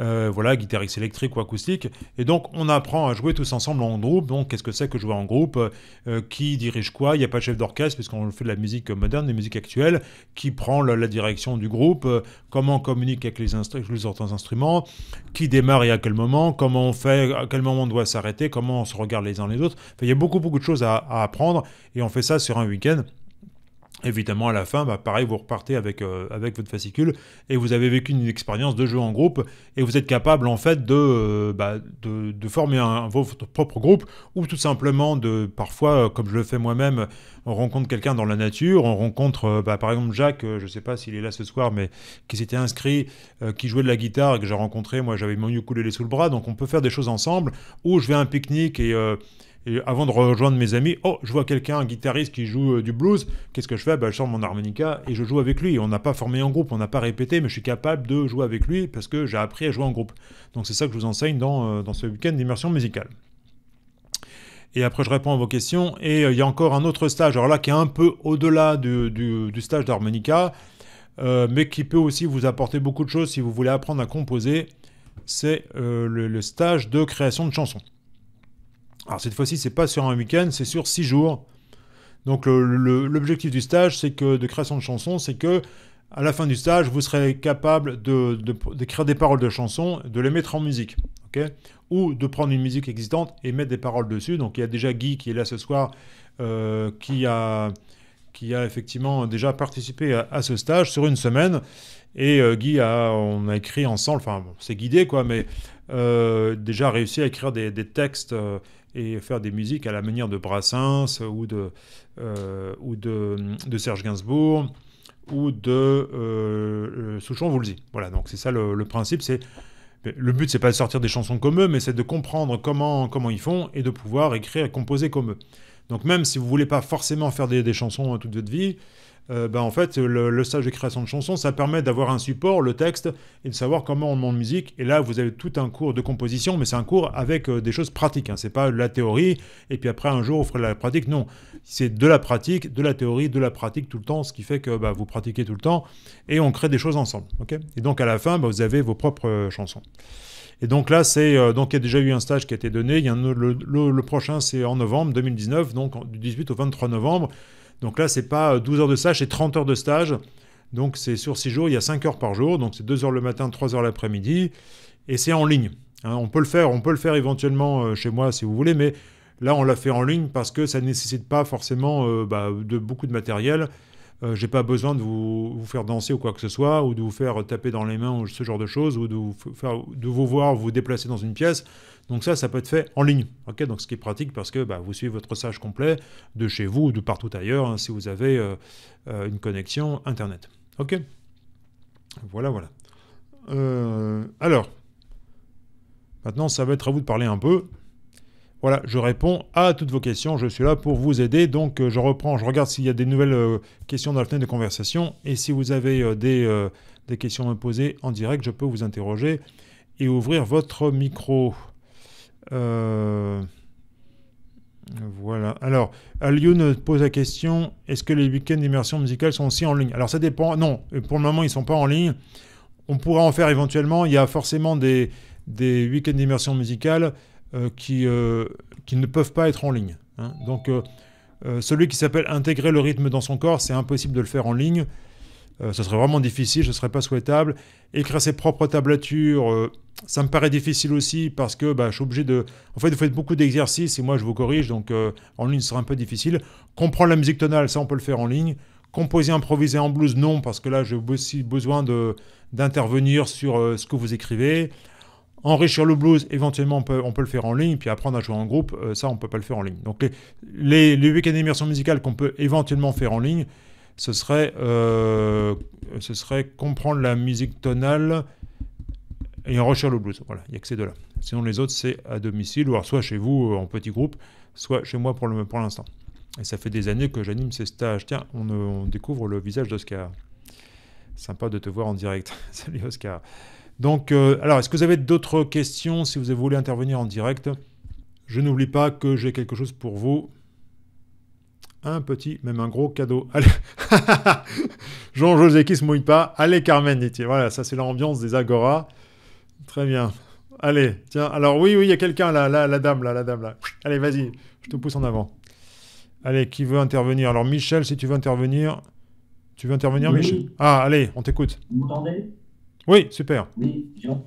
[SPEAKER 1] euh, voilà, guitariste électrique ou acoustique. Et donc, on apprend à jouer tous ensemble en groupe. Donc, qu'est-ce que c'est que jouer en groupe euh, Qui dirige quoi Il n'y a pas de chef d'orchestre, puisqu'on fait de la musique moderne, des musiques actuelles. Qui prend la, direction du groupe euh, Comment on communique avec les, autres instruments Qui démarre et à quel moment Comment on fait À quel moment on doit s'arrêter Comment on se regarde les uns les autres Il y a beaucoup, beaucoup de choses à apprendre. Et on fait ça sur un week-end. Évidemment, à la fin, bah, pareil, vous repartez avec, euh, avec votre fascicule et vous avez vécu une expérience de jeu en groupe et vous êtes capable en fait de, euh, bah, de, former votre propre groupe ou tout simplement de, parfois, euh, comme je le fais moi-même, on rencontre quelqu'un dans la nature, on rencontre bah, par exemple Jacques, je ne sais pas s'il est là ce soir, mais qui s'était inscrit, qui jouait de la guitare et que j'ai rencontré, moi j'avais mon ukulélé sous le bras, donc on peut faire des choses ensemble ou je vais à un pique-nique et avant de rejoindre mes amis, oh, je vois quelqu'un, un guitariste qui joue euh, du blues, qu'est-ce que je fais ben, Je sors mon harmonica et je joue avec lui. On n'a pas formé en groupe, on n'a pas répété, mais je suis capable de jouer avec lui parce que j'ai appris à jouer en groupe. Donc c'est ça que je vous enseigne dans, euh, ce week-end d'immersion musicale. Et après, je réponds à vos questions. Et euh, il y a encore un autre stage, alors là, qui est un peu au-delà du, stage d'harmonica, mais qui peut aussi vous apporter beaucoup de choses si vous voulez apprendre à composer. C'est le stage de création de chansons. Alors cette fois-ci, c'est pas sur un week-end, c'est sur six jours. Donc l'objectif du stage, c'est que de création de chansons, c'est que à la fin du stage, vous serez capable d'écrire des paroles de chansons, de les mettre en musique, ok? ou de prendre une musique existante et mettre des paroles dessus. Donc il y a déjà Guy qui est là ce soir, euh, qui a qui a effectivement déjà participé à, ce stage sur une semaine. Et euh, Guy a, on a écrit ensemble, enfin c'est guidé quoi, mais euh, déjà réussi à écrire des textes et faire des musiques à la manière de Brassens ou de, euh, ou de, de, Serge Gainsbourg ou de euh, euh le dites. Voilà, donc c'est ça le, principe. C'est le but, c'est pas de sortir des chansons comme eux, mais c'est de comprendre comment comment ils font et de pouvoir écrire et composer comme eux. Donc même si vous voulez pas forcément faire des, des chansons toute votre vie, euh, ben, en fait, le, stage de création de chansons, ça permet d'avoir un support, le texte, et de savoir comment on demande musique. Et là, vous avez tout un cours de composition, mais c'est un cours avec euh, des choses pratiques. Hein. Ce n'est pas la théorie, et puis après, un jour, on fera la pratique. Non, c'est de la pratique, de la théorie, de la pratique tout le temps, ce qui fait que bah, vous pratiquez tout le temps, et on crée des choses ensemble. et donc, à la fin, bah, vous avez vos propres euh, chansons. Et donc là, c'est donc il y a déjà eu un stage qui a été donné. le, prochain, c'est en novembre 2019, donc du 18 au 23 novembre. Donc là, c'est pas 12 euh, heures de stage, c'est 30 heures de stage. Donc c'est sur 6 jours, il y a 5 heures par jour, donc c'est 2 heures le matin, 3 heures l'après-midi, et c'est en ligne. Hein. on peut le faire, on peut le faire éventuellement euh, chez moi si vous voulez, mais là on l'a fait en ligne parce que ça ne nécessite pas forcément euh, bah, de beaucoup de matériel. Je euh, j'ai pas besoin de vous, faire danser ou quoi que ce soit, ou de vous faire taper dans les mains ou ce genre de choses, ou de vous, faire, de vous voir vous déplacer dans une pièce. Donc ça, ça peut être fait en ligne. Ok, Donc ce qui est pratique parce que bah, vous suivez votre sage complet de chez vous ou de partout ailleurs hein, si vous avez euh, euh, une connexion Internet. Ok Voilà, voilà. alors, maintenant, ça va être à vous de parler un peu voilà, je réponds à toutes vos questions, je suis là pour vous aider. Donc euh, je reprends, je regarde s'il y a des nouvelles euh, questions dans la fenêtre de conversation. Et si vous avez euh, des, questions à me poser en direct, je peux vous interroger et ouvrir votre micro. Voilà. Alors, nous pose la question est-ce que les week-ends d'immersion musicale sont aussi en ligne Alors, ça dépend. Non, pour le moment, ils ne sont pas en ligne. On pourra en faire éventuellement. Il y a forcément des, des week-ends d'immersion musicale euh, qui, euh, qui, ne peuvent pas être en ligne. Hein. Donc euh, celui qui s'appelle intégrer le rythme dans son corps, c'est impossible de le faire en ligne. ce serait vraiment difficile, ce ne serait pas souhaitable. Écrire ses propres tablatures, ça me paraît difficile aussi parce que bah, je suis obligé de. En fait, vous faites beaucoup d'exercices et moi je vous corrige, donc en ligne ce sera un peu difficile. Comprendre la musique tonale, ça on peut le faire en ligne. Composer, improviser en blues, non, parce que là j'ai aussi besoin d'intervenir sur ce que vous écrivez enrichir le blues, éventuellement on peut, le faire en ligne, puis apprendre à jouer en groupe, euh, ça on peut pas le faire en ligne. Donc les, les, week-ends d'immersion musicale qu'on peut éventuellement faire en ligne, ce serait, euh, ce serait comprendre la musique tonale et enrichir le blues. Voilà, il n'y a que ces deux-là. Sinon les autres c'est à domicile, ou alors soit chez vous euh, en petit groupe, soit chez moi pour l'instant. Pour et ça fait des années que j'anime ces stages. Tiens, on, on découvre le visage d'Oscar. Sympa de te voir en direct. Salut Oscar. Donc, euh, alors, est-ce que vous avez d'autres questions si vous voulez intervenir en direct Je n'oublie pas que j'ai quelque chose pour vous. Un petit, même un gros cadeau. Allez, Jean-José qui se mouille pas. Allez, Carmen, dit Voilà, ça c'est l'ambiance des Agora. Très bien. Allez, tiens, alors oui, oui, il y a quelqu'un là, la dame, là, la dame, là. Allez, vas-y, je te pousse en avant. Allez, qui veut intervenir Alors, Michel, si tu veux intervenir. Tu veux intervenir, Michel Ah, allez, on t'écoute. Vous m'entendez oui, super. Oui, Jean.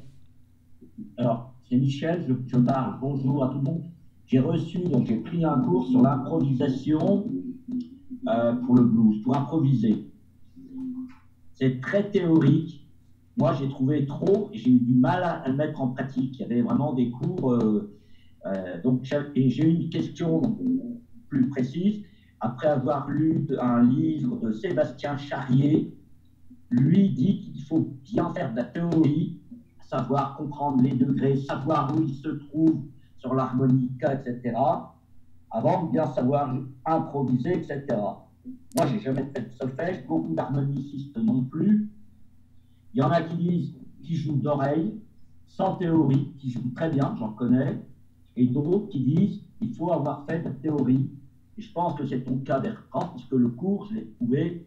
[SPEAKER 2] Alors, c'est Michel, je, je, parle. Bonjour à tout le monde. J'ai reçu, donc j'ai pris un cours sur l'improvisation euh, pour le blues, pour improviser. C'est très théorique. Moi, j'ai trouvé trop, j'ai eu du mal à, le mettre en pratique. Il y avait vraiment des cours. Euh, euh, donc, et j'ai une question plus précise. Après avoir lu un livre de Sébastien Charrier, lui dit qu'il faut bien faire de la théorie, savoir comprendre les degrés, savoir où il se trouve sur l'harmonica, etc., avant de bien savoir improviser, etc. Moi, j'ai jamais fait de solfège, beaucoup d'harmonicistes non plus. Il y en a qui disent qui jouent d'oreille, sans théorie, qui jouent très bien, j'en connais, et d'autres qui disent il faut avoir fait de la théorie. Et je pense que c'est ton cas, Bertrand, puisque le cours, je l'ai trouvé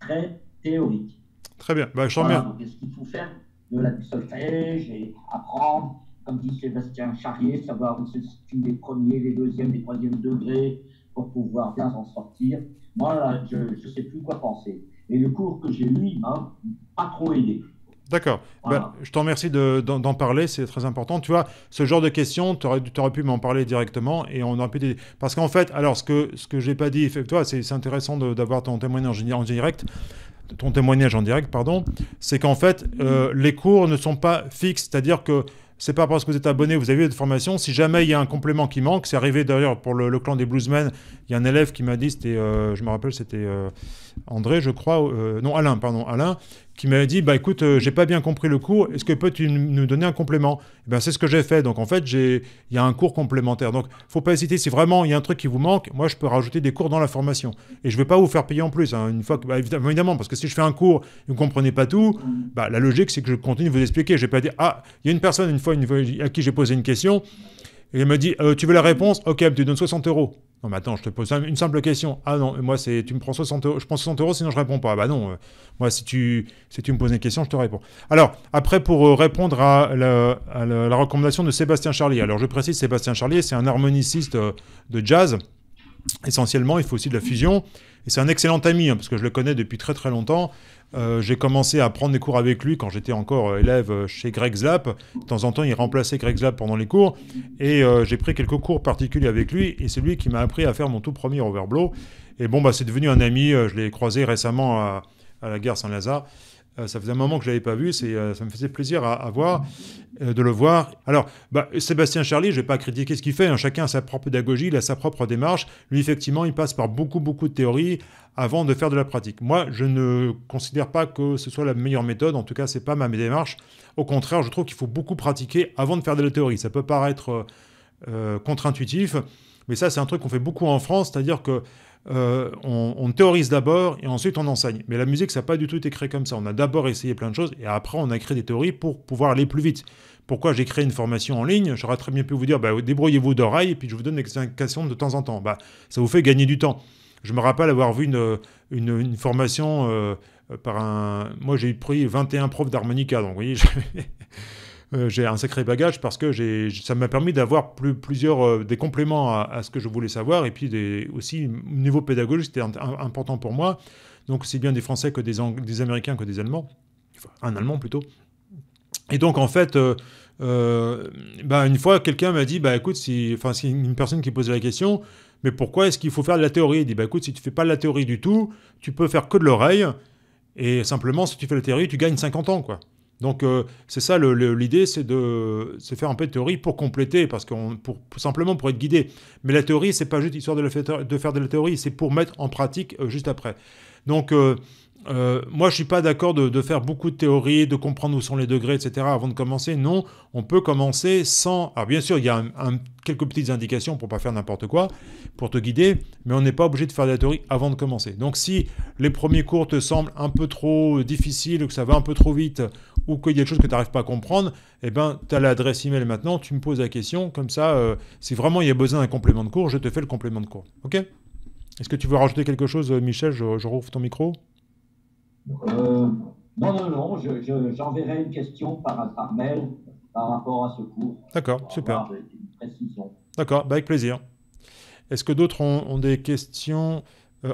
[SPEAKER 2] très théorique.
[SPEAKER 1] Très bien, bah, je sens
[SPEAKER 2] Qu'est-ce qu'il faut faire De la solfège et apprendre, comme dit Sébastien Charrier, savoir où se situent les premiers, les deuxièmes, les troisièmes degrés pour pouvoir bien s'en sortir. Moi, là, je ne sais plus quoi penser. Et le cours que j'ai eu, il m'a pas trop aidé.
[SPEAKER 1] D'accord. Ben, je t'en remercie d'en parler, c'est très important. Tu vois, ce genre de questions, tu aurais, pu m'en parler directement et on aurait pu. Parce qu'en fait, alors, ce que, ce que j'ai pas dit, toi, c'est intéressant d'avoir ton témoignage en, direct. Ton témoignage en direct, pardon, c'est qu'en fait, euh, les cours ne sont pas fixes, c'est-à-dire que c'est pas parce que vous êtes abonné, vous avez de formation. Si jamais il y a un complément qui manque, c'est arrivé d'ailleurs pour le, clan des bluesmen. Il y a un élève qui m'a dit, c'était, euh, je me rappelle, c'était euh, André, je crois, non Alain, pardon, Alain, qui m'a dit bah écoute je euh, j'ai pas bien compris le cours est-ce que peux-tu nous donner un complément eh ben c'est ce que j'ai fait donc en fait j'ai il y a un cours complémentaire donc faut pas hésiter si vraiment il y a un truc qui vous manque moi je peux rajouter des cours dans la formation et je vais pas vous faire payer en plus hein, une fois que bah, évidemment parce que si je fais un cours et vous comprenez pas tout bah, la logique c'est que je continue de vous expliquer je vais pas dire ah il y a une personne une fois à qui j'ai posé une question il me dit, euh, tu veux la réponse Ok, tu donnes 60 euros. Non, mais attends, je te pose une simple question. Ah non, moi, c'est, tu me prends 60 euros, je prends 60 euros, sinon je réponds pas. Ah bah non, euh, moi, si tu, si tu me poses une question, je te réponds. Alors, après, pour euh, répondre à la, recommandation de Sébastien Charlier. Alors, je précise, Sébastien Charlier, c'est un harmoniciste de jazz. Essentiellement, il faut aussi de la fusion. Et c'est un excellent ami, hein, parce que je le connais depuis très très longtemps. Euh, j'ai commencé à prendre des cours avec lui quand j'étais encore euh, élève euh, chez Greg Zlap. De temps en temps, il remplaçait Greg Zlap pendant les cours. Et j'ai pris quelques cours particuliers avec lui. Et c'est lui qui m'a appris à faire mon tout premier overblow. Et bon, bah, c'est devenu un ami. Je l'ai croisé récemment à, à la gare Saint-Lazare. Euh, ça faisait un moment que je l'avais pas vu, euh, ça me faisait plaisir à, voir, euh, de le voir. Alors, bah, Sébastien Charlie, je vais pas critiquer ce qu'il fait, hein. chacun a sa propre pédagogie, il a sa propre démarche. Lui, effectivement, il passe par beaucoup, beaucoup de théories avant de faire de la pratique. Moi, je ne considère pas que ce soit la meilleure méthode, en tout cas, c'est pas ma démarche. Au contraire, je trouve qu'il faut beaucoup pratiquer avant de faire de la théorie. Ça peut paraître contre-intuitif, mais ça, c'est un truc qu'on fait beaucoup en France, c'est-à-dire que euh, on, théorise d'abord et ensuite on enseigne. Mais la musique, ça n'a pas du tout été créé comme ça. On a d'abord essayé plein de choses et après on a créé des théories pour pouvoir aller plus vite. Pourquoi j'ai créé une formation en ligne J'aurais très bien pu vous dire, bah, débrouillez-vous d'oreilles, et puis je vous donne des explications de temps en temps. Bah, ça vous fait gagner du temps. Je me rappelle avoir vu une, une, formation euh, par un... Moi j'ai pris 21 profs d'harmonica, donc vous voyez, Euh, j'ai un sacré bagage parce que j'ai, ça m'a permis d'avoir plusieurs euh, des compléments à, ce que je voulais savoir et puis des, aussi niveau pédagogique c'était important pour moi. Donc aussi bien des Français que des, des Américains que des Allemands, un Allemand plutôt. Et donc en fait. Euh, bah, une fois, quelqu'un m'a dit, bah écoute, si, enfin, c'est une personne qui posait la question, mais pourquoi est-ce qu'il faut faire de la théorie Il dit, bah écoute, si tu fais pas de la théorie du tout, tu peux faire que de l'oreille, et simplement, si tu fais la théorie, tu gagnes 50 ans, quoi. Donc euh, c'est ça l'idée, c'est de faire un peu de théorie pour compléter, parce qu'on pour, simplement pour être guidé. Mais la théorie, c'est pas juste histoire de, faire de la théorie, c'est pour mettre en pratique euh, juste après. Donc euh, moi, je suis pas d'accord de, faire beaucoup de théorie, de comprendre où sont les degrés, etc. Avant de commencer, non, on peut commencer sans. Alors bien sûr, il y a quelques petites indications pour pas faire n'importe quoi, pour te guider, mais on n'est pas obligé de faire de la théorie avant de commencer. Donc si les premiers cours te semblent un peu trop difficiles ou que ça va un peu trop vite ou qu'il y a quelque chose que tu n'arrives pas à comprendre, eh ben, tu as l'adresse email maintenant, tu me poses la question, comme ça, euh, si vraiment il y a besoin d'un complément de cours, je te fais le complément de cours. OK Est-ce que tu veux rajouter quelque chose, euh, Michel je, rouvre ton micro
[SPEAKER 2] euh, Non, non, non, j'enverrai une question par, mail par rapport à ce cours.
[SPEAKER 1] D'accord, super. D'accord, bah, avec plaisir. Est-ce que d'autres ont, des questions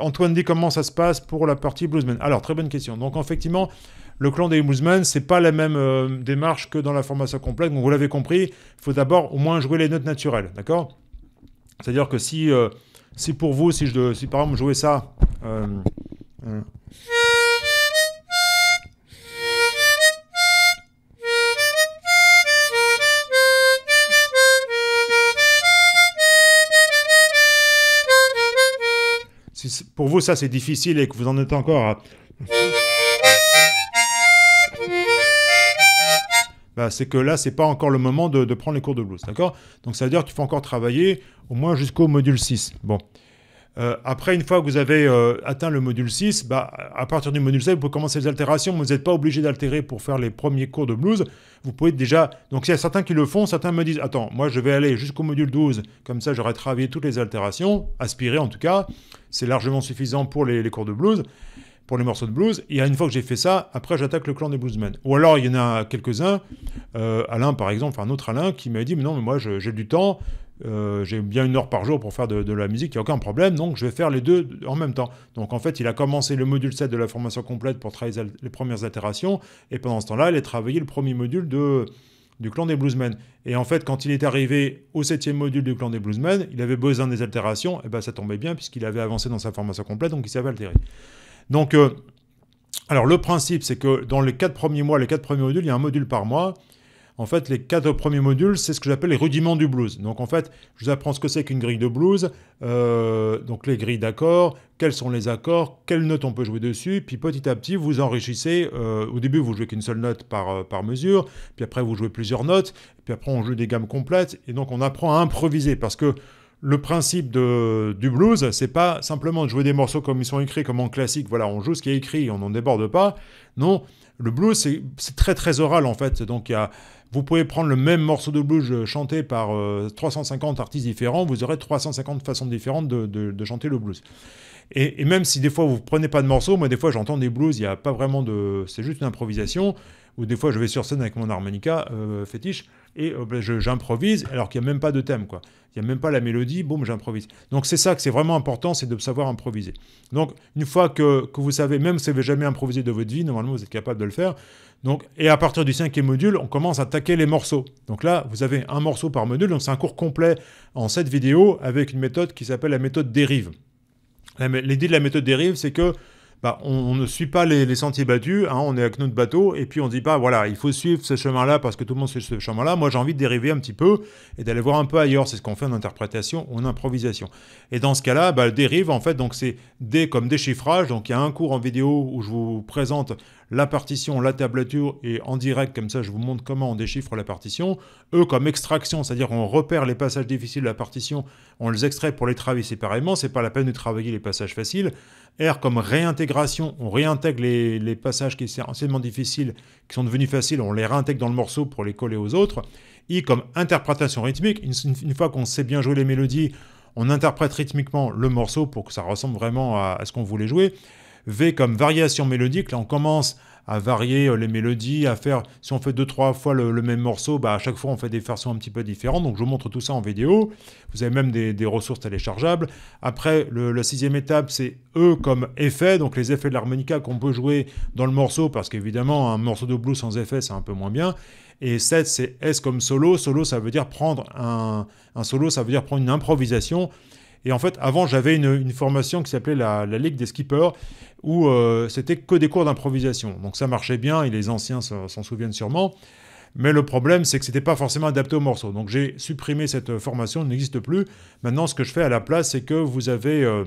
[SPEAKER 1] Antoine dit comment ça se passe pour la partie bluesman. Alors, très bonne question. Donc, effectivement, le clan des ce c'est pas la même euh, démarche que dans la formation complète. Donc vous l'avez compris, il faut d'abord au moins jouer les notes naturelles, d'accord C'est-à-dire que si, c'est euh, pour vous, si, je, si par exemple jouer ça, euh, pour vous ça c'est difficile et que vous en êtes encore à Bah, c'est que là, ce n'est pas encore le moment de, prendre les cours de blues, d'accord Donc ça veut dire qu'il faut encore travailler au moins jusqu'au module 6. Bon. Euh, après, une fois que vous avez euh, atteint le module 6, bah, à partir du module 7, vous pouvez commencer les altérations, mais vous n'êtes pas obligé d'altérer pour faire les premiers cours de blues. Vous pouvez déjà... Donc, il y a certains qui le font, certains me disent, attends, moi, je vais aller jusqu'au module 12, comme ça, j'aurai travaillé toutes les altérations, aspiré en tout cas. C'est largement suffisant pour les cours de blues pour les morceaux de blues. Et une fois que j'ai fait ça, après, j'attaque le clan des bluesmen. Ou alors, il y en a quelques-uns, euh, Alain par exemple, un autre Alain, qui m'a dit Mais non, mais moi, j'ai du temps, euh, j'ai bien une heure par jour pour faire de, la musique, il n'y a aucun problème, donc je vais faire les deux en même temps. Donc en fait, il a commencé le module 7 de la formation complète pour travailler les premières altérations, et pendant ce temps-là, il a travaillé le premier module de, du clan des bluesmen. Et en fait, quand il est arrivé au septième module du clan des bluesmen, il avait besoin des altérations, et ben ça tombait bien puisqu'il avait avancé dans sa formation complète, donc il savait altéré donc, euh, alors le principe, c'est que dans les quatre premiers mois, les quatre premiers modules, il y a un module par mois. En fait, les quatre premiers modules, c'est ce que j'appelle les rudiments du blues. Donc en fait, je vous apprends ce que c'est qu'une grille de blues, euh, donc les grilles d'accords, quels sont les accords, quelles notes on peut jouer dessus, puis petit à petit, vous enrichissez. Euh, au début, vous jouez qu'une seule note par, par mesure, puis après, vous jouez plusieurs notes, puis après, on joue des gammes complètes, et donc on apprend à improviser, parce que le principe du blues, c'est pas simplement de jouer des morceaux comme ils sont écrits, comme en classique, voilà, on joue ce qui est écrit, on n'en déborde pas. Non, le blues, c'est très très oral en fait. Donc vous pouvez prendre le même morceau de blues euh, chanté par 350 euh, artistes différents, vous aurez 350 façons différentes de, chanter le blues. Et, même si des fois vous prenez pas de morceaux, moi des fois j'entends des blues, il n'y a pas vraiment de. C'est juste une improvisation ou des fois je vais sur scène avec mon harmonica euh, fétiche et euh, ben, j'improvise alors qu'il n'y a même pas de thème, quoi. Il n'y a même pas la mélodie, boum, j'improvise. Donc c'est ça que c'est vraiment important, c'est de savoir improviser. Donc une fois que, vous savez, même si vous n'avez jamais improvisé de votre vie, normalement vous êtes capable de le faire. Donc, et à partir du cinquième module, on commence à attaquer les morceaux. Donc là, vous avez un morceau par module, donc c'est un cours complet en cette vidéo avec une méthode qui s'appelle la méthode dérive. L'idée de la méthode dérive, c'est que bah, on, ne suit pas les, sentiers battus, hein, on est avec notre bateau, et puis on ne dit pas, voilà, il faut suivre ce chemin-là parce que tout le monde suit ce chemin-là. Moi, j'ai envie de dériver un petit peu et d'aller voir un peu ailleurs. C'est ce qu'on fait en interprétation, en improvisation. Et dans ce cas-là, bah, dérive, en fait, donc c'est D comme déchiffrage. Donc il y a un cours en vidéo où je vous présente la partition, la tablature, et en direct, comme ça, je vous montre comment on déchiffre la partition. E comme extraction, c'est-à-dire on repère les passages difficiles de la partition, on les extrait pour les travailler séparément. ce C'est pas la peine de travailler les passages faciles. R comme réintégration, on réintègre les, passages qui étaient anciennement difficiles, qui sont devenus faciles, on les réintègre dans le morceau pour les coller aux autres. I comme interprétation rythmique, une, fois qu'on sait bien jouer les mélodies, on interprète rythmiquement le morceau pour que ça ressemble vraiment à ce qu'on voulait jouer. V comme variation mélodique, là on commence à varier euh, les mélodies, à faire, si on fait deux, trois fois le, même morceau, bah, à chaque fois on fait des versions un petit peu différentes. Donc je vous montre tout ça en vidéo. Vous avez même des, ressources téléchargeables. Après, la sixième étape, c'est E comme effet, donc les effets de l'harmonica qu'on peut jouer dans le morceau, parce qu'évidemment, un morceau de blues sans effet, c'est un peu moins bien. Et 7, c'est S comme solo. Solo, ça veut dire prendre un solo, ça veut dire prendre une improvisation. Et en fait, avant, j'avais une, formation qui s'appelait la, Ligue des Skippers, où euh, c'était que des cours d'improvisation. Donc ça marchait bien, et les anciens s'en souviennent sûrement. Mais le problème, c'est que n'était pas forcément adapté au morceau. Donc j'ai supprimé cette formation, elle n'existe plus. Maintenant, ce que je fais à la place, c'est que vous avez, euh,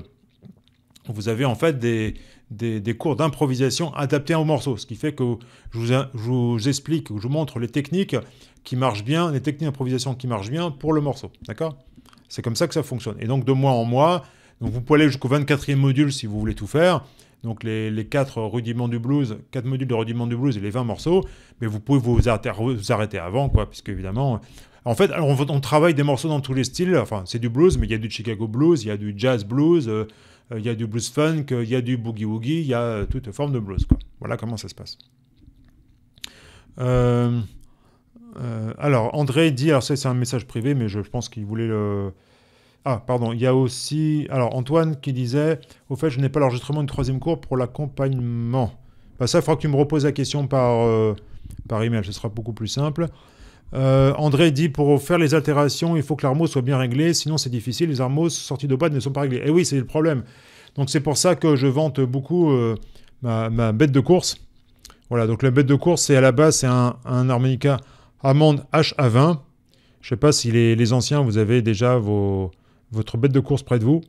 [SPEAKER 1] vous avez en fait des, des, cours d'improvisation adaptés au morceau. Ce qui fait que je vous, je vous explique, je vous montre les techniques qui marchent bien, les techniques d'improvisation qui marchent bien pour le morceau. D'accord c'est comme ça que ça fonctionne. Et donc de mois en mois, vous pouvez aller jusqu'au 24e module si vous voulez tout faire. Donc les, les 4 rudiments du blues, quatre modules de rudiments du blues et les 20 morceaux, mais vous pouvez vous arrêter, avant, quoi, puisque évidemment. Euh, en fait, on, travaille des morceaux dans tous les styles. Enfin, c'est du blues, mais il y a du Chicago blues, il y a du jazz blues, euh, euh, il y a du blues funk, il y a du boogie woogie, il y a toute forme de blues. Quoi. Voilà comment ça se passe. alors, André dit, alors c'est un message privé, mais je pense qu'il voulait le, ah, pardon, il y a aussi... Alors, Antoine qui disait, au fait, je n'ai pas l'enregistrement du troisième cours pour l'accompagnement. Bah ça, il faudra que tu me reposes la question par, euh, par email, ce sera beaucoup plus simple. Euh, André dit, pour faire les altérations, il faut que l'armo soit bien réglé. sinon c'est difficile, les armos sortis de bas ne sont pas réglés. Et eh oui, c'est le problème. Donc c'est pour ça que je vante beaucoup euh, ma, bête de course. Voilà, donc la bête de course, c'est à la base, c'est un, un, harmonica H HA20. Je ne sais pas si les anciens, vous avez déjà vos votre bête de course près de vous.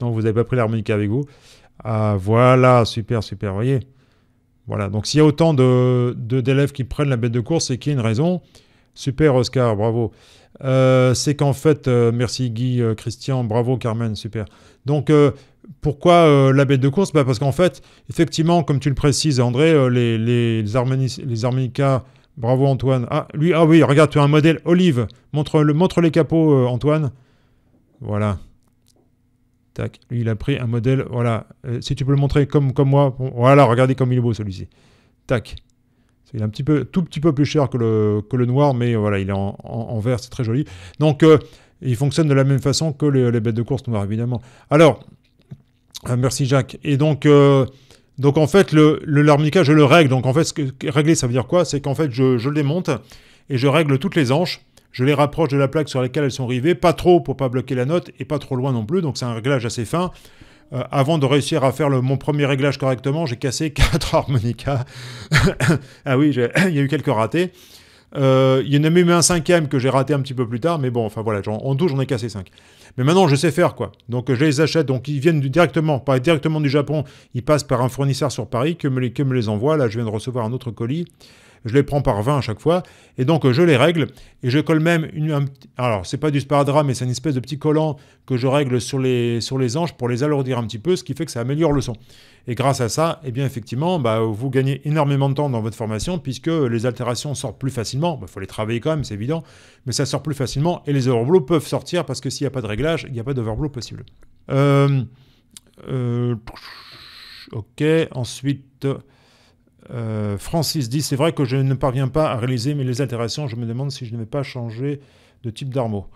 [SPEAKER 1] Donc, vous n'avez pas pris l'harmonica avec vous. Ah, voilà, super, super, vous voyez. Voilà, donc s'il y a autant d'élèves de, d'élèves qui prennent la bête de course, c'est qu'il y a une raison. Super, Oscar, bravo. Euh, c'est qu'en fait, euh, merci Guy, euh, Christian, bravo Carmen, super. Donc, pourquoi la bête de course bah Parce qu'en fait, effectivement, comme tu le précises, André, les, les, les, harmonicas, bravo Antoine. Ah, lui, ah oui, regarde, tu as un modèle olive. Montre, le, montre les capots, Antoine. Voilà. Tac. Lui, il a pris un modèle. Voilà. Euh, si tu peux le montrer comme, comme moi. voilà, regardez comme il est beau celui-ci. Tac. Il est un petit peu, tout petit peu plus cher que le, que le noir, mais voilà, il est en, en, vert, c'est très joli. Donc, euh, il fonctionne de la même façon que les, bêtes de course noires, évidemment. Alors, euh, merci Jacques. Et donc, donc en fait, le, le l'armica, je le règle. Donc, en fait, ce que, régler, ça veut dire quoi C'est qu'en fait, je, je le démonte et je règle toutes les hanches je les rapproche de la plaque sur laquelle elles sont rivées, pas trop pour pas bloquer la note et pas trop loin non plus, donc c'est un réglage assez fin. Euh, avant de réussir à faire mon premier réglage correctement, j'ai cassé quatre harmonicas. ah oui, il y a eu quelques ratés. Euh, il y en a même un cinquième que j'ai raté un petit peu plus tard, mais bon, enfin voilà, en, en tout j'en ai cassé 5. Mais maintenant, je sais faire quoi. Donc je les achète, donc ils viennent directement, pas directement du Japon, ils passent par un fournisseur sur Paris que me, me les envoie. Là, je viens de recevoir un autre colis je les prends par 20 à chaque fois, et donc euh, je les règle, et je colle même, une, alors c'est pas du sparadrap, mais c'est une espèce de petit collant que je règle sur les, sur les anges pour les alourdir un petit peu, ce qui fait que ça améliore le son. Et grâce à ça, eh bien effectivement, bah, vous gagnez énormément de temps dans votre formation, puisque les altérations sortent plus facilement, il bah, faut les travailler quand même, c'est évident, mais ça sort plus facilement, et les overblows peuvent sortir, parce que s'il n'y a pas de réglage, il n'y a pas d'overblow possible. Euh, euh, ok, ensuite... Euh, Francis dit C'est vrai que je ne parviens pas à réaliser mes les altérations. Je me demande si je ne vais pas changer de type d'armo.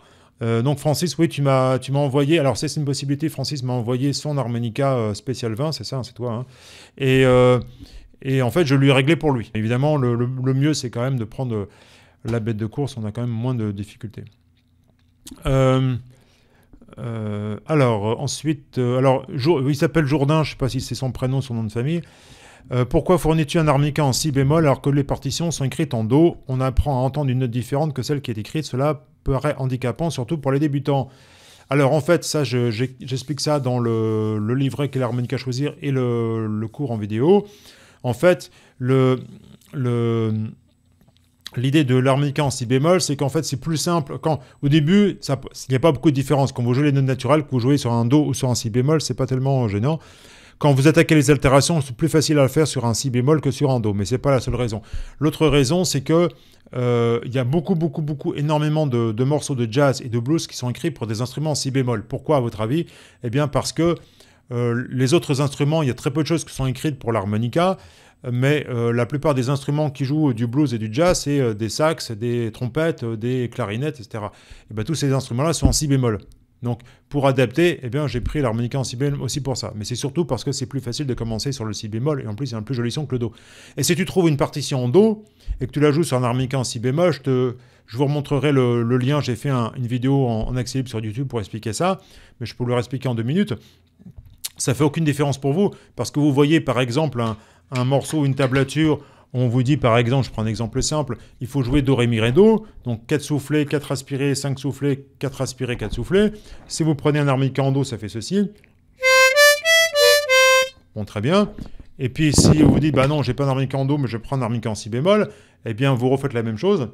[SPEAKER 1] Euh, donc, Francis, oui, tu m'as envoyé. Alors, c'est une possibilité. Francis m'a envoyé son harmonica euh, Special spécial 20, c'est ça, hein, c'est toi. Hein. Et, en fait, je lui ai réglé pour lui. Évidemment, le, mieux, c'est quand même de prendre la bête de course. On a quand même moins de difficultés. alors, ensuite, alors, il s'appelle Jourdain, je ne sais pas si c'est son prénom, son nom de famille. Euh, pourquoi fournis-tu un harmonica en si bémol alors que les partitions sont écrites en do On apprend à entendre une note différente que celle qui est écrite. Cela paraît handicapant, surtout pour les débutants. Alors en fait, ça, j'explique ça dans le, livret qu'est l'harmonica choisir et le, cours en vidéo. En fait, L'idée de l'harmonica en si bémol, c'est qu'en fait, c'est plus simple. Quand au début, il n'y a pas beaucoup de différence. Quand vous jouez les notes naturelles, que vous jouez sur un do ou sur un si bémol, ce c'est pas tellement gênant. Quand vous attaquez les altérations, c'est plus facile à le faire sur un si bémol que sur un do, mais c'est pas la seule raison. L'autre raison, c'est que euh, il y a beaucoup, beaucoup, beaucoup, énormément de, morceaux de jazz et de blues qui sont écrits pour des instruments en si bémol. Pourquoi, à votre avis Eh bien, parce que euh, les autres instruments, il y a très peu de choses qui sont écrites pour l'harmonica, mais euh, la plupart des instruments qui jouent du blues et du jazz, c'est des sax, des trompettes, des clarinettes, etc. Et eh bien, tous ces instruments-là sont en si bémol. Donc, pour adapter, eh bien, j'ai pris l'harmonica en si bémol aussi pour ça. Mais c'est surtout parce que c'est plus facile de commencer sur le si bémol, et en plus, c'est y un plus joli son que le do. Et si tu trouves une partition en do, et que tu la joues sur un harmonica en si bémol, je, te, je vous remontrerai le, lien, j'ai fait une vidéo en, accessible libre sur YouTube pour expliquer ça, mais je peux le expliquer en deux minutes. Ça fait aucune différence pour vous, parce que vous voyez, par exemple, un, un morceau, une tablature on vous dit par exemple, je prends un exemple simple, il faut jouer do, ré, mi, ré, do, donc 4 soufflés, 4 aspirés, 5 soufflés, 4 aspirés, 4 soufflés. Si vous prenez un harmonica en do, ça fait ceci. Bon, très bien. Et puis si vous dites, bah non, j'ai pas harmonica en do, mais je prends un harmonica en si bémol, eh bien vous refaites la même chose.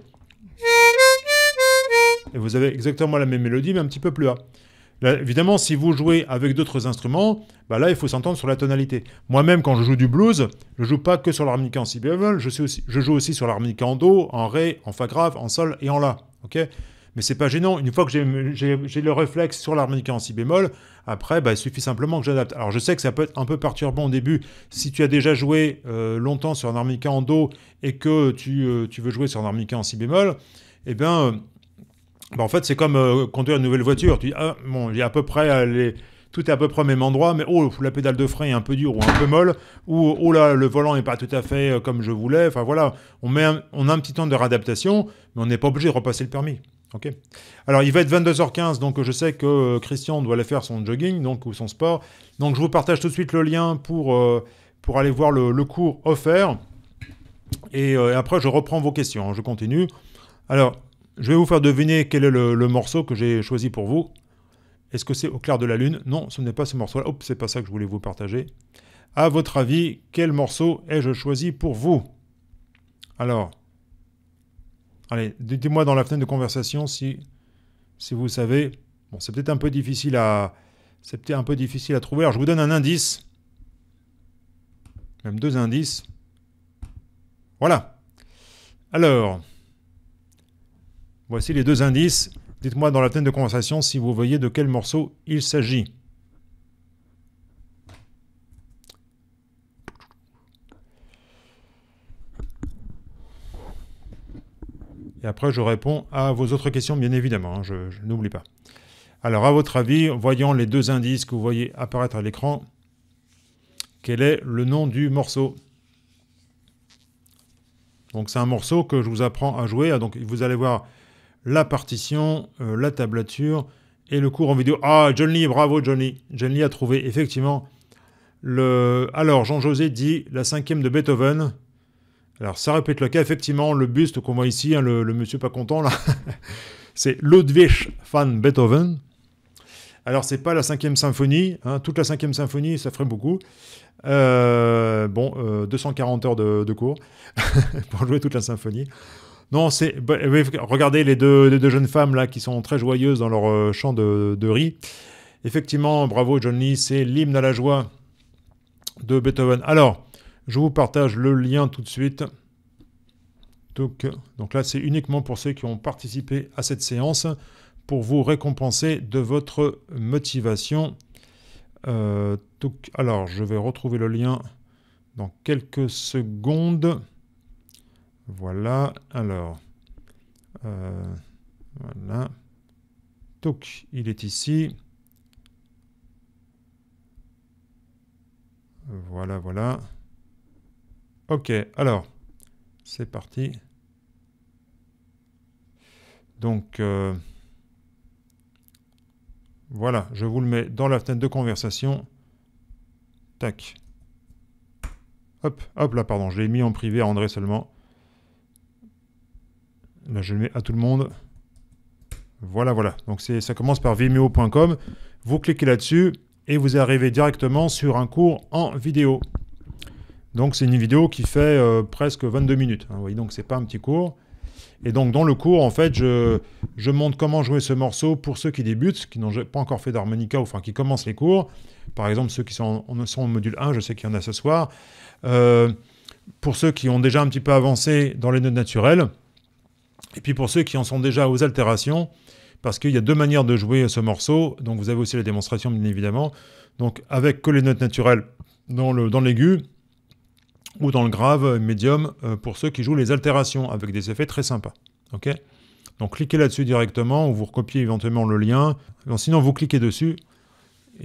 [SPEAKER 1] Et vous avez exactement la même mélodie, mais un petit peu plus haut évidemment, si vous jouez avec d'autres instruments, bah là, il faut s'entendre sur la tonalité. Moi-même, quand je joue du blues, je joue pas que sur l'harmonica en si bémol, je, joue aussi sur l'harmonica en do, en ré, en fa grave, en sol et en la. Ok mais c'est pas gênant. Une fois que j'ai le réflexe sur l'harmonica en si bémol, après, bah, il suffit simplement que j'adapte. Alors, je sais que ça peut être un peu perturbant au début. Si tu as déjà joué euh, longtemps sur un harmonica en do et que tu, euh, tu veux jouer sur un harmonica en si bémol, eh bien, bah, en fait, c'est comme conduire euh, une nouvelle voiture. Tu dis, ah, bon, il y à peu près euh, tout est à peu près au même endroit, mais oh, la pédale de frein est un peu dure ou un peu molle, ou oh là, le volant n'est pas tout à fait euh, comme je voulais. Enfin voilà, on, met on a un petit temps de réadaptation, mais on n'est pas obligé de repasser le permis. ok Alors, il va être 22h15, donc je sais que Christian doit aller faire son jogging donc, ou son sport. Donc, je vous partage tout de suite le lien pour, pour aller voir le, cours offert. Et, après, je reprends vos questions. Hein. je continue. Alors, je vais vous faire deviner quel est le, morceau que j'ai choisi pour vous. Est-ce que c'est Au clair de la lune Non, ce n'est pas ce morceau-là. Hop, c'est pas ça que je voulais vous partager. À votre avis, quel morceau ai-je choisi pour vous Alors, allez, dites-moi dans la fenêtre de conversation si, si vous savez. Bon, c'est peut-être un peu difficile à, c'est peut-être un peu difficile à trouver. Alors, je vous donne un indice, même deux indices. Voilà. Alors. Voici les deux indices. Dites-moi dans la tête de conversation si vous voyez de quel morceau il s'agit. Et après, je réponds à vos autres questions, bien évidemment, hein, je, n'oublie pas. Alors, à votre avis, voyant les deux indices que vous voyez apparaître à l'écran, quel est le nom du morceau Donc, c'est un morceau que je vous apprends à jouer. Donc, vous allez voir la partition, euh, la tablature et le cours en vidéo. Ah, John Lee, bravo John Lee. John Lee a trouvé effectivement le... Alors, Jean-José dit la cinquième de Beethoven. Alors, ça répète le cas, effectivement, le buste qu'on voit ici, hein, le, monsieur pas content, là, c'est Ludwig van Beethoven. Alors, c'est pas la cinquième symphonie, hein, toute la cinquième symphonie, ça ferait beaucoup. Euh, bon, 240 euh, heures de cours pour jouer toute la symphonie. Non, c'est. Bah, regardez les deux, jeunes femmes là qui sont très joyeuses dans leur euh, chant de, riz. Effectivement, bravo Johnny, c'est l'hymne à la joie de Beethoven. Alors, je vous partage le lien tout de suite. Donc, là, c'est uniquement pour ceux qui ont participé à cette séance pour vous récompenser de votre motivation. Euh, alors, je vais retrouver le lien dans quelques secondes. Voilà, alors, euh, voilà. il est ici. Voilà, voilà. Ok, alors, c'est parti. Donc, euh, voilà, je vous le mets dans la fenêtre de conversation. Tac. Hop, hop là, pardon, je l'ai mis en privé à André seulement. Là, je le mets à tout le monde. Voilà, voilà. Donc ça commence par vimeo.com. Vous cliquez là-dessus et vous arrivez directement sur un cours en vidéo. Donc c'est une vidéo qui fait euh, presque 22 minutes. Hein, vous voyez, donc c'est pas un petit cours. Et donc dans le cours, en fait, je, montre comment jouer ce morceau pour ceux qui débutent, qui n'ont pas encore fait d'harmonica, ou enfin qui commencent les cours. Par exemple, ceux qui sont en, module 1, je sais qu'il y en a ce soir. Euh, pour ceux qui ont déjà un petit peu avancé dans les notes naturelles, et puis pour ceux qui en sont déjà aux altérations, parce qu'il y a deux manières de jouer ce morceau, donc vous avez aussi la démonstration bien évidemment, donc avec que les notes naturelles dans l'aigu, dans ou dans le grave médium, euh, pour ceux qui jouent les altérations, avec des effets très sympas. ok donc cliquez là-dessus directement, ou vous recopiez éventuellement le lien. sinon, vous cliquez dessus.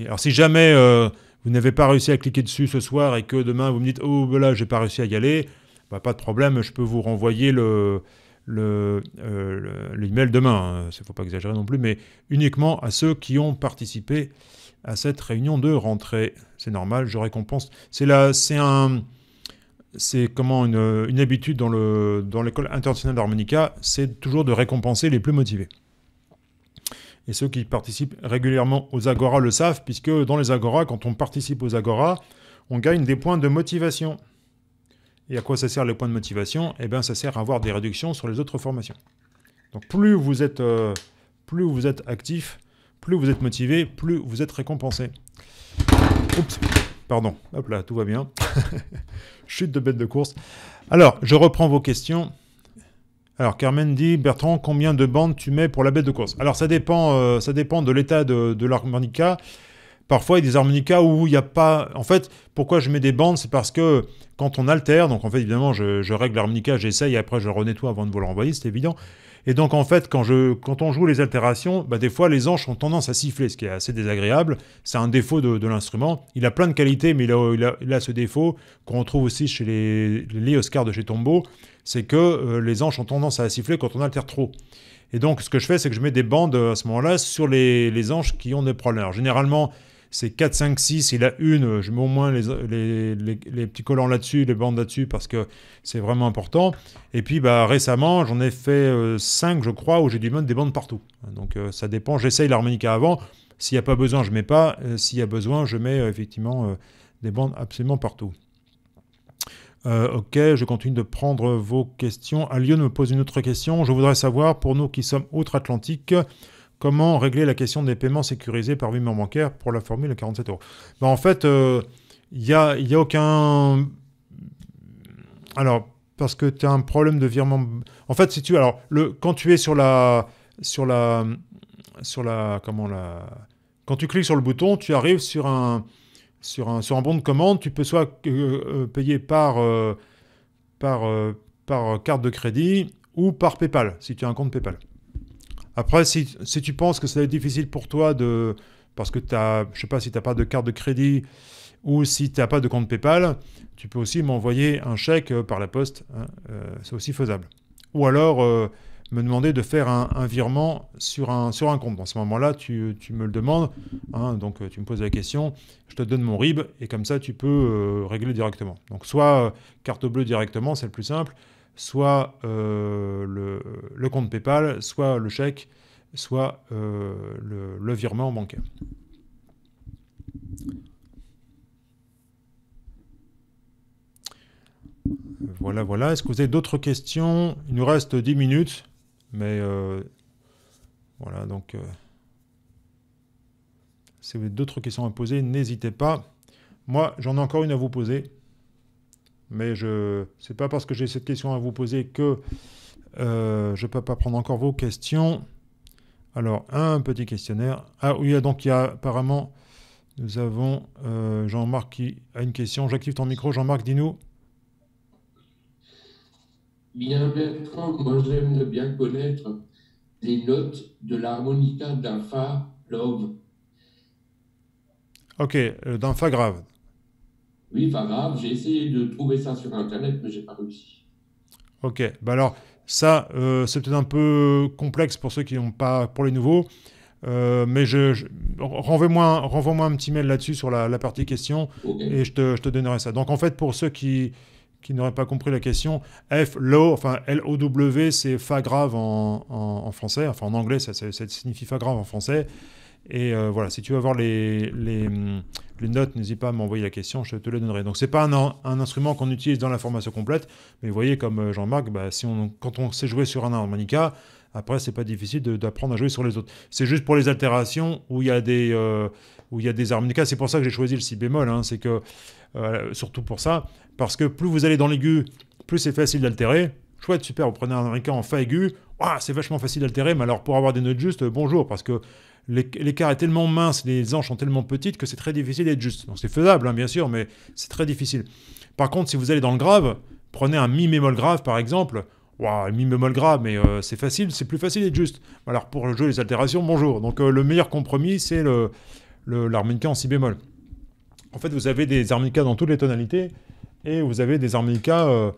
[SPEAKER 1] alors si jamais euh, vous n'avez pas réussi à cliquer dessus ce soir et que demain vous me dites « Oh, ben là, j'ai pas réussi à y aller bah, pas de problème, je peux vous renvoyer le, le, euh, mail demain, il hein, ne faut pas exagérer non plus, mais uniquement à ceux qui ont participé à cette réunion de rentrée. C'est normal, je récompense. C'est un, c'est comment une, habitude dans le dans l'école internationale d'harmonica, c'est toujours de récompenser les plus motivés. Et ceux qui participent régulièrement aux agora le savent, puisque dans les agora, quand on participe aux agora, on gagne des points de motivation. Et à quoi ça sert les points de motivation Eh bien, ça sert à avoir des réductions sur les autres formations. Donc, plus vous êtes, euh, plus vous êtes actif, plus vous êtes motivé, plus vous êtes récompensé. Oups, pardon. Hop là, tout va bien. Chute de bête de course. Alors, je reprends vos questions. Alors, Carmen dit, Bertrand, combien de bandes tu mets pour la bête de course Alors, ça dépend, euh, ça dépend de l'état de, de l'harmonica. Parfois, il y a des harmonicas où il n'y a pas... En fait, pourquoi je mets des bandes C'est parce que quand on altère, donc en fait, évidemment, je, je règle l'harmonica, j'essaye, et après, je renettoie avant de vous le renvoyer, c'est évident. Et donc, en fait, quand, je, quand on joue les altérations, bah, des fois, les anges ont tendance à siffler, ce qui est assez désagréable. C'est un défaut de, l'instrument. Il a plein de qualités, mais il a, il a, ce défaut qu'on retrouve aussi chez les, les Oscars de chez Tombeau, c'est que euh, les anges ont tendance à siffler quand on altère trop. Et donc, ce que je fais, c'est que je mets des bandes euh, à ce moment-là sur les, les anges qui ont des problèmes. généralement, c'est 4, 5, 6. Il a une. Je mets au moins les, petits collants là-dessus, les bandes là-dessus, parce que c'est vraiment important. Et puis bah, récemment, j'en ai fait 5, euh, je crois, où j'ai du mettre des bandes partout. Donc euh, ça dépend. J'essaye l'harmonica avant. S'il n'y a pas besoin, je mets pas. Euh, s'il y a besoin, je mets effectivement des bandes absolument partout. ok, je continue de prendre vos questions. Alion me pose une autre question. Je voudrais savoir, pour nous qui sommes outre-Atlantique, comment régler la question des paiements sécurisés par virement bancaire pour la formule 47 euros ben, En fait, il euh, n'y a, a aucun... Alors, parce que tu as un problème de virement... En fait, si Alors, le, quand tu es sur la... Sur la... Sur la... Comment la... Quand tu cliques sur le bouton, tu arrives sur un... Sur un, sur un bon de commande, tu peux soit euh, euh, payer par, par, par carte de crédit ou par PayPal, si tu as un compte PayPal. Après, si, tu penses que ça va être difficile pour toi de. Parce que tu je sais pas si tu n'as pas de carte de crédit ou si tu n'as pas de compte PayPal, tu peux aussi m'envoyer un chèque euh, par la poste. Hein, euh, c'est aussi faisable. Ou alors euh, me demander de faire un, virement sur un, sur un compte. En ce moment-là, tu, me le demandes. Hein, donc tu me poses la question, je te donne mon RIB et comme ça tu peux régler directement. Donc soit carte bleue directement, c'est le plus simple soit euh, le, compte PayPal, soit le chèque, soit euh, le, virement bancaire. Voilà, voilà. Est-ce que vous avez d'autres questions Il nous reste 10 minutes, mais euh, voilà, donc si vous avez d'autres questions à poser, n'hésitez pas. Moi, j'en ai encore une à vous poser. Mais ce n'est pas parce que j'ai cette question à vous poser que euh, je ne peux pas prendre encore vos questions. Alors, un petit questionnaire. Ah oui, donc il y a apparemment, nous avons euh, Jean-Marc qui a une question. J'active ton micro, Jean-Marc, dis-nous.
[SPEAKER 2] Bien Bertrand, moi j'aime bien connaître les notes de l'harmonica d'un Fa love.
[SPEAKER 1] Ok, euh, d'un Fa grave.
[SPEAKER 2] Oui, pas grave, j'ai essayé de trouver ça sur Internet, mais j'ai pas réussi.
[SPEAKER 1] Ok, bah alors ça, euh, c'est peut-être un peu complexe pour ceux qui n'ont pas, pour les nouveaux, euh, mais je, renvoie-moi renvoie un petit mail là-dessus sur la, partie question et je te, je te, donnerai ça. Donc en fait, pour ceux qui, qui n'auraient pas compris la question, F, low, enfin L-O-W, c'est fa grave en, en, français, enfin en anglais, ça, ça, signifie fa grave en français. Et euh, voilà, si tu veux avoir les, les, les notes, n'hésite pas à m'envoyer la question, je te les donnerai. Donc c'est pas un, instrument qu'on utilise dans la formation complète, mais vous voyez comme euh, Jean-Marc, bah, si on, quand on sait jouer sur un harmonica, après c'est pas difficile d'apprendre à jouer sur les autres. C'est juste pour les altérations où il y a des euh, où il y a des harmonicas. C'est pour ça que j'ai choisi le si bémol. Hein. c'est que euh, surtout pour ça, parce que plus vous allez dans l'aigu, plus c'est facile d'altérer. Chouette, super, vous prenez un harmonica en fa aigu, c'est vachement facile d'altérer, mais alors pour avoir des notes justes, bonjour, parce que l'écart est tellement mince, les anches sont tellement petites que c'est très difficile d'être juste. Donc c'est faisable, hein, bien sûr, mais c'est très difficile. Par contre, si vous allez dans le grave, prenez un mi bémol grave, par exemple. Waouh, mi bémol grave, mais euh, c'est facile, c'est plus facile d'être juste. Alors pour le jeu, les altérations, bonjour. Donc euh, le meilleur compromis, c'est le, l'harmonica en si bémol. En fait, vous avez des harmonicas dans toutes les tonalités et vous avez des harmonicas euh,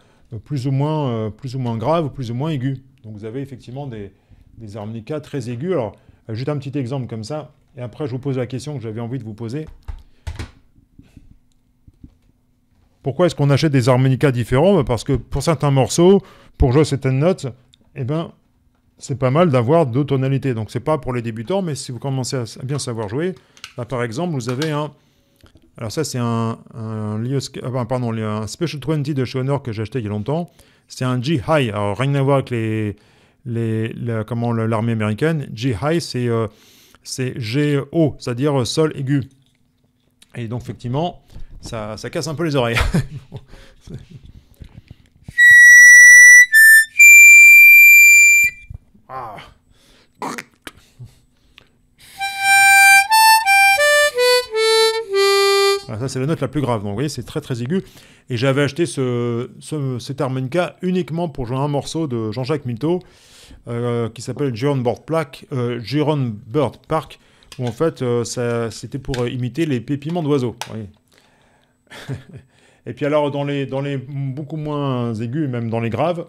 [SPEAKER 1] plus, ou moins, plus ou moins graves, plus ou moins aigus. Donc vous avez effectivement des, des harmonicas très aigus. Euh, juste un petit exemple comme ça, et après je vous pose la question que j'avais envie de vous poser. Pourquoi est-ce qu'on achète des harmonicas différents bah, Parce que pour certains morceaux, pour jouer certaines notes, eh ben, c'est pas mal d'avoir deux tonalités. Donc c'est pas pour les débutants, mais si vous commencez à bien savoir jouer, là bah, par exemple, vous avez un... Alors ça c'est un, un, ah, ben, Special 20 de Schoenor que j'ai acheté il y a longtemps. C'est un G-High, alors rien à voir avec les, les, comment l'armée américaine. G high, c'est G euh, haut, c'est-à-dire sol aigu. Et donc effectivement, ça, ça casse un peu les oreilles. Ah. Ah, ça, c'est la note la plus grave. Donc, vous voyez, c'est très très aigu. Et j'avais acheté cet harmonica uniquement pour jouer un morceau de Jean-Jacques Milteau. Euh, qui s'appelle Jerome Bird Park, euh, Park, où en fait euh, c'était pour euh, imiter les pépiments d'oiseaux. Et puis alors dans les, dans les beaucoup moins aigus, même dans les graves,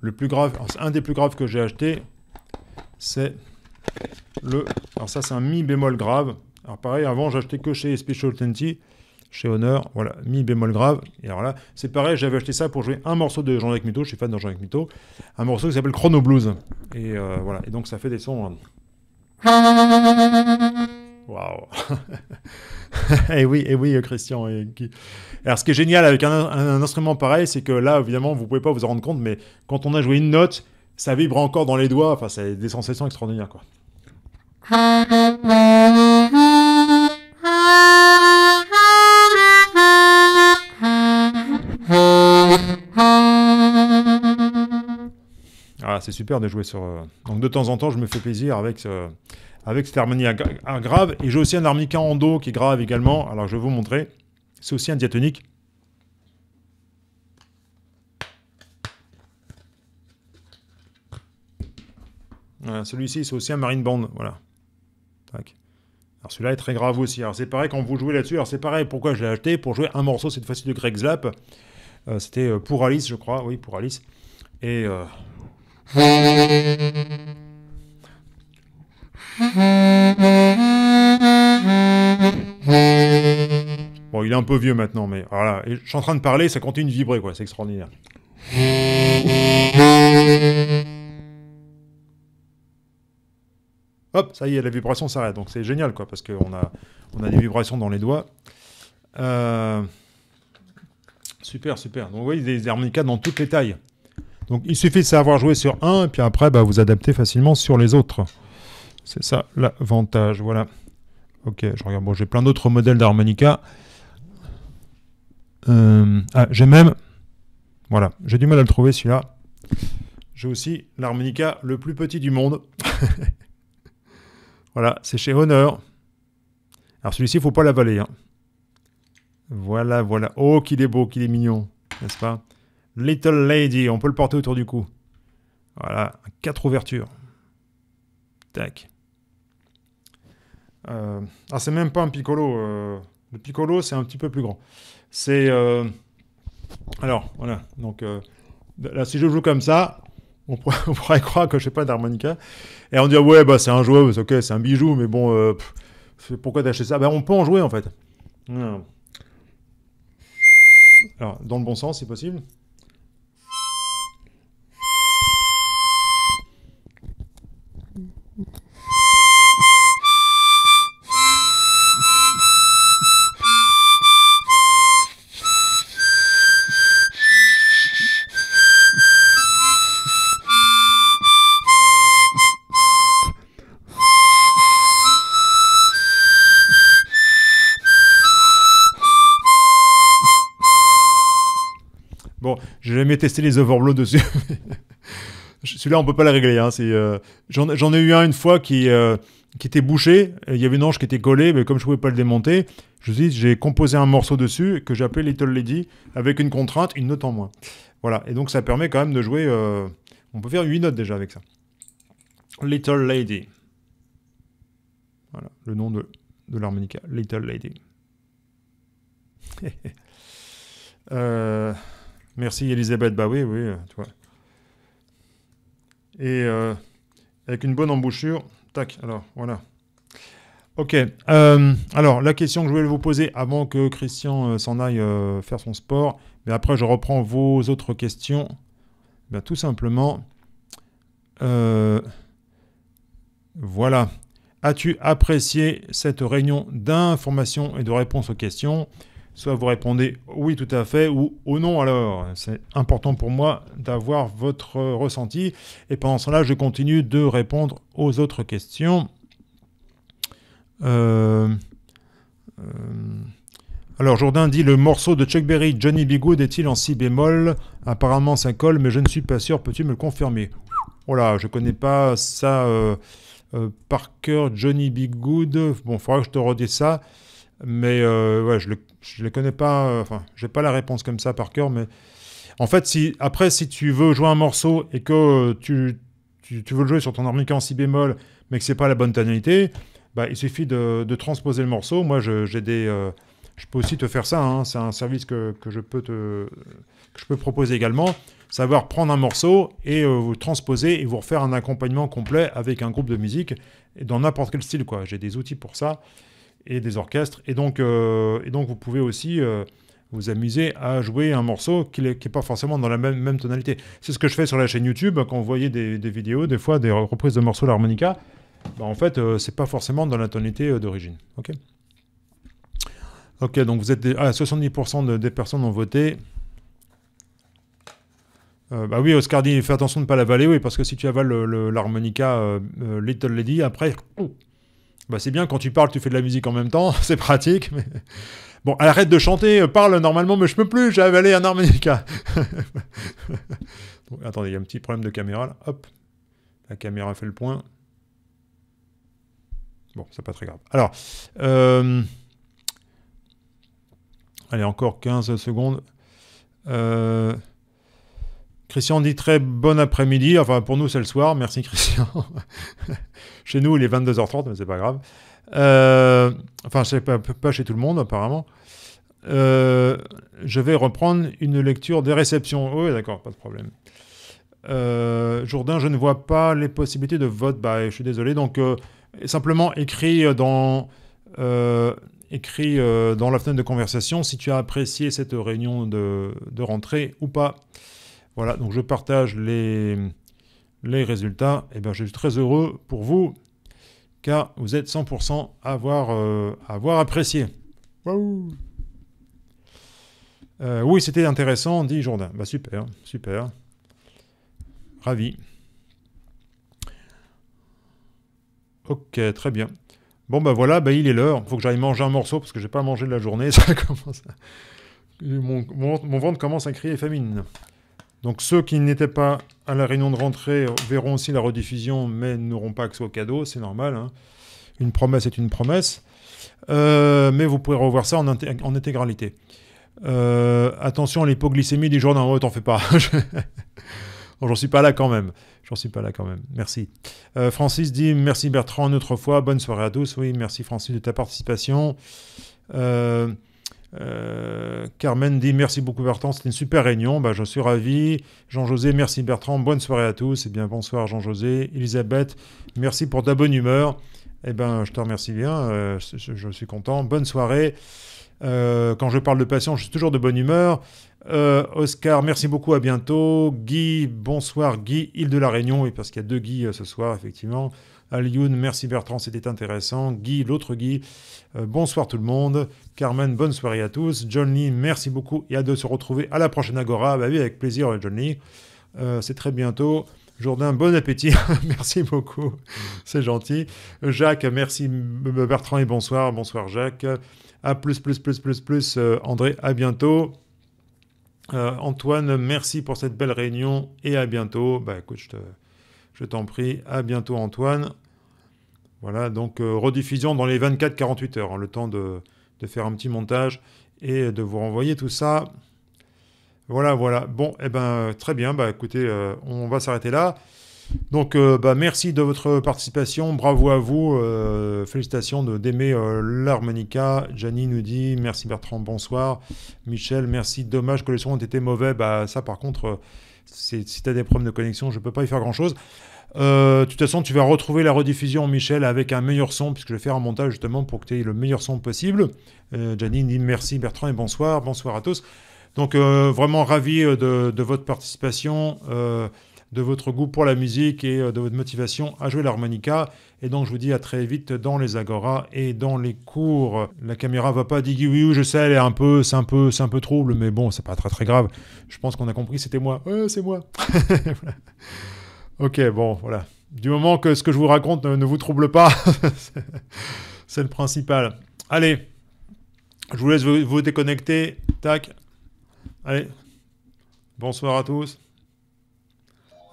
[SPEAKER 1] le plus grave, un des plus graves que j'ai acheté, c'est le... Alors ça c'est un mi bémol grave. Alors pareil, avant j'achetais que chez Special Tenty chez Honor, voilà, mi bémol grave. Et alors là, c'est pareil, j'avais acheté ça pour jouer un morceau de Jean-Jacques Mito, je suis fan de Jean-Jacques Mito, un morceau qui s'appelle Chrono Blues. Et euh, voilà, et donc ça fait des sons. Hein. Waouh Et eh oui, et eh oui, Christian. Alors ce qui est génial avec un, instrument pareil, c'est que là, évidemment, vous pouvez pas vous en rendre compte, mais quand on a joué une note, ça vibre encore dans les doigts, enfin, c'est des sensations extraordinaires, quoi. super de jouer sur. Euh, donc de temps en temps, je me fais plaisir avec, euh, avec cette harmonie grave. Et j'ai aussi un harmonica en dos qui est grave également. Alors je vais vous montrer. C'est aussi un diatonique. celui-ci, c'est aussi un marine band. Voilà. Alors celui-là est très grave aussi. Alors c'est pareil quand vous jouez là-dessus. Alors c'est pareil, pourquoi je l'ai acheté Pour jouer un morceau cette fois-ci de Greg Zap. Euh, c'était pour Alice, je crois. Oui, pour Alice. Et Bon, il est un peu vieux maintenant, mais voilà. je suis en train de parler, ça continue de vibrer, quoi. C'est extraordinaire. Hop, ça y est, la vibration s'arrête. Donc c'est génial, quoi, parce qu'on a, on a des vibrations dans les doigts. Euh, super, super. Donc vous voyez, des harmonicas dans toutes les tailles. Donc il suffit de savoir jouer sur un, et puis après, bah, vous adaptez facilement sur les autres. C'est ça l'avantage, voilà. Ok, je regarde, bon, j'ai plein d'autres modèles d'harmonica. Euh, ah, j'ai même... Voilà, j'ai du mal à le trouver celui-là. J'ai aussi l'harmonica le plus petit du monde. voilà, c'est chez Honor. Alors celui-ci, il ne faut pas l'avaler. Hein. Voilà, voilà. Oh, qu'il est beau, qu'il est mignon, n'est-ce pas Little Lady, on peut le porter autour du cou. Voilà, quatre ouvertures. Tac. Euh, ah, c'est même pas un piccolo. Euh, le piccolo, c'est un petit peu plus grand. C'est. Euh, alors, voilà. Donc, là, si je joue comme ça, on pourrait, croire que je sais pas d'harmonica. Et on dirait, ah ouais, bah, c'est un joueur, ok, c'est un bijou, mais bon, pourquoi t'acheter ça ben, on peut en jouer, en fait. Alors, dans le bon sens, c'est possible. tester tester les overblows dessus. Celui-là, on peut pas le régler. Hein, euh, j'en ai eu un une fois qui, euh, était bouché. Il y avait une ange qui était collée, mais comme je pouvais pas le démonter, je dis j'ai composé un morceau dessus que j'appelais Little Lady avec une contrainte, une note en moins. Voilà. Et donc ça permet quand même de jouer. Euh, on peut faire huit notes déjà avec ça. Little Lady. Voilà, le nom de, de l'harmonica. Little Lady. euh. Merci Elisabeth, bah oui, oui, euh, tu vois. Et euh, avec une bonne embouchure, tac, alors voilà. Ok, euh, alors la question que je voulais vous poser avant que Christian s'en aille faire son sport, mais après je reprends vos autres questions, bah, tout simplement, voilà. As-tu apprécié cette réunion d'informations et de réponses aux questions Soit vous répondez oui tout à fait ou au oh non alors. C'est important pour moi d'avoir votre ressenti. Et pendant cela, je continue de répondre aux autres questions. Euh, euh, alors Jourdain dit le morceau de Chuck Berry, Johnny Bigood est-il en si bémol Apparemment ça colle, mais je ne suis pas sûr. Peux-tu me le confirmer Voilà, oh je ne connais pas ça euh, par cœur, Johnny Good. Bon, il faudra que je te redis ça. Mais euh, ouais, je ne le, les connais pas. Euh, enfin, j'ai pas la réponse comme ça par cœur. Mais en fait, si, après, si tu veux jouer un morceau et que euh, tu, tu, veux le jouer sur ton harmonica en si bémol, mais que c'est pas la bonne tonalité, bah, il suffit de, de, transposer le morceau. Moi, j'ai des. je peux aussi te faire ça. Hein. c'est un service que, que, je peux te, que je peux proposer également. Savoir prendre un morceau et vous transposer et vous refaire un accompagnement complet avec un groupe de musique dans n'importe quel style. J'ai des outils pour ça et des orchestres. Et donc, euh, et donc vous pouvez aussi euh, vous amuser à jouer un morceau qui n'est pas forcément dans la même, même tonalité. C'est ce que je fais sur la chaîne YouTube, quand vous voyez des, vidéos, des fois des reprises de morceaux d'harmonica, bah en fait, euh, c'est pas forcément dans la tonalité d'origine. Ok Ok, donc vous êtes à 70% des personnes ont voté. bah oui, Oscar dit, fais attention de ne pas l'avaler, oui, parce que si tu avales l'harmonica Little Lady, après, oh, bah, c'est bien quand tu parles, tu fais de la musique en même temps, c'est pratique. Mais... Bon, arrête de chanter, euh, parle normalement, mais je peux plus, j'ai avalé un harmonica. Donc, attendez, il y a un petit problème de caméra là. Hop, la caméra fait le point. Bon, c'est pas très grave. Alors, euh, allez, encore 15 secondes. Euh, Christian dit très bon après-midi. Enfin, pour nous, c'est le soir. Merci, Christian. Chez nous, il est 22h30, mais c'est pas grave. Euh, enfin, c'est pas, pas chez tout le monde, apparemment. Euh, je vais reprendre une lecture des réceptions. Oui, d'accord, pas de problème. Euh, Jourdain, je ne vois pas les possibilités de vote. Bah, je suis désolé. Donc, simplement écris dans écrit dans la fenêtre de conversation si tu as apprécié cette réunion de, de rentrée ou pas. Voilà, donc je partage les, les résultats, eh ben, je suis très heureux pour vous, car vous êtes 100% à avoir, euh, avoir apprécié. Euh, oui, c'était intéressant, dit Jourdain. Bah, super, super. Ravi. Ok, très bien. Bon, bah voilà, bah il est l'heure. Il Faut que j'aille manger un morceau parce que j'ai pas mangé de la journée. Ça commence mon ventre commence à crier famine. Donc ceux qui n'étaient pas à la réunion de rentrée verront aussi la rediffusion, mais n'auront pas accès au cadeau, c'est normal. Hein. Une promesse est une promesse. Euh, mais vous pourrez revoir ça en, intégralité. Euh, attention à l'hypoglycémie du jour d'un t'en fais pas. J'en suis pas là quand même. J'en suis pas là quand même. Merci. Euh, Francis dit merci Bertrand une autre fois. Bonne soirée à tous. Oui, merci Francis de ta participation. Euh, Carmen dit merci beaucoup Bertrand, c'était une super réunion, bah, je suis ravi. Jean-José, merci Bertrand, bonne soirée à tous. Et eh bien bonsoir Jean-José. Elisabeth, merci pour ta bonne humeur. Eh ben, je te remercie bien, euh, je, suis content. Bonne soirée. Euh, quand je parle de passion, je suis toujours de bonne humeur. Oscar, merci beaucoup, à bientôt. Guy, bonsoir Guy, île de la Réunion, et parce qu'il y a deux Guy ce soir, effectivement. Alioun, merci Bertrand, c'était intéressant. Guy, l'autre Guy, euh, bonsoir tout le monde. Carmen, bonne soirée à tous. John Lee, merci beaucoup et à de se retrouver à la prochaine Agora. Bah oui, avec plaisir, John Lee. Euh, c'est très bientôt. Jourdain, bon appétit. merci beaucoup. C'est gentil. Jacques, merci Bertrand et bonsoir. Bonsoir Jacques. À plus, plus, plus, plus, plus. Euh, André, à bientôt. Antoine, merci pour cette belle réunion et à bientôt. Bah écoute, je te je t'en prie, à bientôt Antoine. Voilà, donc euh, rediffusion dans les 24-48 heures, hein, le temps de, faire un petit montage et de vous renvoyer tout ça. Voilà, voilà. Bon, eh ben, très bien. Bah, écoutez, euh, on va s'arrêter là. Donc, euh, bah, merci de votre participation. Bravo à vous. Félicitations félicitations d'aimer l'harmonica. Jani nous dit merci Bertrand, bonsoir. Michel, merci. Dommage que les sons ont été mauvais. Bah, ça, par contre si tu as des problèmes de connexion, je ne peux pas y faire grand-chose. Euh, de toute façon, tu vas retrouver la rediffusion, Michel, avec un meilleur son, puisque je vais faire un montage justement pour que tu aies le meilleur son possible. Euh, Janine merci Bertrand et bonsoir, bonsoir à tous. Donc euh, vraiment ravi euh, de votre participation de votre goût pour la musique et euh, de votre motivation à jouer l'harmonica. Et donc, je vous dis à très vite dans les agora et dans les cours. La caméra va pas diguer oui, je sais, elle est un peu, c'est un peu, c'est un peu trouble, mais bon, c'est pas très très grave. Je pense qu'on a compris, c'était moi. Ouais, c'est moi. Ok, bon, voilà. Du moment que ce que je vous raconte ne, vous trouble pas, c'est le principal. Allez, je vous laisse vous, vous déconnecter. Tac. Allez. Bonsoir à tous.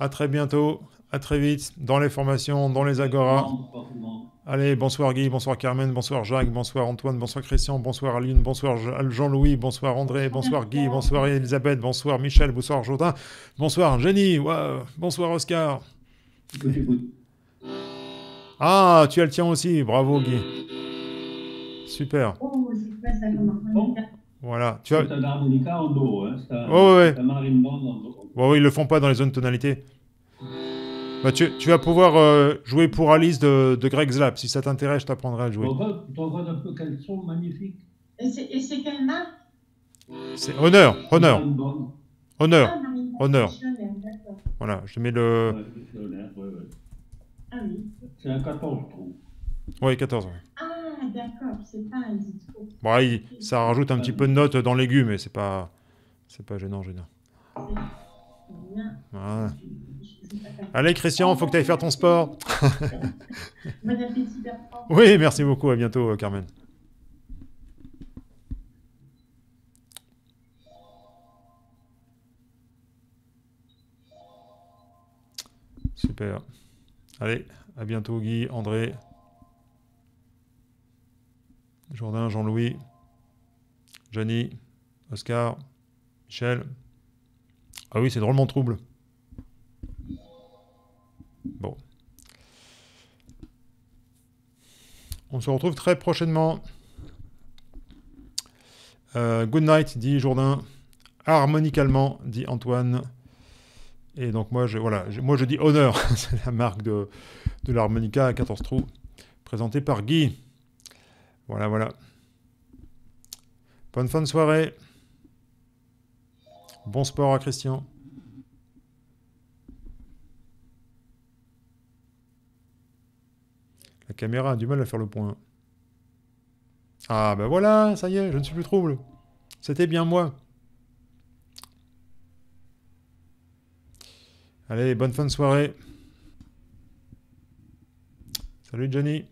[SPEAKER 1] À très bientôt, à très vite, dans les formations, dans les agoras. Allez, bonsoir Guy, bonsoir Carmen, bonsoir Jacques, bonsoir Antoine, bonsoir Christian, bonsoir Aline, bonsoir Jean-Louis, bonsoir André, bonsoir Guy, bonsoir Elisabeth, bonsoir Michel, bonsoir Jordan, bonsoir Jenny, bonsoir Oscar. Ah, tu as le tien aussi, bravo Guy. Super. Oh, voilà, tu as. Oh, ouais. Ouais, oui, ils le font pas dans les zones tonalité. Bah, tu, vas pouvoir euh, jouer pour Alice de, de Greg Zlap. Si ça t'intéresse, je t'apprendrai à jouer.
[SPEAKER 2] voit un peu quels sons magnifiques. Et c'est quelle marque
[SPEAKER 1] C'est Honor. Honor. Honor. Ah, Honor. Hein, voilà, je mets le.
[SPEAKER 2] Ah oui. C'est un 14, je trouve. Oui, 14. Ah, d'accord, c'est pas un trop.
[SPEAKER 1] Bon, ça rajoute un petit peu de notes dans l'aigu, mais c'est pas, pas gênant, gênant. Ah. Allez Christian, faut que tu ailles faire ton sport. Oui, merci beaucoup, à bientôt euh, Carmen. Super. Allez, à bientôt Guy, André, Jourdain, Jean-Louis, Johnny, Oscar, Michel. Ah oui, c'est drôlement trouble. Bon. On se retrouve très prochainement. Euh, good night, dit Jourdain. Harmonicalement, dit Antoine. Et donc moi, je, voilà, moi je dis honneur, c'est la marque de, de l'harmonica à 14 trous, présentée par Guy. Voilà, voilà. Bonne fin de soirée. Bon sport à Christian. La caméra a du mal à faire le point. Ah ben voilà, ça y est, je ne suis plus trouble. C'était bien moi. Allez, bonne fin de soirée. Salut Johnny.